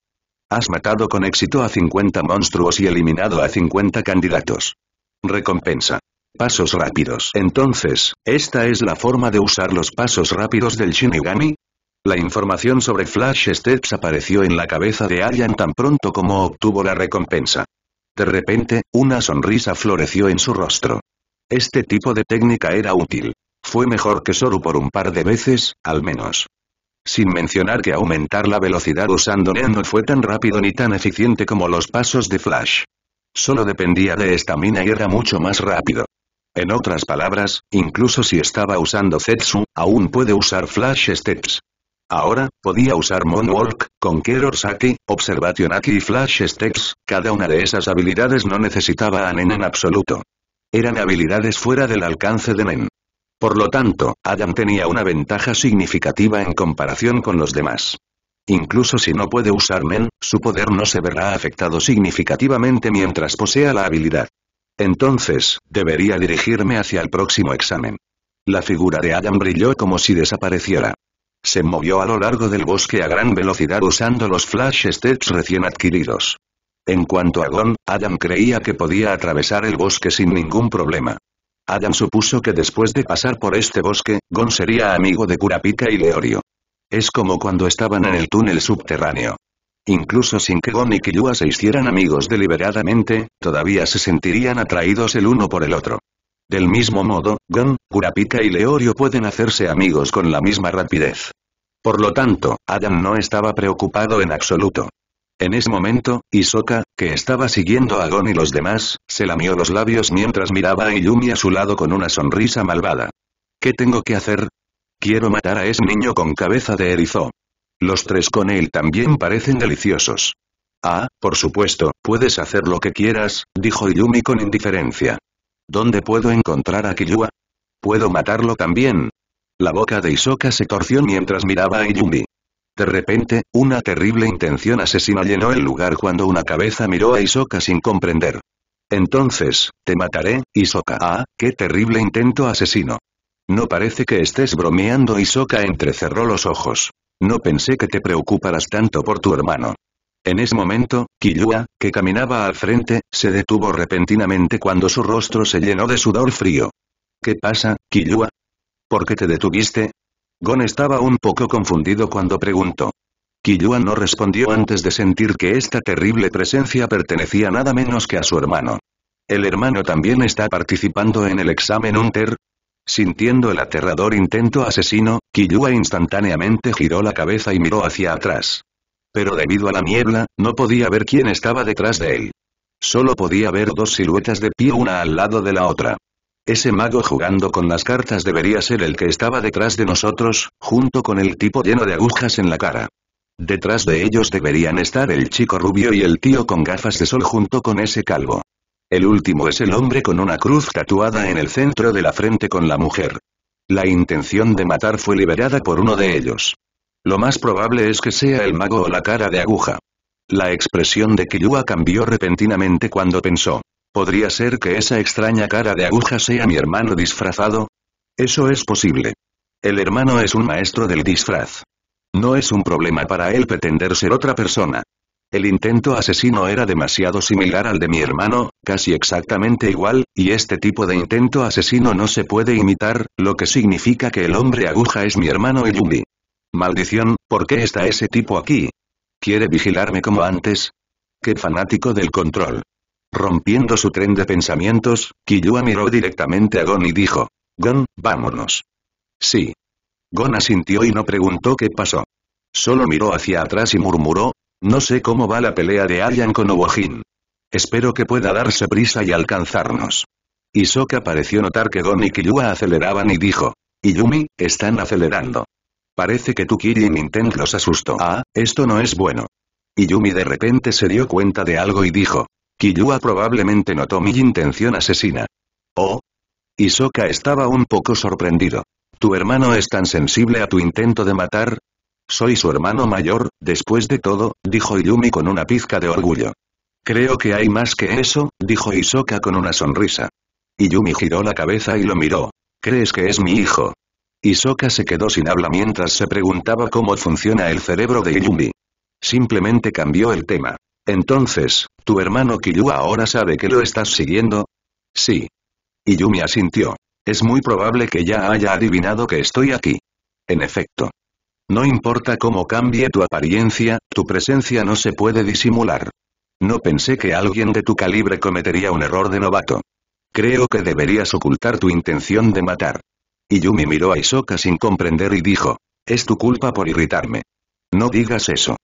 Has matado con éxito a 50 monstruos y eliminado a 50 candidatos. Recompensa. Pasos rápidos. Entonces, ¿esta es la forma de usar los pasos rápidos del Shinigami? La información sobre Flash Steps apareció en la cabeza de Ayan tan pronto como obtuvo la recompensa. De repente, una sonrisa floreció en su rostro. Este tipo de técnica era útil. Fue mejor que Soru por un par de veces, al menos. Sin mencionar que aumentar la velocidad usando Nen no fue tan rápido ni tan eficiente como los pasos de Flash. Solo dependía de estamina y era mucho más rápido. En otras palabras, incluso si estaba usando Zetsu, aún puede usar Flash Steps. Ahora, podía usar Moonwalk, Conqueror Saki, Observation y Flash Steps, cada una de esas habilidades no necesitaba a Nen en absoluto eran habilidades fuera del alcance de Men. Por lo tanto, Adam tenía una ventaja significativa en comparación con los demás. Incluso si no puede usar Men, su poder no se verá afectado significativamente mientras posea la habilidad. Entonces, debería dirigirme hacia el próximo examen. La figura de Adam brilló como si desapareciera. Se movió a lo largo del bosque a gran velocidad usando los flash steps recién adquiridos. En cuanto a Gon, Adam creía que podía atravesar el bosque sin ningún problema. Adam supuso que después de pasar por este bosque, Gon sería amigo de Kurapika y Leorio. Es como cuando estaban en el túnel subterráneo. Incluso sin que Gon y Killua se hicieran amigos deliberadamente, todavía se sentirían atraídos el uno por el otro. Del mismo modo, Gon, Kurapika y Leorio pueden hacerse amigos con la misma rapidez. Por lo tanto, Adam no estaba preocupado en absoluto. En ese momento, Isoka, que estaba siguiendo a Gon y los demás, se lamió los labios mientras miraba a Iyumi a su lado con una sonrisa malvada. ¿Qué tengo que hacer? Quiero matar a ese niño con cabeza de erizo. Los tres con él también parecen deliciosos. Ah, por supuesto, puedes hacer lo que quieras, dijo Iyumi con indiferencia. ¿Dónde puedo encontrar a Killua? ¿Puedo matarlo también? La boca de Isoka se torció mientras miraba a Iyumi. De repente, una terrible intención asesina llenó el lugar cuando una cabeza miró a Isoka sin comprender. Entonces, te mataré, Isoka. Ah, qué terrible intento asesino. No parece que estés bromeando Isoka entrecerró los ojos. No pensé que te preocuparas tanto por tu hermano. En ese momento, Killua, que caminaba al frente, se detuvo repentinamente cuando su rostro se llenó de sudor frío. ¿Qué pasa, Killua? ¿Por qué te detuviste? Gon estaba un poco confundido cuando preguntó. Kiyuan no respondió antes de sentir que esta terrible presencia pertenecía nada menos que a su hermano. ¿El hermano también está participando en el examen Hunter? Sintiendo el aterrador intento asesino, Kiyua instantáneamente giró la cabeza y miró hacia atrás. Pero debido a la niebla, no podía ver quién estaba detrás de él. Solo podía ver dos siluetas de pie una al lado de la otra. Ese mago jugando con las cartas debería ser el que estaba detrás de nosotros, junto con el tipo lleno de agujas en la cara. Detrás de ellos deberían estar el chico rubio y el tío con gafas de sol junto con ese calvo. El último es el hombre con una cruz tatuada en el centro de la frente con la mujer. La intención de matar fue liberada por uno de ellos. Lo más probable es que sea el mago o la cara de aguja. La expresión de Killua cambió repentinamente cuando pensó. ¿Podría ser que esa extraña cara de aguja sea mi hermano disfrazado? Eso es posible. El hermano es un maestro del disfraz. No es un problema para él pretender ser otra persona. El intento asesino era demasiado similar al de mi hermano, casi exactamente igual, y este tipo de intento asesino no se puede imitar, lo que significa que el hombre aguja es mi hermano Yumi. Maldición, ¿por qué está ese tipo aquí? ¿Quiere vigilarme como antes? ¡Qué fanático del control! Rompiendo su tren de pensamientos, Kiyua miró directamente a Gon y dijo. Gon, vámonos. Sí. Gon asintió y no preguntó qué pasó. Solo miró hacia atrás y murmuró, no sé cómo va la pelea de Ayan con Obojin. Espero que pueda darse prisa y alcanzarnos. Isoka pareció notar que Gon y Kiyua aceleraban y dijo, Yumi, están acelerando. Parece que tu Kirin Intent los asustó. Ah, esto no es bueno. Yumi de repente se dio cuenta de algo y dijo, Killua probablemente notó mi intención asesina. Oh. Isoka estaba un poco sorprendido. ¿Tu hermano es tan sensible a tu intento de matar? Soy su hermano mayor, después de todo, dijo Yumi con una pizca de orgullo. Creo que hay más que eso, dijo Isoka con una sonrisa. Yumi giró la cabeza y lo miró. ¿Crees que es mi hijo? Isoka se quedó sin habla mientras se preguntaba cómo funciona el cerebro de Yumi. Simplemente cambió el tema. Entonces, ¿tu hermano Kiyu ahora sabe que lo estás siguiendo? Sí. Yumi asintió. Es muy probable que ya haya adivinado que estoy aquí. En efecto. No importa cómo cambie tu apariencia, tu presencia no se puede disimular. No pensé que alguien de tu calibre cometería un error de novato. Creo que deberías ocultar tu intención de matar. Yumi miró a Isoka sin comprender y dijo, es tu culpa por irritarme. No digas eso.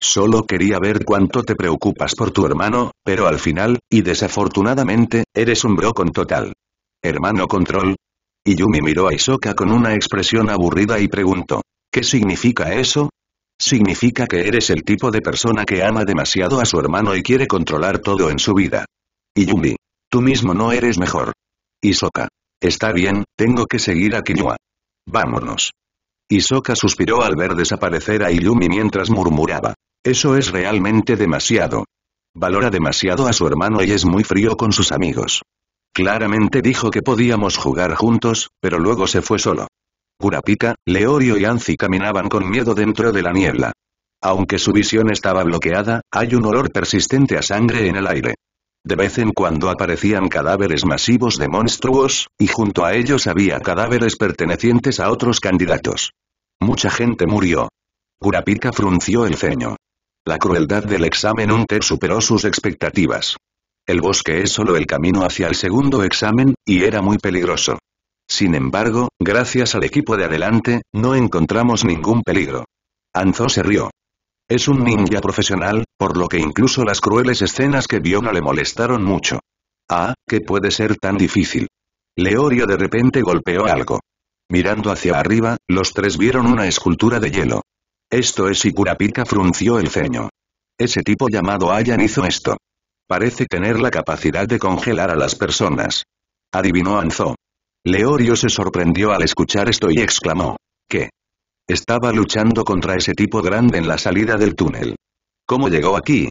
Solo quería ver cuánto te preocupas por tu hermano, pero al final, y desafortunadamente, eres un bro con total. Hermano control. Iyumi miró a Isoka con una expresión aburrida y preguntó, ¿qué significa eso? Significa que eres el tipo de persona que ama demasiado a su hermano y quiere controlar todo en su vida. Iyumi, tú mismo no eres mejor. Isoka, está bien, tengo que seguir a Kiyua. Vámonos. Isoka suspiró al ver desaparecer a Iyumi mientras murmuraba. Eso es realmente demasiado. Valora demasiado a su hermano y es muy frío con sus amigos. Claramente dijo que podíamos jugar juntos, pero luego se fue solo. Kurapika, Leorio y Anzi caminaban con miedo dentro de la niebla. Aunque su visión estaba bloqueada, hay un olor persistente a sangre en el aire. De vez en cuando aparecían cadáveres masivos de monstruos, y junto a ellos había cadáveres pertenecientes a otros candidatos. Mucha gente murió. Kurapika frunció el ceño. La crueldad del examen unter superó sus expectativas. El bosque es solo el camino hacia el segundo examen, y era muy peligroso. Sin embargo, gracias al equipo de adelante, no encontramos ningún peligro. Anzo se rió. Es un ninja profesional, por lo que incluso las crueles escenas que vio no le molestaron mucho. Ah, ¿qué puede ser tan difícil? Leorio de repente golpeó algo. Mirando hacia arriba, los tres vieron una escultura de hielo. Esto es si Kurapika frunció el ceño. Ese tipo llamado Ayan hizo esto. Parece tener la capacidad de congelar a las personas. Adivinó Anzo. Leorio se sorprendió al escuchar esto y exclamó. ¿Qué? Estaba luchando contra ese tipo grande en la salida del túnel. ¿Cómo llegó aquí?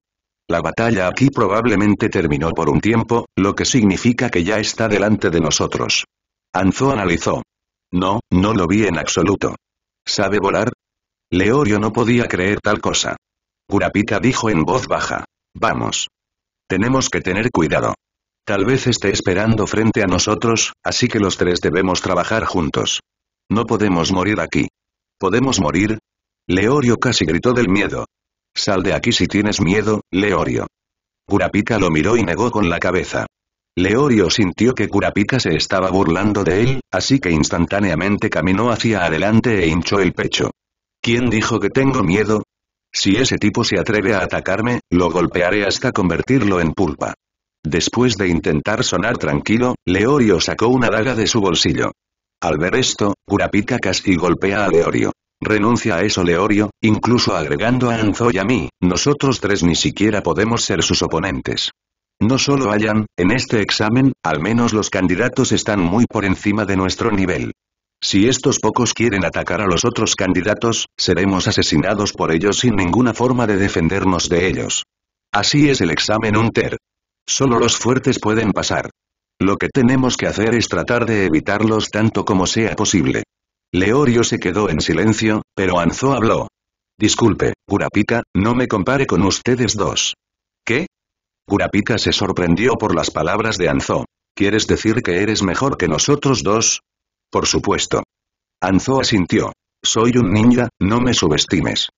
La batalla aquí probablemente terminó por un tiempo, lo que significa que ya está delante de nosotros. Anzo analizó. No, no lo vi en absoluto. ¿Sabe volar? Leorio no podía creer tal cosa. Kurapika dijo en voz baja. Vamos. Tenemos que tener cuidado. Tal vez esté esperando frente a nosotros, así que los tres debemos trabajar juntos. No podemos morir aquí. ¿Podemos morir? Leorio casi gritó del miedo. Sal de aquí si tienes miedo, Leorio. Kurapika lo miró y negó con la cabeza. Leorio sintió que Kurapika se estaba burlando de él, así que instantáneamente caminó hacia adelante e hinchó el pecho. ¿Quién dijo que tengo miedo? Si ese tipo se atreve a atacarme, lo golpearé hasta convertirlo en pulpa. Después de intentar sonar tranquilo, Leorio sacó una daga de su bolsillo. Al ver esto, Kurapika casi golpea a Leorio. Renuncia a eso Leorio, incluso agregando a Anzo y a mí, nosotros tres ni siquiera podemos ser sus oponentes. No solo hayan, en este examen, al menos los candidatos están muy por encima de nuestro nivel. Si estos pocos quieren atacar a los otros candidatos, seremos asesinados por ellos sin ninguna forma de defendernos de ellos. Así es el examen Hunter. Solo los fuertes pueden pasar. Lo que tenemos que hacer es tratar de evitarlos tanto como sea posible. Leorio se quedó en silencio, pero Anzo habló. Disculpe, Kurapika, no me compare con ustedes dos. ¿Qué? Kurapika se sorprendió por las palabras de Anzo. ¿Quieres decir que eres mejor que nosotros dos? Por supuesto. Anzo asintió. Soy un ninja, no me subestimes.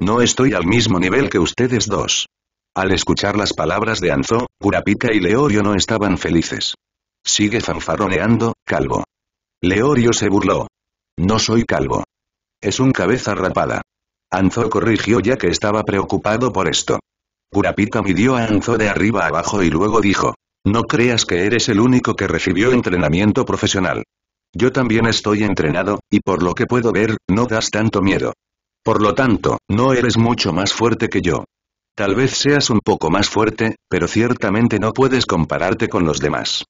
No estoy al mismo nivel que ustedes dos. Al escuchar las palabras de Anzo, Kurapika y Leorio no estaban felices. Sigue fanfarroneando, calvo. Leorio se burló. No soy calvo. Es un cabeza rapada. Anzo corrigió ya que estaba preocupado por esto. Kurapika midió a Anzo de arriba abajo y luego dijo. No creas que eres el único que recibió entrenamiento profesional. Yo también estoy entrenado, y por lo que puedo ver, no das tanto miedo. Por lo tanto, no eres mucho más fuerte que yo. Tal vez seas un poco más fuerte, pero ciertamente no puedes compararte con los demás.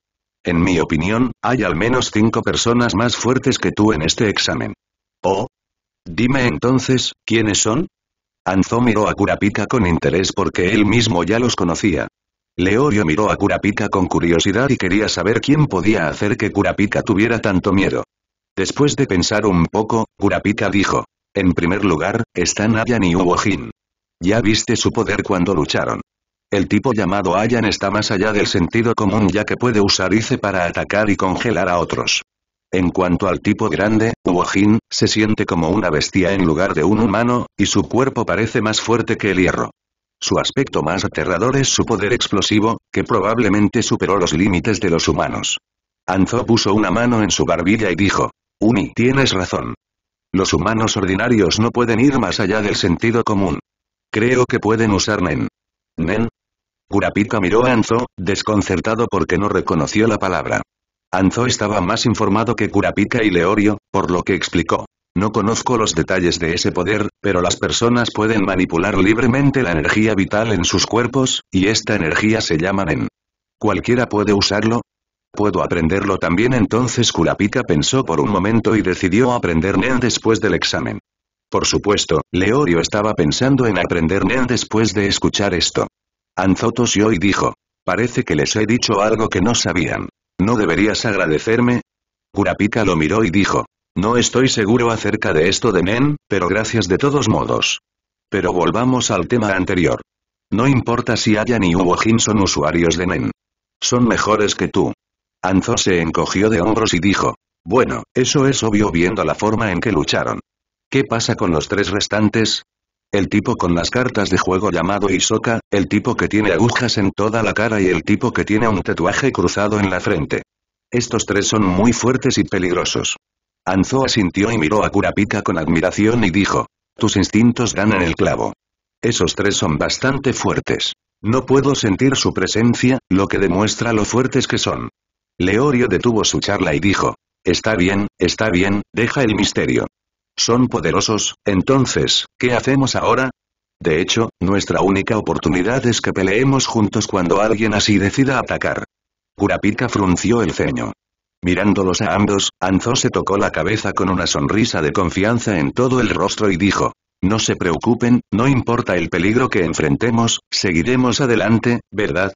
En mi opinión, hay al menos cinco personas más fuertes que tú en este examen. Oh. Dime entonces, ¿quiénes son? Anzo miró a Kurapika con interés porque él mismo ya los conocía. Leorio miró a Kurapika con curiosidad y quería saber quién podía hacer que Kurapika tuviera tanto miedo. Después de pensar un poco, Kurapika dijo. En primer lugar, están Ayan y Uwojin. Ya viste su poder cuando lucharon. El tipo llamado Ayan está más allá del sentido común ya que puede usar Ice para atacar y congelar a otros. En cuanto al tipo grande, Uojin, se siente como una bestia en lugar de un humano, y su cuerpo parece más fuerte que el hierro. Su aspecto más aterrador es su poder explosivo, que probablemente superó los límites de los humanos. Anzo puso una mano en su barbilla y dijo. Uni, tienes razón. Los humanos ordinarios no pueden ir más allá del sentido común. Creo que pueden usar Nen. ¿Nen? Kurapika miró a Anzo, desconcertado porque no reconoció la palabra. Anzo estaba más informado que Kurapika y Leorio, por lo que explicó. No conozco los detalles de ese poder, pero las personas pueden manipular libremente la energía vital en sus cuerpos, y esta energía se llama Nen. ¿Cualquiera puede usarlo? ¿Puedo aprenderlo también? Entonces Kurapika pensó por un momento y decidió aprender Nen después del examen. Por supuesto, Leorio estaba pensando en aprender Nen después de escuchar esto. Anzoto hoy dijo. Parece que les he dicho algo que no sabían. ¿No deberías agradecerme? Kurapika lo miró y dijo. No estoy seguro acerca de esto de Nen, pero gracias de todos modos. Pero volvamos al tema anterior. No importa si Aya ni Hugo Jin son usuarios de Nen. Son mejores que tú. Anzo se encogió de hombros y dijo. Bueno, eso es obvio viendo la forma en que lucharon. ¿Qué pasa con los tres restantes? El tipo con las cartas de juego llamado Isoka, el tipo que tiene agujas en toda la cara y el tipo que tiene un tatuaje cruzado en la frente. Estos tres son muy fuertes y peligrosos. Anzo asintió y miró a Kurapika con admiración y dijo. Tus instintos ganan el clavo. Esos tres son bastante fuertes. No puedo sentir su presencia, lo que demuestra lo fuertes que son. Leorio detuvo su charla y dijo. Está bien, está bien, deja el misterio. Son poderosos, entonces, ¿qué hacemos ahora? De hecho, nuestra única oportunidad es que peleemos juntos cuando alguien así decida atacar. Kurapika frunció el ceño. Mirándolos a ambos, Anzo se tocó la cabeza con una sonrisa de confianza en todo el rostro y dijo, no se preocupen, no importa el peligro que enfrentemos, seguiremos adelante, ¿verdad?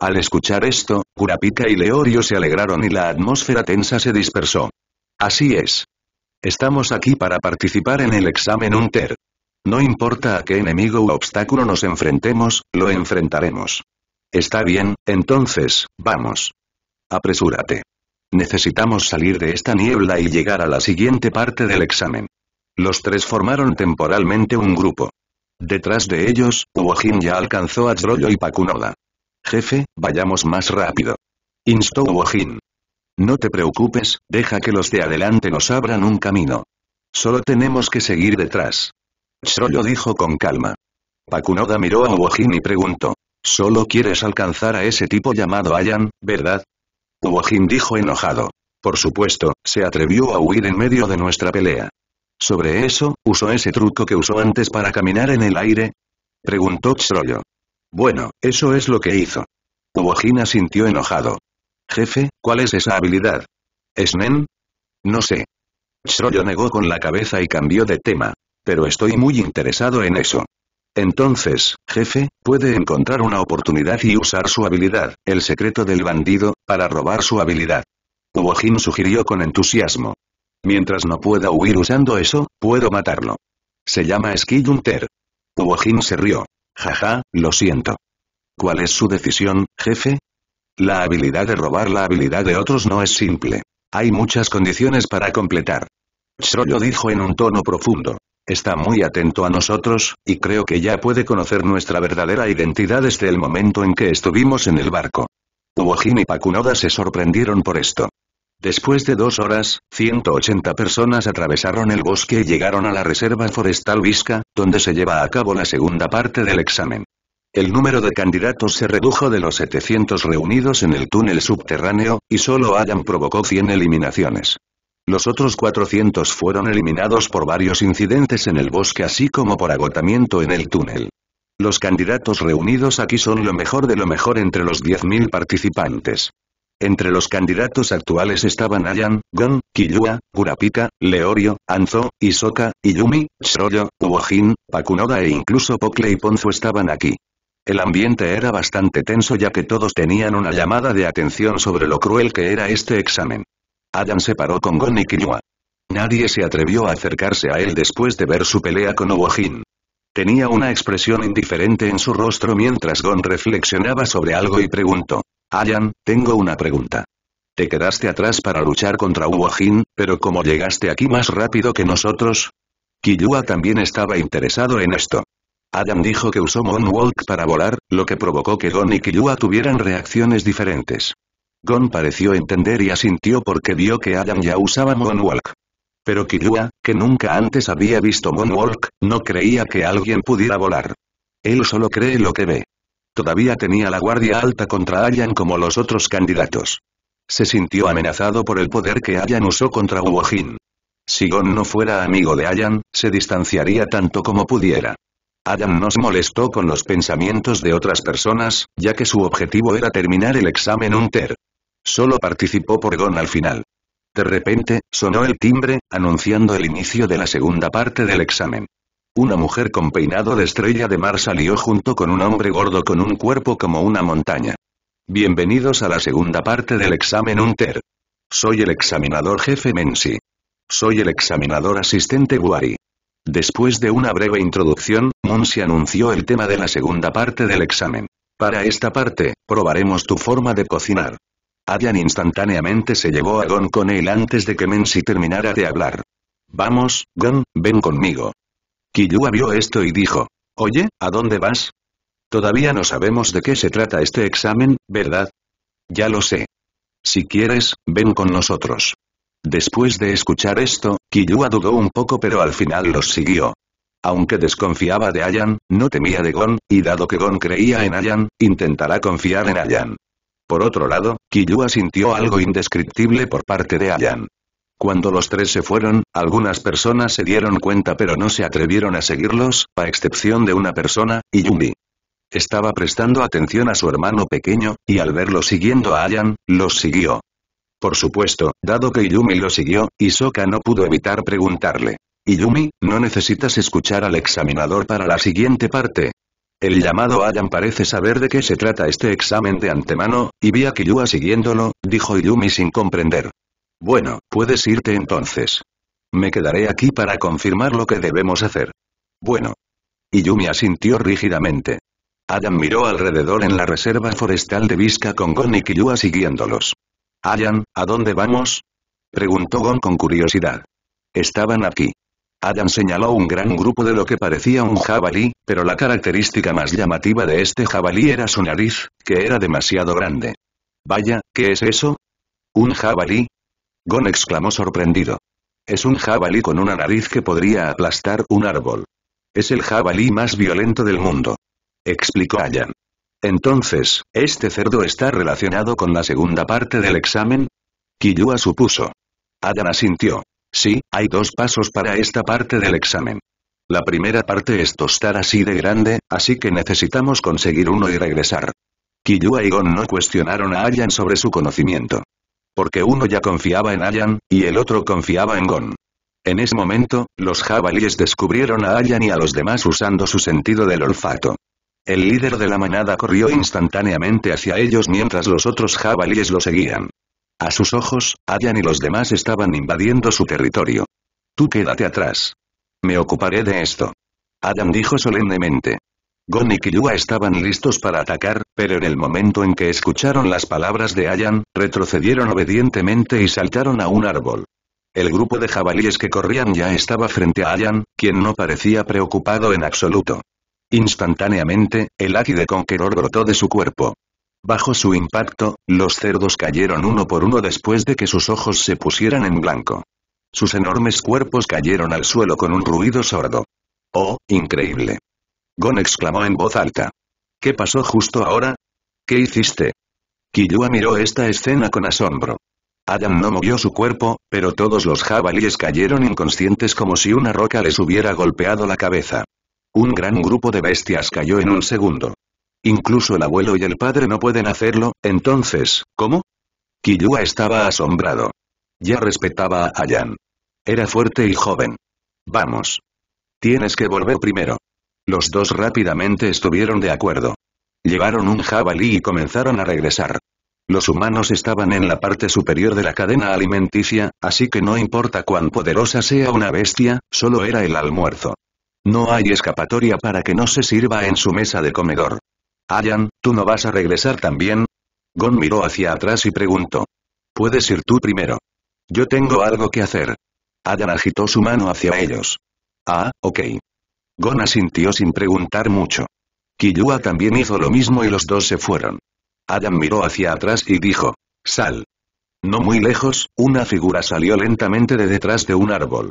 Al escuchar esto, Kurapika y Leorio se alegraron y la atmósfera tensa se dispersó. Así es. Estamos aquí para participar en el examen UNTER. No importa a qué enemigo u obstáculo nos enfrentemos, lo enfrentaremos. Está bien, entonces, vamos. Apresúrate. Necesitamos salir de esta niebla y llegar a la siguiente parte del examen. Los tres formaron temporalmente un grupo. Detrás de ellos, Uojin ya alcanzó a Zroyo y Pakunoda. Jefe, vayamos más rápido. Instó Uojin. No te preocupes, deja que los de adelante nos abran un camino. Solo tenemos que seguir detrás. Zroyo dijo con calma. Pakunoda miró a Uojin y preguntó. Solo quieres alcanzar a ese tipo llamado Ayan, ¿verdad? Wojin dijo enojado. Por supuesto, se atrevió a huir en medio de nuestra pelea. Sobre eso, ¿usó ese truco que usó antes para caminar en el aire? Preguntó Chroyo. Bueno, eso es lo que hizo. Owojin sintió enojado. Jefe, ¿cuál es esa habilidad? ¿Es Nen? No sé. Chroyo negó con la cabeza y cambió de tema. Pero estoy muy interesado en eso. Entonces, jefe, puede encontrar una oportunidad y usar su habilidad, el secreto del bandido, para robar su habilidad. Uojin sugirió con entusiasmo. Mientras no pueda huir usando eso, puedo matarlo. Se llama Skidunter. Uojin se rió. Jaja, lo siento. ¿Cuál es su decisión, jefe? La habilidad de robar la habilidad de otros no es simple. Hay muchas condiciones para completar. Shroyo dijo en un tono profundo está muy atento a nosotros, y creo que ya puede conocer nuestra verdadera identidad desde el momento en que estuvimos en el barco. Uojin y Pakunoda se sorprendieron por esto. Después de dos horas, 180 personas atravesaron el bosque y llegaron a la reserva forestal Visca, donde se lleva a cabo la segunda parte del examen. El número de candidatos se redujo de los 700 reunidos en el túnel subterráneo, y solo hayan provocó 100 eliminaciones. Los otros 400 fueron eliminados por varios incidentes en el bosque así como por agotamiento en el túnel. Los candidatos reunidos aquí son lo mejor de lo mejor entre los 10.000 participantes. Entre los candidatos actuales estaban Ayan, Gon, Kiyua, Kurapika, Leorio, Anzo, Isoka, Iyumi, Shroyo, Uojin, Pakunoda e incluso Pokle y Ponzo estaban aquí. El ambiente era bastante tenso ya que todos tenían una llamada de atención sobre lo cruel que era este examen. Adam se paró con Gon y Kiyua. Nadie se atrevió a acercarse a él después de ver su pelea con Owojin. Tenía una expresión indiferente en su rostro mientras Gon reflexionaba sobre algo y preguntó. Ayan, tengo una pregunta. Te quedaste atrás para luchar contra Uwajin, pero ¿cómo llegaste aquí más rápido que nosotros? Kiyua también estaba interesado en esto. Adam dijo que usó Moonwalk para volar, lo que provocó que Gon y Kiyua tuvieran reacciones diferentes. Gon pareció entender y asintió porque vio que Ayan ya usaba Moonwalk. Pero Kirua, que nunca antes había visto Moonwalk, no creía que alguien pudiera volar. Él solo cree lo que ve. Todavía tenía la guardia alta contra Ayan como los otros candidatos. Se sintió amenazado por el poder que Ayan usó contra Uojin. Si Gon no fuera amigo de Ayan, se distanciaría tanto como pudiera. no nos molestó con los pensamientos de otras personas, ya que su objetivo era terminar el examen ter. Solo participó porgon al final. De repente, sonó el timbre, anunciando el inicio de la segunda parte del examen. Una mujer con peinado de estrella de mar salió junto con un hombre gordo con un cuerpo como una montaña. Bienvenidos a la segunda parte del examen UNTER. Soy el examinador jefe Mensi. Soy el examinador asistente Guari. Después de una breve introducción, Monsi anunció el tema de la segunda parte del examen. Para esta parte, probaremos tu forma de cocinar. Ayan instantáneamente se llevó a Gon con él antes de que Mensi terminara de hablar. Vamos, Gon, ven conmigo. Killua vio esto y dijo. Oye, ¿a dónde vas? Todavía no sabemos de qué se trata este examen, ¿verdad? Ya lo sé. Si quieres, ven con nosotros. Después de escuchar esto, Killua dudó un poco pero al final los siguió. Aunque desconfiaba de Ayan, no temía de Gon, y dado que Gon creía en Ayan, intentará confiar en Ayan. Por otro lado, Kiyua sintió algo indescriptible por parte de Allan. Cuando los tres se fueron, algunas personas se dieron cuenta pero no se atrevieron a seguirlos, a excepción de una persona, Iyumi. Estaba prestando atención a su hermano pequeño, y al verlo siguiendo a Allan, los siguió. Por supuesto, dado que Iyumi lo siguió, Isoka no pudo evitar preguntarle. Iyumi, no necesitas escuchar al examinador para la siguiente parte, el llamado Ayan parece saber de qué se trata este examen de antemano, y vi a Kiyua siguiéndolo, dijo Yumi sin comprender. Bueno, puedes irte entonces. Me quedaré aquí para confirmar lo que debemos hacer. Bueno. Yumi asintió rígidamente. Adam miró alrededor en la reserva forestal de Vizca con Gon y Kiyua siguiéndolos. Ayan, ¿a dónde vamos? Preguntó Gon con curiosidad. Estaban aquí. Adam señaló un gran grupo de lo que parecía un jabalí, pero la característica más llamativa de este jabalí era su nariz, que era demasiado grande. Vaya, ¿qué es eso? ¿Un jabalí? Gon exclamó sorprendido. Es un jabalí con una nariz que podría aplastar un árbol. Es el jabalí más violento del mundo. Explicó Ayan. Entonces, ¿este cerdo está relacionado con la segunda parte del examen? Kiyua supuso. Adán asintió. Sí, hay dos pasos para esta parte del examen. La primera parte es tostar así de grande, así que necesitamos conseguir uno y regresar. Kiyua y Gon no cuestionaron a Ayan sobre su conocimiento. Porque uno ya confiaba en Ayan, y el otro confiaba en Gon. En ese momento, los jabalíes descubrieron a Ayan y a los demás usando su sentido del olfato. El líder de la manada corrió instantáneamente hacia ellos mientras los otros jabalíes lo seguían. A sus ojos, Ayan y los demás estaban invadiendo su territorio. Tú quédate atrás. Me ocuparé de esto. Ayan dijo solemnemente. Gon y Killua estaban listos para atacar, pero en el momento en que escucharon las palabras de Ayan, retrocedieron obedientemente y saltaron a un árbol. El grupo de jabalíes que corrían ya estaba frente a Ayan, quien no parecía preocupado en absoluto. Instantáneamente, el ácido Conqueror brotó de su cuerpo. Bajo su impacto, los cerdos cayeron uno por uno después de que sus ojos se pusieran en blanco. Sus enormes cuerpos cayeron al suelo con un ruido sordo. ¡Oh, increíble! Gon exclamó en voz alta. ¿Qué pasó justo ahora? ¿Qué hiciste? Killua miró esta escena con asombro. Adam no movió su cuerpo, pero todos los jabalíes cayeron inconscientes como si una roca les hubiera golpeado la cabeza. Un gran grupo de bestias cayó en un segundo. Incluso el abuelo y el padre no pueden hacerlo, entonces, ¿cómo? Kiyua estaba asombrado. Ya respetaba a Ayan. Era fuerte y joven. Vamos. Tienes que volver primero. Los dos rápidamente estuvieron de acuerdo. Llevaron un jabalí y comenzaron a regresar. Los humanos estaban en la parte superior de la cadena alimenticia, así que no importa cuán poderosa sea una bestia, solo era el almuerzo. No hay escapatoria para que no se sirva en su mesa de comedor. Ayan, ¿tú no vas a regresar también? Gon miró hacia atrás y preguntó. Puedes ir tú primero. Yo tengo algo que hacer. Ayan agitó su mano hacia ellos. Ah, ok. Gon asintió sin preguntar mucho. Killua también hizo lo mismo y los dos se fueron. Ayan miró hacia atrás y dijo, «Sal». No muy lejos, una figura salió lentamente de detrás de un árbol.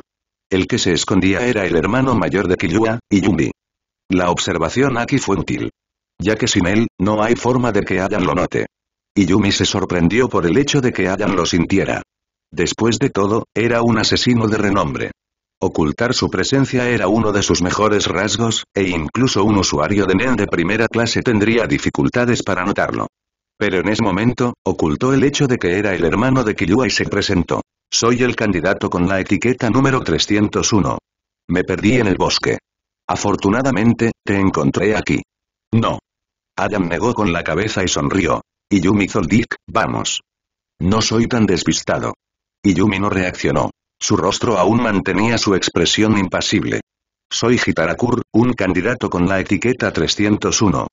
El que se escondía era el hermano mayor de Killua, Yumi. La observación aquí fue útil ya que sin él, no hay forma de que Ayan lo note. Y Yumi se sorprendió por el hecho de que Ayan lo sintiera. Después de todo, era un asesino de renombre. Ocultar su presencia era uno de sus mejores rasgos, e incluso un usuario de NEN de primera clase tendría dificultades para notarlo. Pero en ese momento, ocultó el hecho de que era el hermano de Killua y se presentó. Soy el candidato con la etiqueta número 301. Me perdí en el bosque. Afortunadamente, te encontré aquí. No. Adam negó con la cabeza y sonrió. Y Yumi Zoldyck, vamos. No soy tan despistado. Yumi no reaccionó. Su rostro aún mantenía su expresión impasible. Soy Hitarakur, un candidato con la etiqueta 301.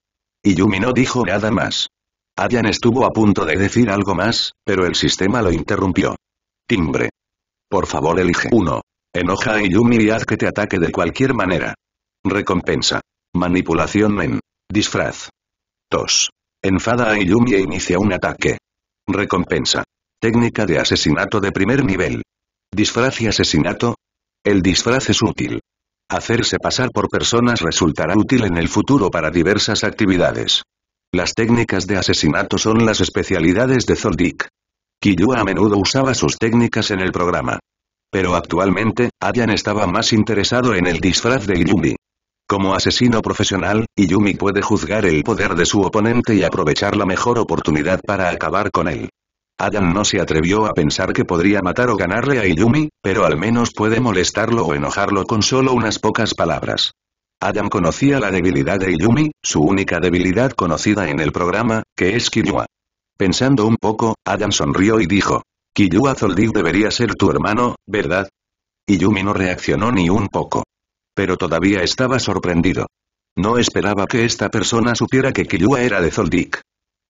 Yumi no dijo nada más. Adam estuvo a punto de decir algo más, pero el sistema lo interrumpió. Timbre. Por favor elige uno. Enoja a Yumi y haz que te ataque de cualquier manera. Recompensa. Manipulación men. Disfraz. Enfada a Yumi e inicia un ataque. Recompensa. Técnica de asesinato de primer nivel. Disfraz y asesinato. El disfraz es útil. Hacerse pasar por personas resultará útil en el futuro para diversas actividades. Las técnicas de asesinato son las especialidades de Zoldyck. Killua a menudo usaba sus técnicas en el programa. Pero actualmente, Adian estaba más interesado en el disfraz de Yumi. Como asesino profesional, Iyumi puede juzgar el poder de su oponente y aprovechar la mejor oportunidad para acabar con él. Adam no se atrevió a pensar que podría matar o ganarle a Iyumi, pero al menos puede molestarlo o enojarlo con solo unas pocas palabras. Adam conocía la debilidad de Iyumi, su única debilidad conocida en el programa, que es Kiyua. Pensando un poco, Adam sonrió y dijo, Kiyua Zoldyck debería ser tu hermano, ¿verdad? Iyumi no reaccionó ni un poco. Pero todavía estaba sorprendido. No esperaba que esta persona supiera que Killua era de Zoldik.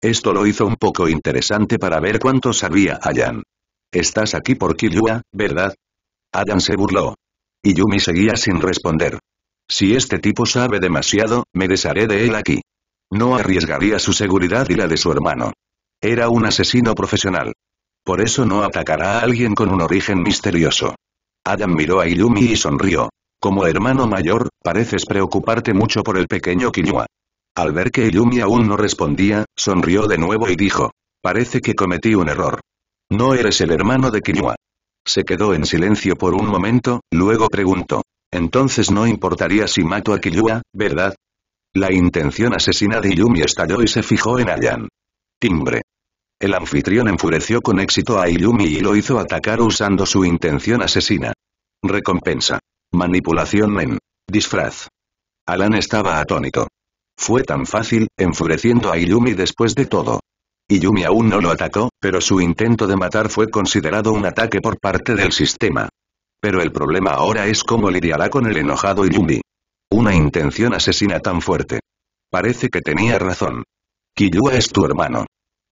Esto lo hizo un poco interesante para ver cuánto sabía Ayan. Estás aquí por Killua, ¿verdad? Adam se burló. Y Yumi seguía sin responder. Si este tipo sabe demasiado, me desharé de él aquí. No arriesgaría su seguridad y la de su hermano. Era un asesino profesional. Por eso no atacará a alguien con un origen misterioso. Adam miró a Yumi y sonrió. Como hermano mayor, pareces preocuparte mucho por el pequeño Quinua. Al ver que Iyumi aún no respondía, sonrió de nuevo y dijo. Parece que cometí un error. No eres el hermano de Quinua. Se quedó en silencio por un momento, luego preguntó. Entonces no importaría si mato a Quinua, ¿verdad? La intención asesina de Yumi estalló y se fijó en Ayan. Timbre. El anfitrión enfureció con éxito a Iyumi y lo hizo atacar usando su intención asesina. Recompensa. Manipulación men, disfraz. Alan estaba atónito. Fue tan fácil, enfureciendo a Iyumi después de todo. Iyumi aún no lo atacó, pero su intento de matar fue considerado un ataque por parte del sistema. Pero el problema ahora es cómo lidiará con el enojado Iyumi. Una intención asesina tan fuerte. Parece que tenía razón. Kiyua es tu hermano.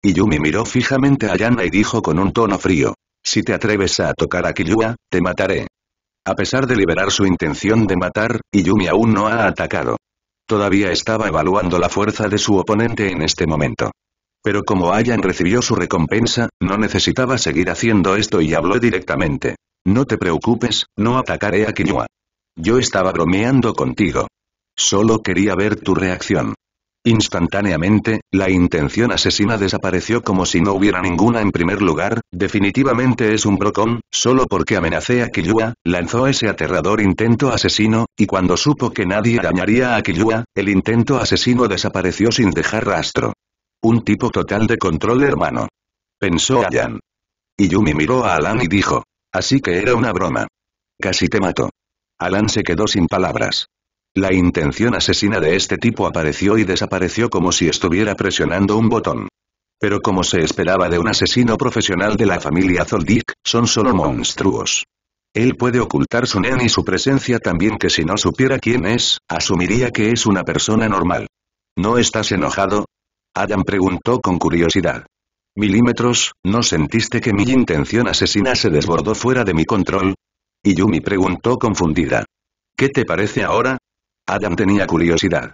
Iyumi miró fijamente a Yana y dijo con un tono frío. Si te atreves a tocar a Kiyua, te mataré. A pesar de liberar su intención de matar, Yumi aún no ha atacado. Todavía estaba evaluando la fuerza de su oponente en este momento. Pero como Ayan recibió su recompensa, no necesitaba seguir haciendo esto y habló directamente. No te preocupes, no atacaré a Kiyua. Yo estaba bromeando contigo. Solo quería ver tu reacción. Instantáneamente, la intención asesina desapareció como si no hubiera ninguna en primer lugar, definitivamente es un brocón, solo porque amenacé a Killua, lanzó ese aterrador intento asesino, y cuando supo que nadie dañaría a Killua, el intento asesino desapareció sin dejar rastro. Un tipo total de control hermano. Pensó Alan. Y Yumi miró a Alan y dijo. Así que era una broma. Casi te mato. Alan se quedó sin palabras. La intención asesina de este tipo apareció y desapareció como si estuviera presionando un botón. Pero como se esperaba de un asesino profesional de la familia Zoldyck, son solo monstruos. Él puede ocultar su nen y su presencia también que si no supiera quién es, asumiría que es una persona normal. ¿No estás enojado? Adam preguntó con curiosidad. ¿Milímetros, no sentiste que mi intención asesina se desbordó fuera de mi control? Y Yumi preguntó confundida. ¿Qué te parece ahora? Adam tenía curiosidad.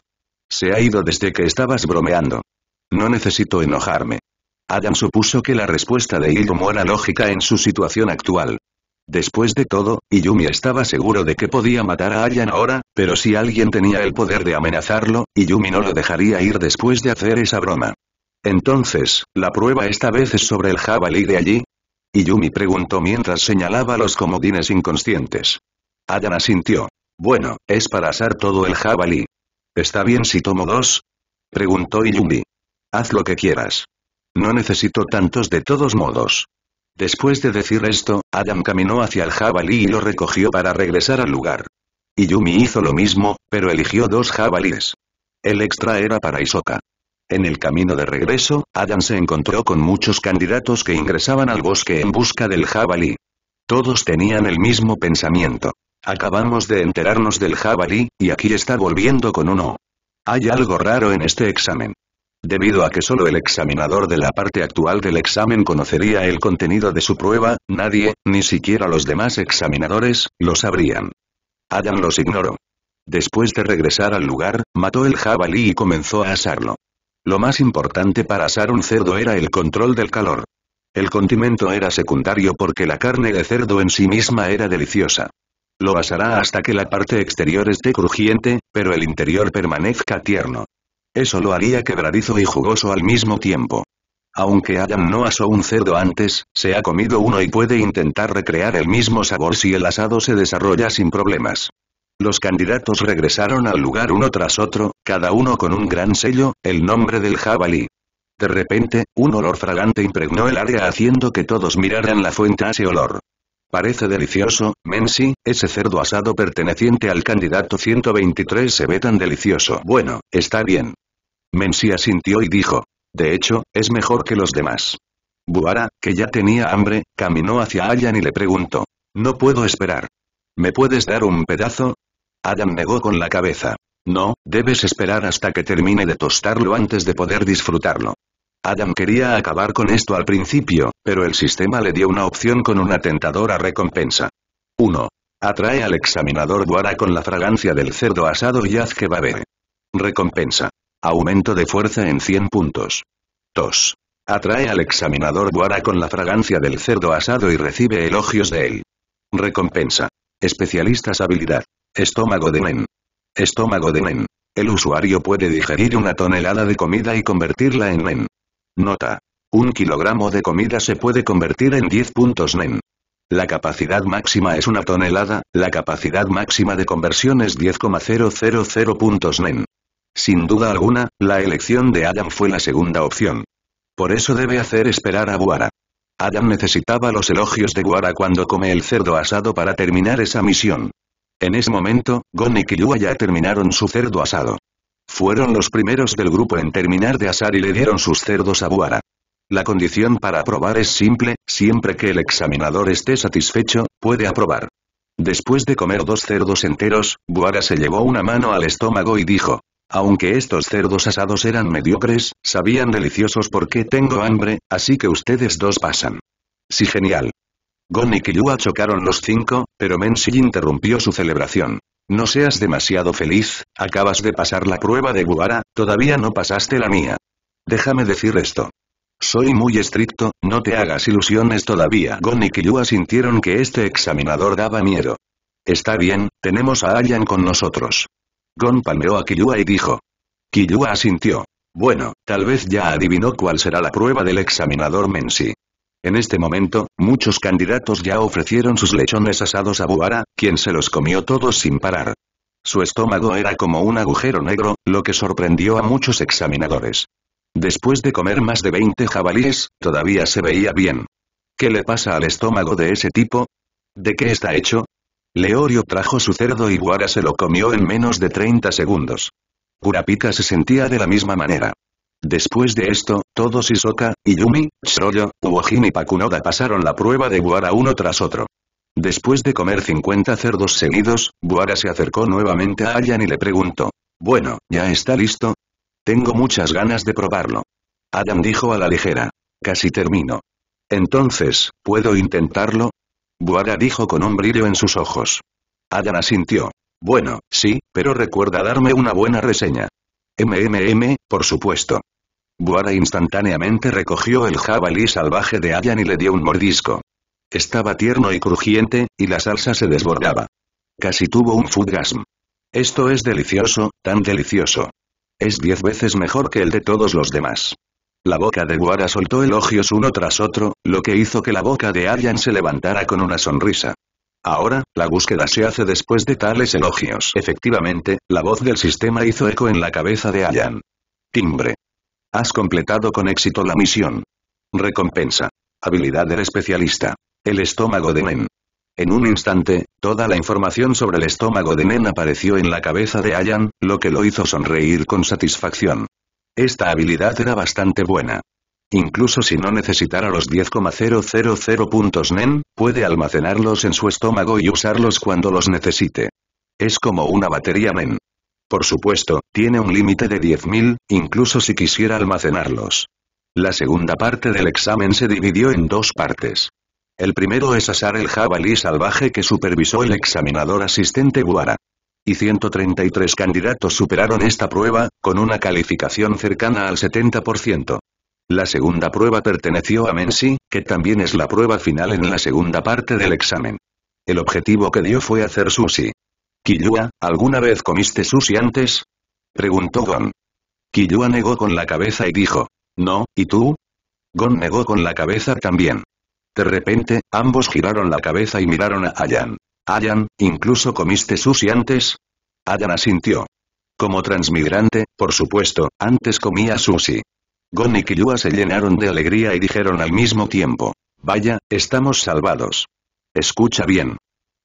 Se ha ido desde que estabas bromeando. No necesito enojarme. Adam supuso que la respuesta de Ilum era lógica en su situación actual. Después de todo, Yumi estaba seguro de que podía matar a Ayan ahora, pero si alguien tenía el poder de amenazarlo, Yumi no lo dejaría ir después de hacer esa broma. Entonces, ¿la prueba esta vez es sobre el jabalí de allí? Yumi preguntó mientras señalaba los comodines inconscientes. Ayan asintió. Bueno, es para asar todo el jabalí. ¿Está bien si tomo dos? Preguntó Yumi. Haz lo que quieras. No necesito tantos de todos modos. Después de decir esto, Adam caminó hacia el jabalí y lo recogió para regresar al lugar. Yumi hizo lo mismo, pero eligió dos jabalíes. El extra era para Isoka. En el camino de regreso, Adam se encontró con muchos candidatos que ingresaban al bosque en busca del jabalí. Todos tenían el mismo pensamiento. Acabamos de enterarnos del jabalí, y aquí está volviendo con uno. Hay algo raro en este examen. Debido a que solo el examinador de la parte actual del examen conocería el contenido de su prueba, nadie, ni siquiera los demás examinadores, lo sabrían. Adam los ignoró. Después de regresar al lugar, mató el jabalí y comenzó a asarlo. Lo más importante para asar un cerdo era el control del calor. El condimento era secundario porque la carne de cerdo en sí misma era deliciosa. Lo asará hasta que la parte exterior esté crujiente, pero el interior permanezca tierno. Eso lo haría quebradizo y jugoso al mismo tiempo. Aunque Adam no asó un cerdo antes, se ha comido uno y puede intentar recrear el mismo sabor si el asado se desarrolla sin problemas. Los candidatos regresaron al lugar uno tras otro, cada uno con un gran sello, el nombre del jabalí. De repente, un olor fragante impregnó el área haciendo que todos miraran la fuente a ese olor. Parece delicioso, Mensi. ese cerdo asado perteneciente al candidato 123 se ve tan delicioso. Bueno, está bien. Mensi asintió y dijo. De hecho, es mejor que los demás. Buara, que ya tenía hambre, caminó hacia Ayan y le preguntó. No puedo esperar. ¿Me puedes dar un pedazo? Adam negó con la cabeza. No, debes esperar hasta que termine de tostarlo antes de poder disfrutarlo. Adam quería acabar con esto al principio, pero el sistema le dio una opción con una tentadora recompensa. 1. Atrae al examinador Guara con la fragancia del cerdo asado y haz que babe. Recompensa. Aumento de fuerza en 100 puntos. 2. Atrae al examinador Guara con la fragancia del cerdo asado y recibe elogios de él. Recompensa. Especialistas habilidad. Estómago de Nen. Estómago de Nen. El usuario puede digerir una tonelada de comida y convertirla en Nen. Nota. Un kilogramo de comida se puede convertir en 10 puntos NEN. La capacidad máxima es una tonelada, la capacidad máxima de conversión es 10,000 puntos NEN. Sin duda alguna, la elección de Adam fue la segunda opción. Por eso debe hacer esperar a Guara. Adam necesitaba los elogios de Guara cuando come el cerdo asado para terminar esa misión. En ese momento, Gon y Killua ya terminaron su cerdo asado. Fueron los primeros del grupo en terminar de asar y le dieron sus cerdos a Buara. La condición para aprobar es simple, siempre que el examinador esté satisfecho, puede aprobar. Después de comer dos cerdos enteros, Buara se llevó una mano al estómago y dijo, aunque estos cerdos asados eran mediocres, sabían deliciosos porque tengo hambre, así que ustedes dos pasan. Sí genial. Gon y Killua chocaron los cinco, pero Menshi interrumpió su celebración. No seas demasiado feliz, acabas de pasar la prueba de Guara, todavía no pasaste la mía. Déjame decir esto. Soy muy estricto, no te hagas ilusiones todavía. Gon y Killua sintieron que este examinador daba miedo. Está bien, tenemos a Ayan con nosotros. Gon palmeó a Killua y dijo. Killua asintió. Bueno, tal vez ya adivinó cuál será la prueba del examinador Mensi. En este momento, muchos candidatos ya ofrecieron sus lechones asados a Buara, quien se los comió todos sin parar. Su estómago era como un agujero negro, lo que sorprendió a muchos examinadores. Después de comer más de 20 jabalíes, todavía se veía bien. ¿Qué le pasa al estómago de ese tipo? ¿De qué está hecho? Leorio trajo su cerdo y Buara se lo comió en menos de 30 segundos. Kurapika se sentía de la misma manera. Después de esto, todos Isoka, Iyumi, Shroyo, Uojin y Pakunoda pasaron la prueba de Buara uno tras otro. Después de comer 50 cerdos seguidos, Buara se acercó nuevamente a Ayan y le preguntó. Bueno, ¿ya está listo? Tengo muchas ganas de probarlo. Adam dijo a la ligera. Casi termino. Entonces, ¿puedo intentarlo? Buara dijo con un brillo en sus ojos. Adam asintió. Bueno, sí, pero recuerda darme una buena reseña. MMM, por supuesto. Buara instantáneamente recogió el jabalí salvaje de Ayan y le dio un mordisco. Estaba tierno y crujiente, y la salsa se desbordaba. Casi tuvo un foodgasm. Esto es delicioso, tan delicioso. Es diez veces mejor que el de todos los demás. La boca de Guara soltó elogios uno tras otro, lo que hizo que la boca de Ayan se levantara con una sonrisa. Ahora, la búsqueda se hace después de tales elogios. Efectivamente, la voz del sistema hizo eco en la cabeza de Ayan. Timbre. Has completado con éxito la misión. Recompensa. Habilidad del especialista. El estómago de Nen. En un instante, toda la información sobre el estómago de Nen apareció en la cabeza de Ayan, lo que lo hizo sonreír con satisfacción. Esta habilidad era bastante buena. Incluso si no necesitara los 10,000 puntos Nen, puede almacenarlos en su estómago y usarlos cuando los necesite. Es como una batería Nen. Por supuesto, tiene un límite de 10.000, incluso si quisiera almacenarlos. La segunda parte del examen se dividió en dos partes. El primero es asar el jabalí salvaje que supervisó el examinador asistente Buara. Y 133 candidatos superaron esta prueba, con una calificación cercana al 70%. La segunda prueba perteneció a Menzi, que también es la prueba final en la segunda parte del examen. El objetivo que dio fue hacer sushi. «Kiyua, ¿alguna vez comiste sushi antes? Preguntó Gon. Kiyua negó con la cabeza y dijo. No, ¿y tú? Gon negó con la cabeza también. De repente, ambos giraron la cabeza y miraron a Ayan. Ayan, ¿incluso comiste sushi antes? Ayan asintió. Como transmigrante, por supuesto, antes comía sushi. Gon y Killua se llenaron de alegría y dijeron al mismo tiempo. Vaya, estamos salvados. Escucha bien.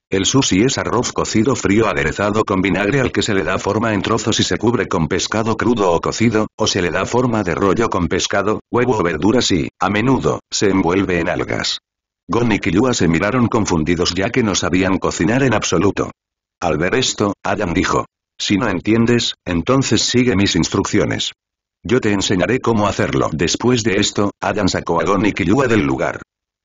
El sushi es arroz cocido frío aderezado con vinagre al que se le da forma en trozos y se cubre con pescado crudo o cocido, o se le da forma de rollo con pescado, huevo o verduras y, a menudo, se envuelve en algas. Gon y Killua se miraron confundidos ya que no sabían cocinar en absoluto. Al ver esto, Adam dijo. Si no entiendes, entonces sigue mis instrucciones. Yo te enseñaré cómo hacerlo. Después de esto, Adam sacó a Gon y del lugar.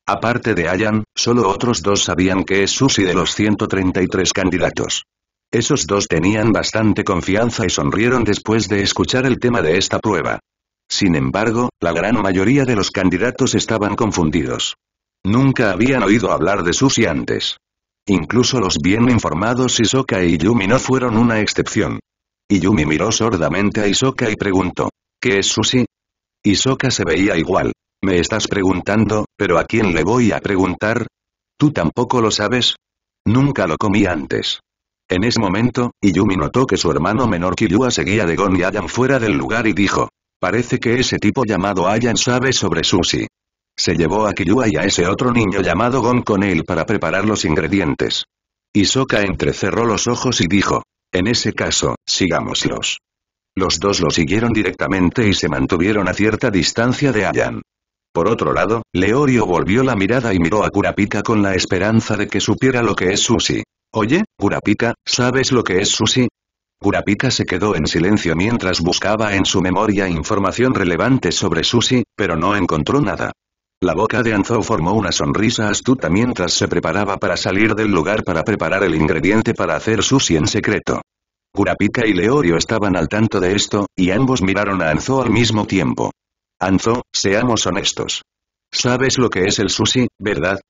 Aparte de Ayan, solo otros dos sabían que es Susi de los 133 candidatos. Esos dos tenían bastante confianza y sonrieron después de escuchar el tema de esta prueba. Sin embargo, la gran mayoría de los candidatos estaban confundidos. Nunca habían oído hablar de Susi antes. Incluso los bien informados Isoka y Yumi no fueron una excepción. Yumi miró sordamente a Isoka y preguntó. ¿Qué es sushi? Isoka se veía igual. Me estás preguntando, pero ¿a quién le voy a preguntar? ¿Tú tampoco lo sabes? Nunca lo comí antes. En ese momento, Iyumi notó que su hermano menor Kiyua seguía de Gon y Ayan fuera del lugar y dijo. Parece que ese tipo llamado Ayan sabe sobre sushi. Se llevó a Kiyua y a ese otro niño llamado Gon con él para preparar los ingredientes. Isoka entrecerró los ojos y dijo. En ese caso, sigámoslos. Los dos lo siguieron directamente y se mantuvieron a cierta distancia de Ayan. Por otro lado, Leorio volvió la mirada y miró a Kurapika con la esperanza de que supiera lo que es sushi. Oye, Kurapika, ¿sabes lo que es sushi? Kurapika se quedó en silencio mientras buscaba en su memoria información relevante sobre sushi, pero no encontró nada. La boca de Anzo formó una sonrisa astuta mientras se preparaba para salir del lugar para preparar el ingrediente para hacer sushi en secreto. Kurapika y Leorio estaban al tanto de esto, y ambos miraron a Anzo al mismo tiempo. Anzo, seamos honestos. ¿Sabes lo que es el sushi, verdad?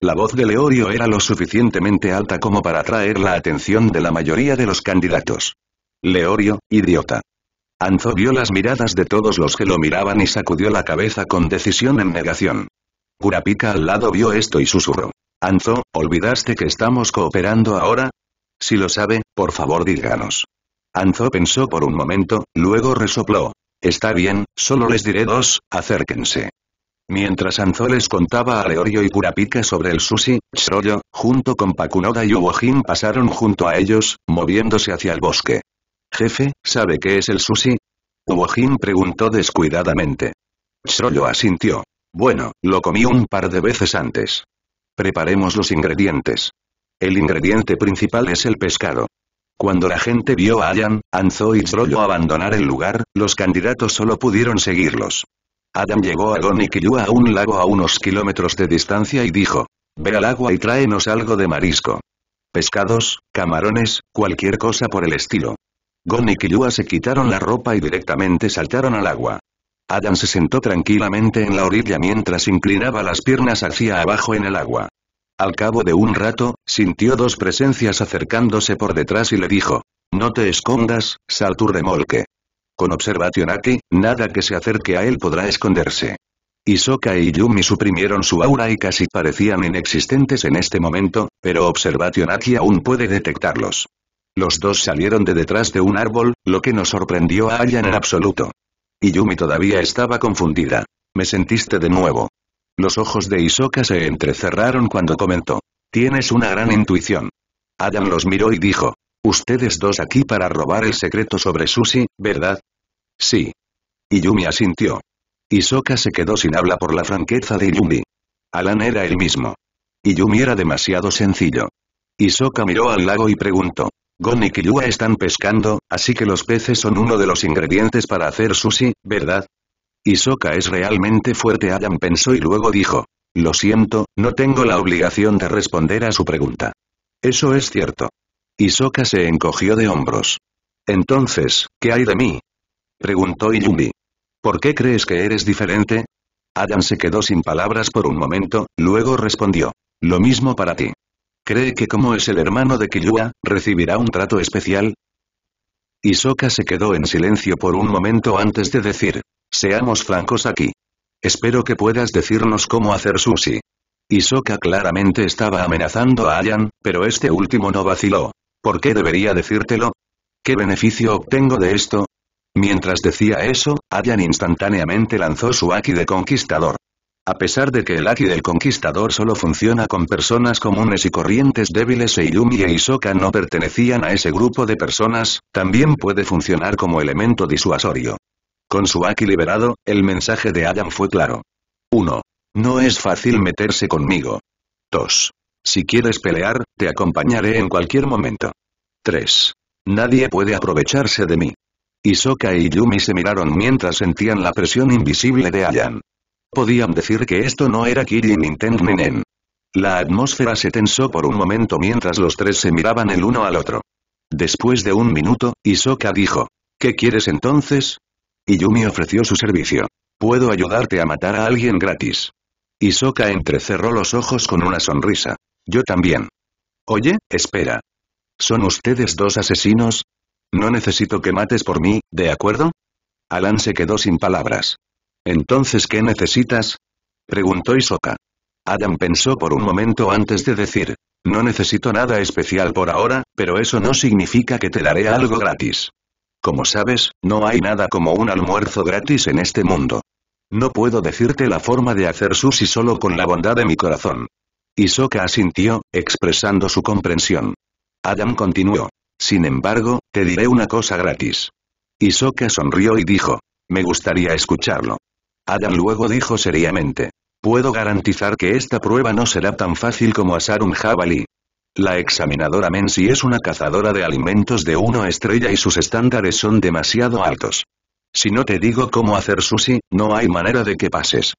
La voz de Leorio era lo suficientemente alta como para atraer la atención de la mayoría de los candidatos. Leorio, idiota. Anzo vio las miradas de todos los que lo miraban y sacudió la cabeza con decisión en negación. Kurapika al lado vio esto y susurró. Anzo, ¿olvidaste que estamos cooperando ahora? Si lo sabe, por favor díganos. Anzo pensó por un momento, luego resopló. Está bien, solo les diré dos, acérquense. Mientras Anzo les contaba a Leorio y Kurapika sobre el sushi, Shroyo, junto con Pakunoda y Ubojin pasaron junto a ellos, moviéndose hacia el bosque. Jefe, ¿sabe qué es el sushi? Jim preguntó descuidadamente. Shroyo asintió. Bueno, lo comí un par de veces antes. Preparemos los ingredientes. El ingrediente principal es el pescado. Cuando la gente vio a Adam, Anzo y Troyo abandonar el lugar, los candidatos solo pudieron seguirlos. Adam llegó a Gonikiyu a un lago a unos kilómetros de distancia y dijo, ve al agua y tráenos algo de marisco. Pescados, camarones, cualquier cosa por el estilo. Gon y se quitaron la ropa y directamente saltaron al agua. Adam se sentó tranquilamente en la orilla mientras inclinaba las piernas hacia abajo en el agua. Al cabo de un rato, sintió dos presencias acercándose por detrás y le dijo, no te escondas, sal remolque. Con observación nada que se acerque a él podrá esconderse. Isoka y Yumi suprimieron su aura y casi parecían inexistentes en este momento, pero Observationaki aún puede detectarlos. Los dos salieron de detrás de un árbol, lo que nos sorprendió a Aya en absoluto. Y Yumi todavía estaba confundida. Me sentiste de nuevo. Los ojos de Isoka se entrecerraron cuando comentó. Tienes una gran intuición. Adam los miró y dijo. Ustedes dos aquí para robar el secreto sobre sushi, ¿verdad? Sí. Yumi asintió. Isoka se quedó sin habla por la franqueza de Yumi. Alan era el mismo. Yumi era demasiado sencillo. Isoka miró al lago y preguntó. Gon y Killua están pescando, así que los peces son uno de los ingredientes para hacer sushi, ¿verdad? Isoka es realmente fuerte Adam pensó y luego dijo. Lo siento, no tengo la obligación de responder a su pregunta. Eso es cierto. Isoka se encogió de hombros. Entonces, ¿qué hay de mí? Preguntó Yumi. ¿Por qué crees que eres diferente? Adam se quedó sin palabras por un momento, luego respondió. Lo mismo para ti. ¿Cree que como es el hermano de Killua, recibirá un trato especial? Isoka se quedó en silencio por un momento antes de decir. Seamos francos aquí. Espero que puedas decirnos cómo hacer sushi. Isoka claramente estaba amenazando a Ayan, pero este último no vaciló. ¿Por qué debería decírtelo? ¿Qué beneficio obtengo de esto? Mientras decía eso, Ayan instantáneamente lanzó su Aki de Conquistador. A pesar de que el Aki del Conquistador solo funciona con personas comunes y corrientes débiles e Yumi e Isoka no pertenecían a ese grupo de personas, también puede funcionar como elemento disuasorio. Con su Aki liberado, el mensaje de Ayan fue claro. 1. No es fácil meterse conmigo. 2. Si quieres pelear, te acompañaré en cualquier momento. 3. Nadie puede aprovecharse de mí. Isoka y Yumi se miraron mientras sentían la presión invisible de Ayan. Podían decir que esto no era Kirin Menen. La atmósfera se tensó por un momento mientras los tres se miraban el uno al otro. Después de un minuto, Isoka dijo. ¿Qué quieres entonces? Yumi ofreció su servicio. Puedo ayudarte a matar a alguien gratis. Isoka entrecerró los ojos con una sonrisa. Yo también. Oye, espera. ¿Son ustedes dos asesinos? No necesito que mates por mí, ¿de acuerdo? Alan se quedó sin palabras. ¿Entonces qué necesitas? Preguntó Isoka. Adam pensó por un momento antes de decir, no necesito nada especial por ahora, pero eso no significa que te daré algo gratis. Como sabes, no hay nada como un almuerzo gratis en este mundo. No puedo decirte la forma de hacer sushi solo con la bondad de mi corazón. Isoka asintió, expresando su comprensión. Adam continuó. Sin embargo, te diré una cosa gratis. Isoka sonrió y dijo. Me gustaría escucharlo. Adam luego dijo seriamente. Puedo garantizar que esta prueba no será tan fácil como asar un jabalí. La examinadora Mensi es una cazadora de alimentos de una estrella y sus estándares son demasiado altos. Si no te digo cómo hacer sushi, no hay manera de que pases.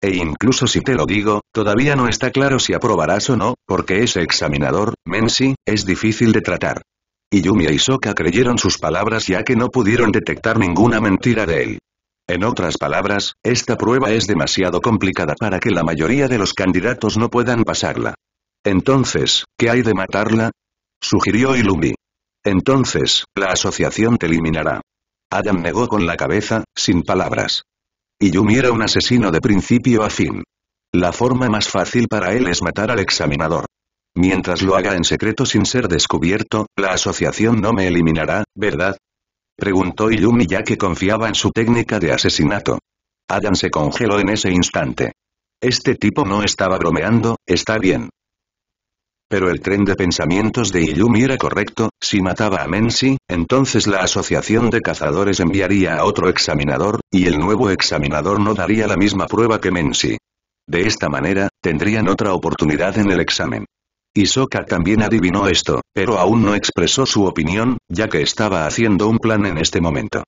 E incluso si te lo digo, todavía no está claro si aprobarás o no, porque ese examinador, Mensi, es difícil de tratar. Y Yumi y Soka creyeron sus palabras ya que no pudieron detectar ninguna mentira de él. En otras palabras, esta prueba es demasiado complicada para que la mayoría de los candidatos no puedan pasarla. Entonces, ¿qué hay de matarla? Sugirió Ilumi. Entonces, la asociación te eliminará. Adam negó con la cabeza, sin palabras. Yumi era un asesino de principio a fin. La forma más fácil para él es matar al examinador. Mientras lo haga en secreto sin ser descubierto, la asociación no me eliminará, ¿verdad? Preguntó yumi ya que confiaba en su técnica de asesinato. Adam se congeló en ese instante. Este tipo no estaba bromeando, está bien. Pero el tren de pensamientos de Illumi era correcto, si mataba a Mensi, entonces la asociación de cazadores enviaría a otro examinador, y el nuevo examinador no daría la misma prueba que Mensi. De esta manera, tendrían otra oportunidad en el examen. Isoka también adivinó esto, pero aún no expresó su opinión, ya que estaba haciendo un plan en este momento.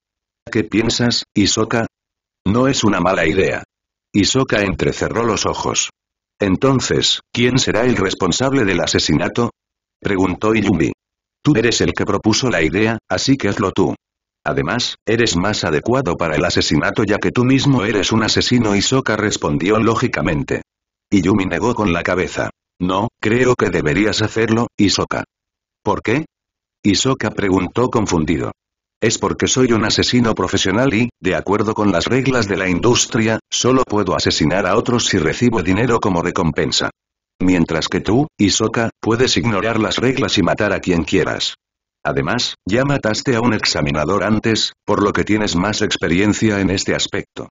¿Qué piensas, Isoka? No es una mala idea. Isoka entrecerró los ojos. Entonces, ¿quién será el responsable del asesinato? Preguntó Iyumi. Tú eres el que propuso la idea, así que hazlo tú. Además, eres más adecuado para el asesinato ya que tú mismo eres un asesino Isoka respondió lógicamente. Yumi negó con la cabeza. No, Creo que deberías hacerlo, Isoka. ¿Por qué? Isoka preguntó confundido. Es porque soy un asesino profesional y, de acuerdo con las reglas de la industria, solo puedo asesinar a otros si recibo dinero como recompensa. Mientras que tú, Isoka, puedes ignorar las reglas y matar a quien quieras. Además, ya mataste a un examinador antes, por lo que tienes más experiencia en este aspecto.